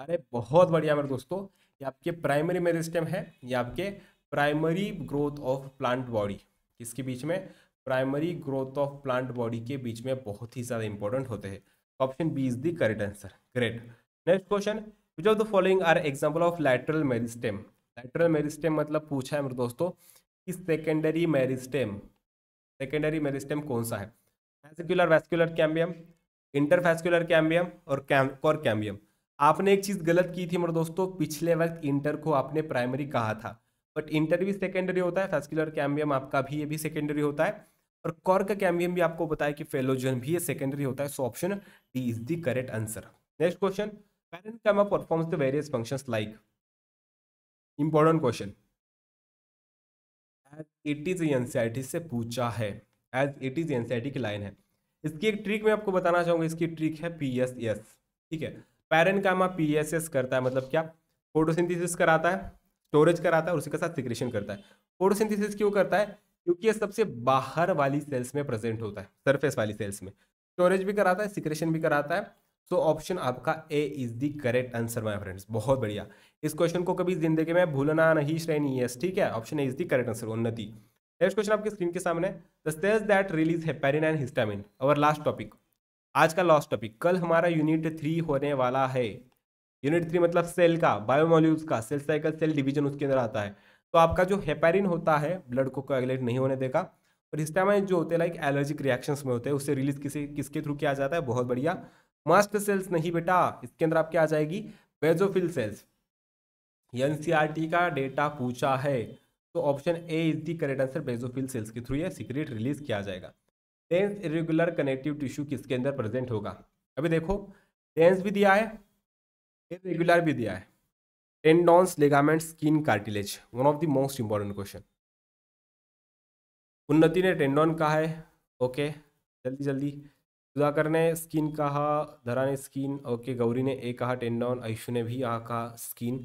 अरे बहुत बढ़िया मेरे दोस्तों ये आपके प्राइमरी मेरिस्टम है ये आपके primary growth of plant body किसके बीच में primary growth of plant body के बीच में बहुत ही ज़्यादा इंपॉर्टेंट होते हैं option B is the correct answer great next question which of the following are example of lateral meristem lateral meristem मतलब पूछा है मेरे दोस्तों कि सेकेंडरी मेरिस्टेम सेकेंडरी मेरिस्टेम कौन सा है vesicular vascular cambium interfascicular cambium और कैम और कैम्बियम आपने एक चीज़ गलत की थी मेरे दोस्तों पिछले वक्त इंटर को आपने प्राइमरी कहा था बट इंटर भी सेकेंडरी होता है फेस्कुलर कैम्बियम आपका भी ये भी सेकेंडरी होता है और कॉर का कैम्बियम भी आपको बताया कि फेलोजन भी ये सेकेंडरी होता है so option D is the correct answer next question parenchyma performs the various functions like important question as it is NCERT से पूछा है एज इट इज एनसीआईटी की लाइन है इसकी एक ट्रिक मैं आपको बताना चाहूँगा इसकी ट्रिक है पी एस एस ठीक है parenchyma P S S करता है मतलब क्या स्टोरेज कराता है और उसी के साथ सिक्रेशन करता है फोटोसिंथेसिस क्यों करता है क्योंकि ये सबसे बाहर वाली सेल्स में प्रेजेंट होता है सरफेस वाली सेल्स में स्टोरेज भी कराता है सिक्रेशन भी कराता है सो तो ऑप्शन आपका A is the correct answer my friends बहुत बढ़िया इस क्वेश्चन को कभी जिंदगी में भूलना नहीं श्रेणी यस ठीक है option A is the correct answer Unnati next question आपके स्क्रीन के सामने the stage that release heparin and histamine our last topic आज का लास्ट टॉपिक कल हमारा यूनिट थ्री होने वाला है यूनिट थ्री मतलब सेल का बायोमोल्यूल्स का सेल साइकिल सेल डिवीजन उसके अंदर आता है तो आपका जो हेपेरिन होता है ब्लड को कोएगुलेट नहीं होने देगा और हिस्टामाइन जो होते हैं लाइक एलर्जिक रिएक्शंस में होते हैं उससे रिलीज किसी किसके थ्रू किया जाता है बहुत बढ़िया मास्टर सेल्स नहीं बेटा इसके अंदर आप आ जाएगी बेजोफिल सेल्स एनसीईआरटी e का डेटा पूछा है तो option A is the correct answer basophil cells के थ्रू यह सीक्रेट रिलीज किया जाएगा डेंस इरेगुलर कनेक्टिव टिश्यू किसके अंदर प्रेजेंट होगा अभी देखो डेंस भी दिया है इरेगुलर भी दिया है tendons ligament skin cartilage one of the most important question Unnati ने टेंडॉन कहा है ओके जल्दी जल्दी सुधाकर ने स्किन कहा धरा ने स्किन ओके गौरी ने ए कहा टेंडन आयुषु ने भी यहाँ कहा स्किन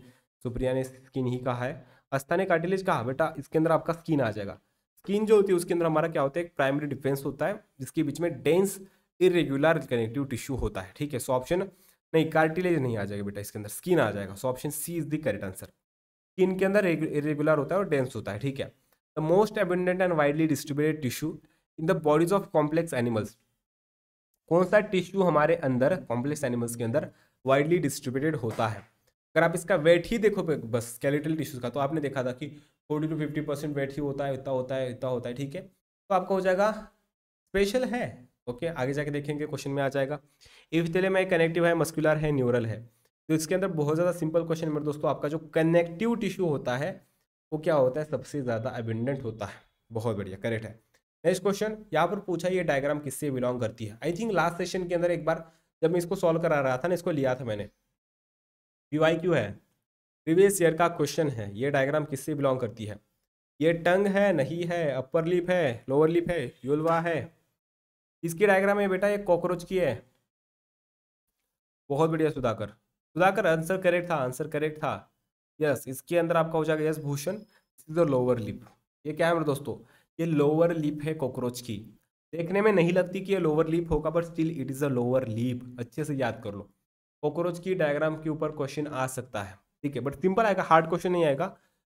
सुप्रिया ने स्किन ही कहा है अस्था ने कार्टिलेज कहा बेटा इसके अंदर आपका स्किन आ जाएगा स्किन जो होती है उसके अंदर हमारा क्या होता है एक प्राइमरी डिफेंस होता है जिसके बीच में डेंस इरेगुलर कनेक्टिव टिश्यू होता है ठीक है सो ऑप्शन नहीं कार्टिलेज नहीं आ जाएगा बेटा इसके अंदर स्किन आ जाएगा so option C is the correct answer skin के अंदर इरेगुलर होता है और डेंस होता है ठीक है the most abundant and widely distributed tissue in the bodies of complex animals कौन सा टिश्यू हमारे अंदर कॉम्प्लेक्स एनिमल्स के अंदर वाइडली डिस्ट्रीब्यूटेड होता है अगर आप इसका वेट ही देखो बस स्केलेटल टिश्यूज का तो आपने देखा था कि forty to fifty percent weight ही होता है इतना होता है इतना होता है ठीक है तो आपका हो जाएगा स्पेशल है ओके आगे जाके देखेंगे क्वेश्चन में आ जाएगा तेले में कनेक्टिव है मस्कुलर है न्यूरल है तो इसके अंदर बहुत ज़्यादा सिंपल क्वेश्चन मेरे दोस्तों आपका जो कनेक्टिव टिश्यू होता है वो क्या होता है सबसे ज़्यादा एबिंडेंट होता है बहुत बढ़िया करेक्ट है नेक्स्ट क्वेश्चन यहाँ पर पूछा ये डायग्राम किससे बिलोंग करती है आई थिंक लास्ट सेशन के अंदर एक बार जब मैं इसको सॉल्व करा रहा था ना इसको लिया था मैंने पी वाई क्यू है प्रीवियस ईयर का क्वेश्चन है ये डायग्राम किससे बिलोंग करती है ये टंग है नहीं है अपर लिप है लोअर लिप है यूलवा है इसकी डायग्राम है बेटा ये कॉकरोच की है बहुत बढ़िया सुधाकर सुधाकर आंसर करेक्ट था आंसर करेक्ट था यस इसके अंदर आपका हो जाएगा yes Bhushan the lower lip ये क्या है मेरे दोस्तों ये लोअर लिप है कॉकरोच की देखने में नहीं लगती कि ये लोअर लिप होगा but still it is a lower lip अच्छे से याद कर लो कॉकरोच की डायग्राम के ऊपर क्वेश्चन आ सकता है ठीक है बट सिंपल आएगा हार्ड क्वेश्चन नहीं आएगा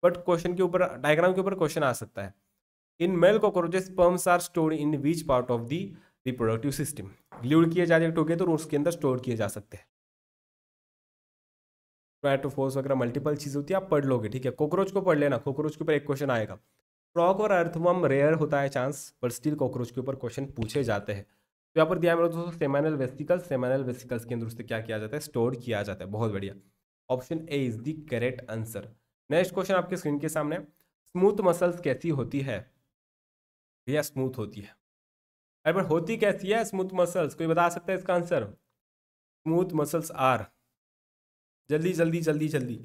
बट क्वेश्चन के ऊपर डायग्राम के ऊपर क्वेश्चन आ सकता है in male cockroaches sperms are store in which part of the reproductive system glued किए जाते टोके तो उसके अंदर स्टोर किए जा सकते हैं ट्राइटोफोर्स वगैरह मल्टीपल चीज़ होती है आप पढ़ लोगे ठीक है कॉकरोच को पढ़ लेना कॉकरोच के ऊपर एक क्वेश्चन आएगा फ्रॉग और अर्थवम रेयर होता है चांस पर स्टिल कॉकरोच के ऊपर क्वेश्चन पूछे जाते हैं तो यहाँ पर दिया मेरा दोस्तों सेमानल वेस्टिकल सेमानल वेस्टिकल्स के अंदर उससे क्या किया जाता है स्टोर किया जाता है बहुत बढ़िया option A is the correct answer next question आपके स्क्रीन के सामने स्मूथ मसल्स कैसी होती है भैया स्मूथ होती है अरे पर होती कैसी है स्मूथ मसल्स कोई बता सकता है इसका आंसर स्मूथ मसल्स आर जल्दी जल्दी जल्दी जल्दी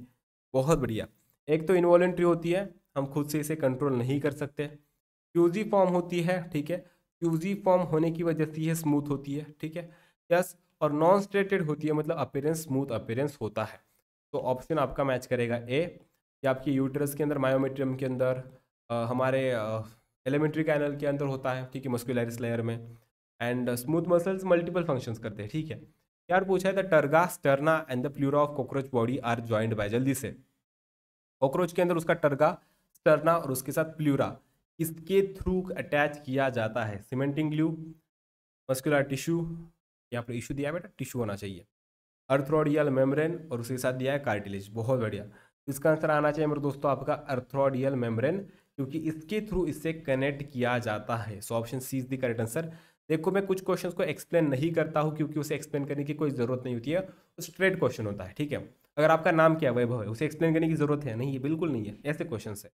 बहुत बढ़िया एक तो इन्वॉलेंट्री होती है हम खुद से इसे कंट्रोल नहीं कर सकते क्यूजी फॉर्म होती है ठीक है क्यूजी फॉर्म होने की वजह से यह स्मूथ होती है ठीक है यस और नॉन स्ट्रेटेड होती है मतलब अपेरेंस स्मूथ अपेयरेंस होता है तो ऑप्शन आपका मैच करेगा ए या आपके यूटरस के अंदर मायोमेट्रियम के अंदर आ, हमारे एलिमेंट्री कैनल के अंदर होता है ठीक है मस्कुलरिस लेयर में and smooth muscles multiple functions करते हैं ठीक है यार पूछा है the terga sterna and the pleura of cockroach body are joint by जल्दी से कॉकरोच के अंदर उसका टर्गा टर्ना और उसके साथ प्लूरा इसके थ्रू अटैच किया जाता है सीमेंटिंग ग्लू मस्कुलर टिश्यू यहाँ पर इशू दिया बेटा टिश्यू होना चाहिए अर्थ्रोडियल मेम्ब्रेन और उसके साथ दिया है कार्टिलेज बहुत बढ़िया इसका आंसर आना चाहिए मेरे दोस्तों आपका अर्थ्रोडियल मेम्ब्रेन क्योंकि इसके थ्रू इससे कनेक्ट किया जाता है so option C is the correct answer देखो मैं कुछ क्वेश्चंस को एक्सप्लेन नहीं करता हूँ क्योंकि उसे एक्सप्लेन करने की कोई ज़रूरत नहीं होती है स्ट्रेट तो क्वेश्चन होता है ठीक है अगर आपका नाम क्या वैभव है उसे एक्सप्लेन करने की जरूरत है नहीं बिल्कुल नहीं है ऐसे क्वेश्चन है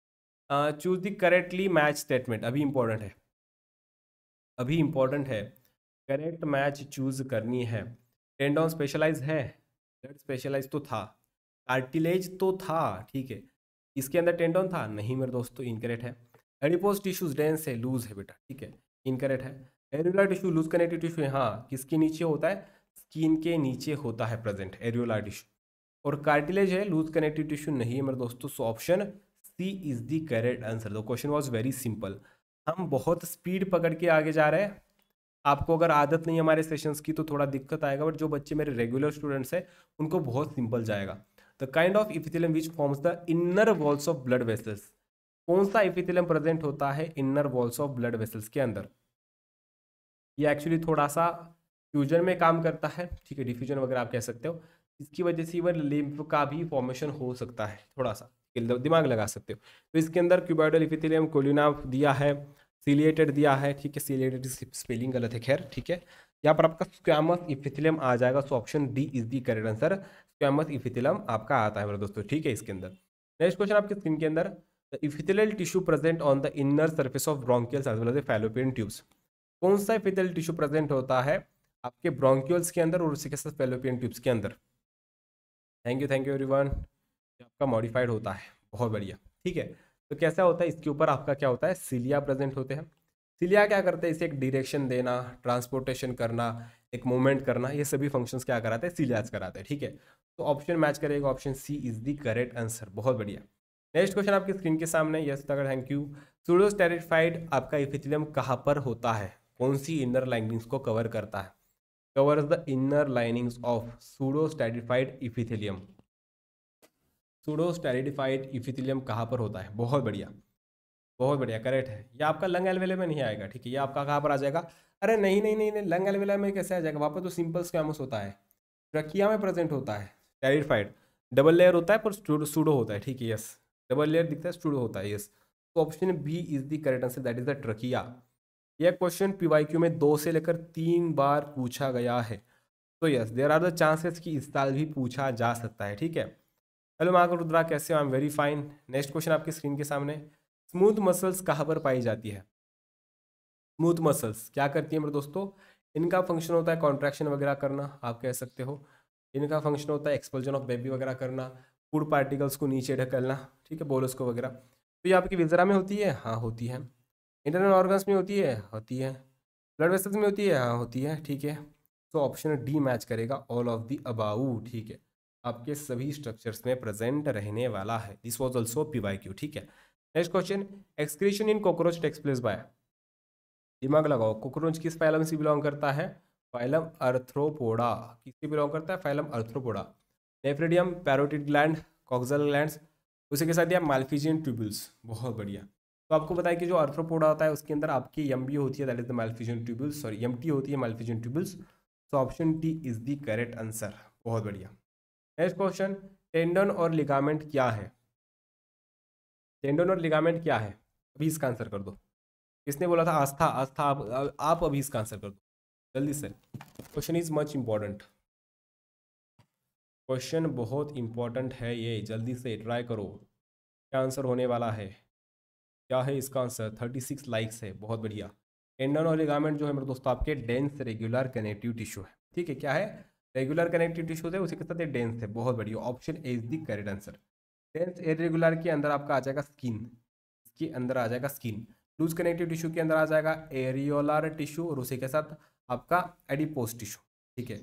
choose the correctly match statement अभी इंपॉर्टेंट है अभी इम्पोर्टेंट है करेक्ट मैच चूज करनी है टेंडॉन स्पेशलाइज है ब्लड स्पेशलाइज तो था कार्टिलेज तो था ठीक है इसके अंदर टेंडॉन था नहीं मेरे दोस्तों तो इनकरेक्ट है एडिपोज टिश्यूज डेंस है लूज है बेटा ठीक है इनकरेक्ट है areolar tissue loose connective tissue हाँ किसके नीचे होता है स्किन के नीचे होता है प्रेजेंट एरियोला टिश्यू और कार्टिलेज है लूज कनेक्टिव टिश्यू नहीं है मेरे दोस्तों सो तो option C is the correct answer the question was very simple हम बहुत स्पीड पकड़ के आगे जा रहे हैं आपको अगर आदत नहीं हमारे सेशंस की तो थोड़ा दिक्कत आएगा बट जो बच्चे मेरे रेगुलर स्टूडेंट्स हैं उनको बहुत सिंपल जाएगा the kind of epithelium which forms the inner walls of blood vessels कौन सा इपिथिलम प्रेजेंट होता है inner walls of blood vessels के अंदर ये एक्चुअली थोड़ा सा फ्यूजन में काम करता है ठीक है डिफ्यूजन वगैरह आप कह सकते हो इसकी वजह से इवन लिम्फ का भी फॉर्मेशन हो सकता है थोड़ा सा दिमाग लगा सकते हो तो इसके अंदर क्यूबाइडल इपिथिलियम कोलिना दिया है सीलिएटेड दिया है ठीक है सीलिएटेड स्पेलिंग गलत है खैर ठीक है यहाँ पर आपका स्क्वामस इफिथिलम आ जाएगा so option D is the correct answer squamous epithelium आपका आता है मेरे दोस्तों ठीक है इसके अंदर नेक्स्ट क्वेश्चन आपके स्क्रीन के अंदर the epithelial tissue present on the inner surface of bronchioles as well as fallopian tubes कौन सा इफिथिलियल टिश्यू प्रेजेंट होता है आपके ब्रॉन्क्यूल्स के अंदर और उसके साथ फेलोपियन ट्यूब्स के अंदर thank you thank you everyone आपका मॉडिफाइड होता है बहुत बढ़िया ठीक है तो कैसा होता है इसके ऊपर आपका क्या होता है सिलिया प्रेजेंट होते हैं सिलिया क्या करते हैं इसे एक डिरेक्शन देना ट्रांसपोर्टेशन करना एक मूवमेंट करना ये सभी फंक्शंस क्या कराते हैं सिलियाज कराते हैं ठीक है तो ऑप्शन मैच करेगा option C is the correct answer बहुत बढ़िया नेक्स्ट क्वेश्चन आपकी स्क्रीन के सामने यस तगड़ थैंक यू सूडो स्टेरिफाइड आपका इफिथिलियम कहाँ पर होता है कौन सी इनर लाइनिंग्स को कवर करता है covers the inner linings of pseudostratified epithelium pseudostratified epithelium कहाँ पर होता है बहुत बढ़िया बहुत बढ़िया करेक्ट है ये आपका लंग एलवेले में नहीं आएगा ठीक है ये आपका कहाँ पर आ जाएगा अरे नहीं नहीं नहीं नहीं नहीं लंग एलवेला में कैसे आ जाएगा वापस तो सिंपल स्कैमस होता है ट्रकिया में प्रेजेंट होता है स्टेरिडिफाइड डबल लेयर होता है पर सूडो होता है ठीक है यस डबल लेयर दिखता है सूडो होता है यस तो option B is the correct answer that is the trachea यह क्वेश्चन पी में दो से लेकर तीन बार पूछा गया है तो yes there are the chances कि इस साल भी पूछा जा सकता है ठीक है हेलो मार्ग रुद्रा कैसे हो I am very fine next question आपकी स्क्रीन के सामने स्मूथ मसल्स कहाँ पर पाई जाती है स्मूथ मसल्स क्या करती है मेरे दोस्तों इनका फंक्शन होता है कॉन्ट्रैक्शन वगैरह करना आप कह सकते हो इनका फंक्शन होता है एक्सपल्जन ऑफ बेबी वगैरह करना फूड पार्टिकल्स को नीचे ढकलना ठीक है बोलस को वगैरह तो ये आपकी विजरा में होती है हाँ होती है इंटरनल ऑर्गन्स में होती है होती है ब्लड वेसल्स में होती है हाँ होती है ठीक है तो ऑप्शन डी मैच करेगा ऑल ऑफ दी अबाउ ठीक है आपके सभी स्ट्रक्चर्स में प्रेजेंट रहने वाला है this was also P Y Q ठीक है next question excretion in cockroach takes place by दिमाग लगाओ कॉकरोच किस फाइलम से बिलोंग करता है फाइलम अर्थ्रोपोडा किससे बिलोंग करता है phylum arthropoda nephridium parotid gland coxal gland उसी के साथ या मालफिजियन ट्यूबल्स बहुत बढ़िया तो आपको बताया कि जो अर्थ्रोपोडा होता है उसके अंदर आपकी एम होती है that is the malpighian tubules sorry एम होती है मालफिजियन ट्यूबुल्स तो option T is the correct answer बहुत बढ़िया नेक्स्ट क्वेश्चन टेंडन और लिगामेंट क्या है टेंडन और लिगामेंट क्या है अभी इसका आंसर कर दो किसने बोला था आस्था आस्था आप आप अभी इसका आंसर कर दो जल्दी से question is much important question बहुत इंपॉर्टेंट है ये जल्दी से ट्राई करो क्या आंसर होने वाला है क्या है इसका आंसर थर्टी सिक्स लाइक्स है बहुत बढ़िया टेंडन और लिगामेंट जो है मेरे दोस्तों आपके डेंस रेगुलर कनेक्टिव टिश्यू है ठीक है क्या है रेगुलर कनेक्टिव टिश्यूज है उसी के साथ ये डेंस है बहुत बढ़िया option A is the correct answer dense irregular के अंदर आपका आ जाएगा स्किन इसके अंदर आ जाएगा स्किन लूज कनेक्टिव टिश्यू के अंदर आ जाएगा एरियोलर टिश्यू और उसी के साथ आपका एडिपोस टिश्यू ठीक है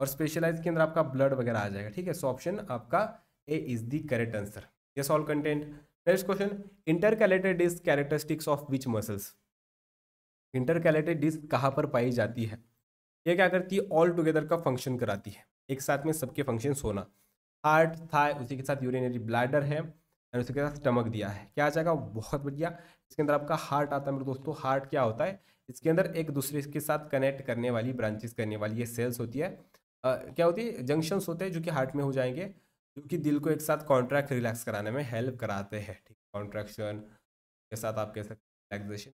और स्पेशलाइज के अंदर आपका ब्लड वगैरह आ जाएगा ठीक है सो ऑप्शन आपका A is the correct answer ये all content next question intercalated disc characteristics of which muscles intercalated disc कहाँ पर पाई जाती है ये क्या करती है ऑल टुगेदर का फंक्शन कराती है एक साथ में सबके फंक्शन होना हार्ट था उसी के साथ यूरिनरी ब्लैडर है और उसी के साथ स्टमक दिया है क्या आ जाएगा बहुत बढ़िया इसके अंदर आपका हार्ट आता है मेरे दोस्तों हार्ट क्या होता है इसके अंदर एक दूसरे के साथ कनेक्ट करने वाली ब्रांचेस करने वाली ये सेल्स होती है आ, क्या होती है जंक्शंस होते हैं जो कि हार्ट में हो जाएंगे जो कि दिल को एक साथ कॉन्ट्रैक्ट रिलैक्स कराने में हेल्प कराते हैं ठीक कॉन्ट्रैक्शन के साथ आप कह सकते रिलैक्सेशन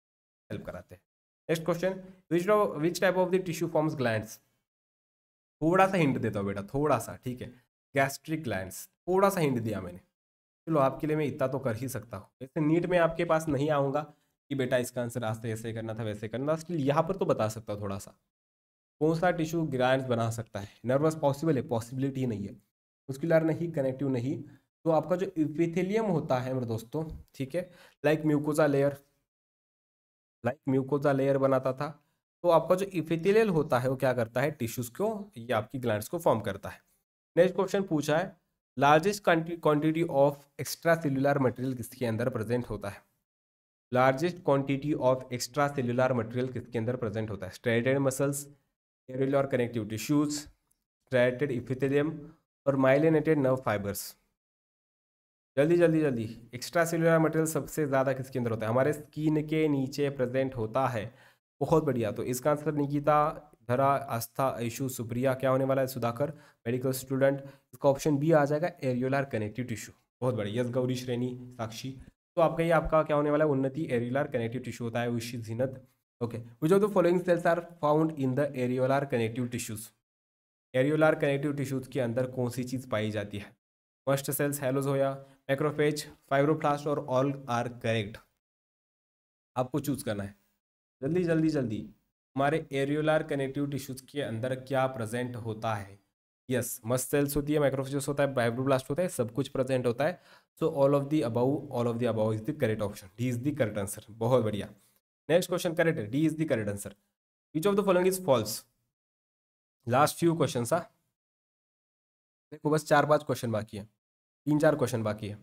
हेल्प कराते हैं next question which which type of the tissue forms gland थोड़ा सा हिंट देता हूँ बेटा थोड़ा सा ठीक है गैस्ट्रिक ग्लैंड थोड़ा सा हिंट दिया मैंने चलो आपके लिए मैं इतना तो कर ही सकता हूँ वैसे नीट में आपके पास नहीं आऊँगा कि बेटा इसका आंसर आज ऐसे करना था वैसे करना था स्टिल यहाँ पर तो बता सकता हूँ थोड़ा सा कौन सा टिश्यू ग्लैंड बना सकता है नर्वस पॉसिबल है पॉसिबिलिटी नहीं है मुस्कुलर नहीं कनेक्टिव नहीं तो आपका जो इपिथेलियम होता है मेरे दोस्तों ठीक है like mucosa layer like mucosa layer बनाता था तो आपका जो इफिथिलियल होता है वो क्या करता है टिश्यूज को या आपकी ग्लैंड को फॉर्म करता है नेक्स्ट क्वेश्चन पूछा है largest quantity of extracellular material किसके अंदर प्रेजेंट होता है largest quantity of extracellular material किसके अंदर प्रेजेंट होता है स्ट्रेटेड मसल्स एरियल और कनेक्टिव टिश्यूज स्ट्रेटेड इफिथिलियम और माइलिनेटेड नर्व फाइबर्स जल्दी जल्दी जल्दी एक्स्ट्रा सेलुलर मटेरियल सबसे ज़्यादा किसके अंदर होता है हमारे स्किन के नीचे प्रेजेंट होता है बहुत बढ़िया तो इसका आंसर निकिता धरा आस्था ऐशु सुप्रिया क्या होने वाला है सुधाकर मेडिकल स्टूडेंट इसका ऑप्शन बी आ जाएगा एरियोलर कनेक्टिव टिश्यू बहुत बढ़िया यस गौरी श्रेणी साक्षी तो आपका ये आपका क्या होने वाला है उन्नति एरियोलर कनेक्टिव टिश्यू होता है Vishi Zeenat okay which of the following cells are found in the areolar connective tissues areolar connective tissues के अंदर कौन सी चीज़ पाई जाती है फर्स्ट सेल्स होया मैक्रोफेज फाइब्रोफ्लास्ट और ऑल आर करेक्ट आपको चूज करना है जल्दी जल्दी जल्दी हमारे एरियोलार कनेक्टिव टिश्यूज के अंदर क्या प्रेजेंट होता है यस मस्ट सेल्स होती है माइक्रोफेज होता है फाइब्रोब्लास्ट होता है सब कुछ प्रेजेंट होता है so all of the above all of the above is the correct option D is the correct answer बहुत बढ़िया नेक्स्ट क्वेश्चन करेक्ट है D is the correct answer which of the following is false last few questions सा देखो बस चार पांच question बाकी है तीन चार क्वेश्चन बाकी है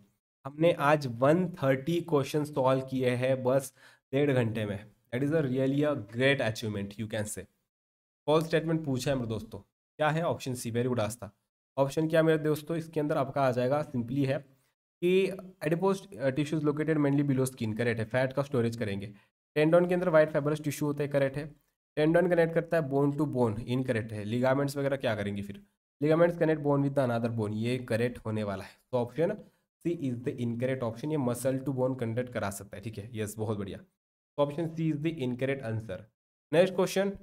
हमने आज 130 क्वेश्चन सॉल्व किए हैं बस डेढ़ घंटे में that is a really a great achievement you can say false statement पूछा है मेरे दोस्तों क्या है option C very good Aastha option क्या मेरे दोस्तों इसके अंदर आपका आ जाएगा सिंपली है कि adipose tissues located mainly below skin correct है फैट का स्टोरेज करेंगे टेंडोन के अंदर वाइट फाइबरस टिश्यू होते हैं करेक्ट है टेंडोन कनेक्ट करता है बोन टू बोन इनकरेक्ट है लिगामेंट्स वगैरह क्या करेंगे फिर ligaments connect bone with the another bone ये करेक्ट होने वाला है तो option C is the incorrect option ये मसल टू बोन कंडक्ट करा सकता है ठीक है यस बहुत बढ़िया तो option C is the incorrect answer next question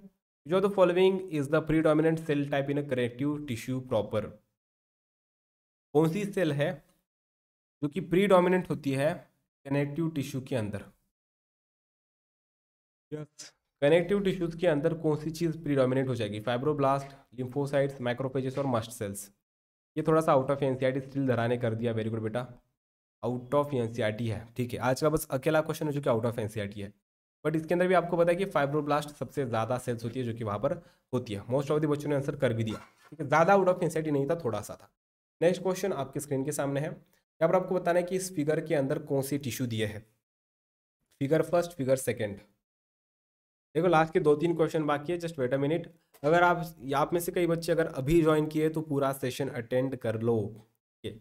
जो the following is the predominant cell type in connective tissue proper कौन सी सेल है जो कि प्रीडोमिनेंट होती है कनेक्टिव टिश्यू के अंदर यस yes. कनेक्टिव टिश्यूज के अंदर कौन सी चीज़ प्रीडोमिनेट हो जाएगी फाइब्रोब्लास्ट लिम्फोसाइट्स माइक्रोफेजेस और मस्ट सेल्स ये थोड़ा सा आउट ऑफ एन स्टिल धराने कर दिया वेरी गुड बेटा आउट ऑफ एन है ठीक है आज का बस अकेला क्वेश्चन है जो कि आउट ऑफ एन है बट इसके अंदर भी आपको पता है कि फाइब्रोब्लास्ट सबसे ज़्यादा सेल्स होती है जो कि वहाँ पर होती है मोस्ट ऑफ द बच्चों ने आंसर कर भी दिया ठीक है ज़्यादा आउट ऑफ एन नहीं था थोड़ा सा था नेक्स्ट क्वेश्चन आपके स्क्रीन के सामने है यहाँ पर आपको बताना है कि इस फिगर के अंदर कौन सी टिश्यू दिए हैं फिगर फर्स्ट फिगर सेकेंड देखो लास्ट के दो तीन क्वेश्चन बाकी है जस्ट वेट अ मिनट अगर आप आप में से कई बच्चे अगर अभी ज्वाइन किए तो पूरा सेशन अटेंड कर लो ठीक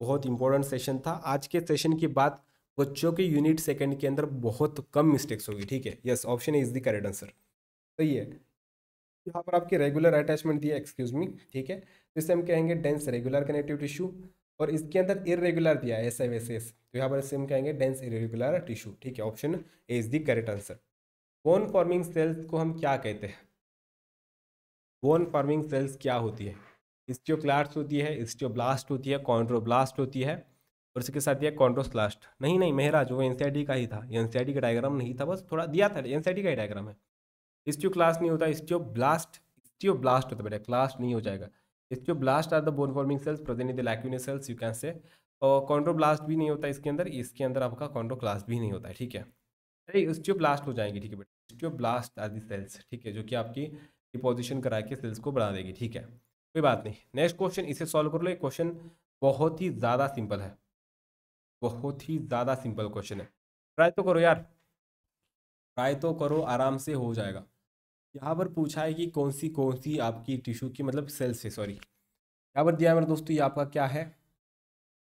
बहुत इंपॉर्टेंट सेशन था आज के सेशन की बात बच्चों के यूनिट सेकंड के अंदर बहुत कम मिस्टेक्स होगी ठीक है yes option is the correct answer सही है यहाँ पर आपके रेगुलर अटैचमेंट दिए एक्सक्यूज मी ठीक है जिससे हम कहेंगे डेंस रेगुलर कनेक्टिव टिश्यू और इसके अंदर इरेगुलर दिया है एस एस वैसे तो यहाँ पर इससे हम कहेंगे डेंस इरेगुलर टिश्यू ठीक है option A is the correct answer bone forming cells को हम क्या कहते हैं बोन फॉर्मिंग सेल्स क्या होती है इस्टियोक्लास्ट होती है इस्टियोब्लास्ट होती है कॉन्ड्रोब्लास्ट होती है और इसके साथ दिया कॉन्ड्रोस्लास्ट नहीं नहीं मेहराज वो एन का ही था एन का डायग्राम नहीं था बस थोड़ा दिया था एन का ही डायग्राम है इस्टियोक्लास्ट नहीं होता इस्टियोब्लास्ट इस्टियोब्लास्ट होता बेटा क्लास्ट नहीं हो जाएगा osteoblast are the bone forming cells present in the cells you can say और कॉन्ड्रोब्लास्ट भी नहीं होता इसके अंदर इसके अंदर आपका कॉन्ट्रोक्लास्ट भी नहीं होता है ठीक है अरे ब्लास्ट हो जाएंगे ठीक है बेटा ब्लास्ट आर दी सेल्स ठीक है जो कि आपकी डिपोजिशन करा के सेल्स को बढ़ा देगी ठीक है कोई बात नहीं नेक्स्ट क्वेश्चन इसे सॉल्व कर लो क्वेश्चन बहुत ही ज़्यादा सिंपल है बहुत ही ज़्यादा सिंपल क्वेश्चन है ट्राई तो करो यार ट्राई तो करो आराम से हो जाएगा यहाँ पर पूछा है कि कौन सी कौन सी आपकी टिश्यू की मतलब सेल्स है सॉरी यहाँ पर दिया मेरे दोस्तों ये आपका क्या है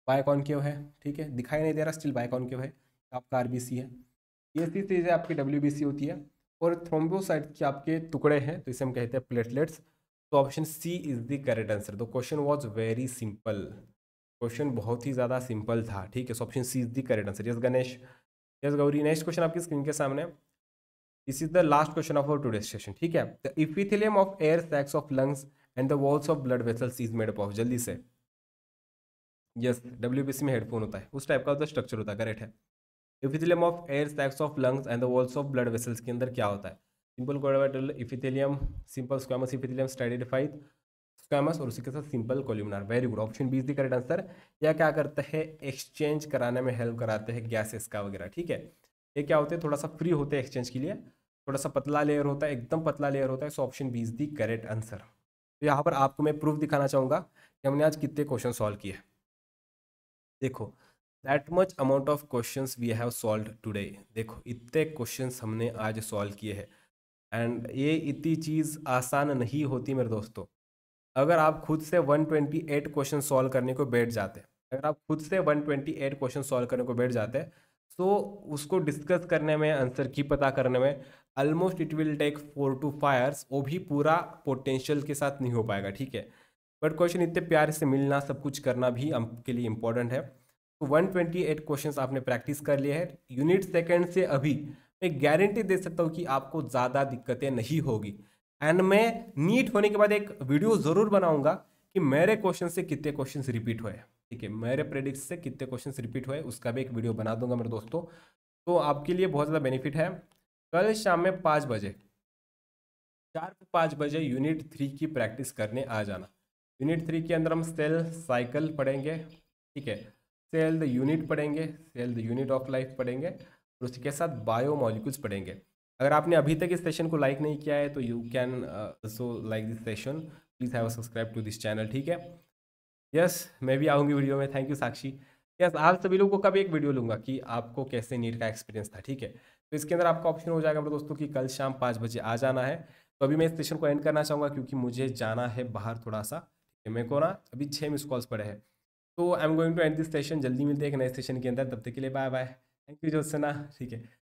बायकॉन क्यों है ठीक है दिखाई नहीं दे रहा स्टिल बायकॉन क्यों है आपका आर है ये तीन चीज़ें आपकी डब्ल्यू होती है और थ्रोम्बोसाइट के आपके टुकड़े हैं तो इसे हम कहते हैं प्लेटलेट्स तो option C is the correct answer तो question was very simple question बहुत ही ज़्यादा सिंपल था ठीक है so option C is the correct answer yes Ganesh yes Gauri next question आपकी स्क्रीन के सामने this is the last question of our today session ठीक है the epithelium of air sacs of lungs and the walls of blood vessels is made up of जल्दी से yes yes, W में headphone होता है उस टाइप का उसका तो स्ट्रक्चर होता है करेक्ट है epithelium of air sacs of lungs and the walls of blood vessels के अंदर क्या होता है simple columnar epithelium simple squamous epithelium stratified squamous और उसी के साथ simple columnar very good option B is the correct answer यह क्या करता है एक्सचेंज कराने में हेल्प कराते हैं गैसेस का वगैरह ठीक है ये क्या होते हैं थोड़ा सा फ्री होते हैं एक्सचेंज के लिए थोड़ा सा पतला लेयर होता है एकदम पतला लेयर होता है so option B is the correct answer तो यहाँ पर आपको मैं प्रूफ दिखाना चाहूँगा कि हमने आज कितने क्वेश्चन सॉल्व किए देखो that much amount of question we have solve today देखो इतने क्वेश्चन हमने आज सॉल्व किए हैं एंड ये इतनी चीज़ आसान नहीं होती मेरे दोस्तों अगर आप खुद से 128 क्वेश्चन सॉल्व करने को बैठ जाते अगर आप खुद से 128 क्वेश्चन सॉल्व करने को बैठ जाते तो उसको डिस्कस करने में आंसर की पता करने में almost it will take four to five वो भी पूरा पोटेंशियल के साथ नहीं हो पाएगा ठीक है बट क्वेश्चन इतने प्यार से मिलना सब कुछ करना भी आपके लिए इम्पोर्टेंट है 128 तो क्वेश्चंस आपने प्रैक्टिस कर लिए हैं यूनिट सेकंड से अभी मैं गारंटी दे सकता हूँ कि आपको ज़्यादा दिक्कतें नहीं होगी एंड मैं नीट होने के बाद एक वीडियो ज़रूर बनाऊंगा कि मेरे क्वेश्चन से कितने क्वेश्चन रिपीट हुए ठीक है मेरे प्रेडिक्ट से कितने क्वेश्चन रिपीट हुए उसका भी एक वीडियो बना दूंगा मेरे दोस्तों तो आपके लिए बहुत ज़्यादा बेनिफिट है कल शाम में पाँच बजे चार से पाँच बजे यूनिट थ्री की प्रैक्टिस करने आ जाना यूनिट थ्री के अंदर हम सेल साइकिल पढ़ेंगे ठीक है सेल द यूनिट पढ़ेंगे cell the unit of life पढ़ेंगे और उसके साथ बायो मॉलिक्यूल्स पढ़ेंगे अगर आपने अभी तक इस सेशन को लाइक नहीं किया है तो you can so like this session please have subscribe to this channel ठीक है यस yes, मैं भी आऊँगी वीडियो में thank you Sakshi yes yes, आप सभी लोगों को कब एक वीडियो लूँगा कि आपको कैसे नीट का एक्सपीरियंस था ठीक है तो इसके अंदर आपका ऑप्शन हो जाएगा मेरे दोस्तों कि कल शाम पाँच बजे आ जाना है तो अभी मैं इस सेशन को एंड करना चाहूँगा क्योंकि मुझे जाना है बाहर थोड़ा सा मेरे को ना अभी छः मिस कॉल्स पड़े हैं तो I am going to end this session जल्दी मिलते हैं एक नए सेशन के अंदर तब तक के लिए bye bye thank you Jyotsna ठीक है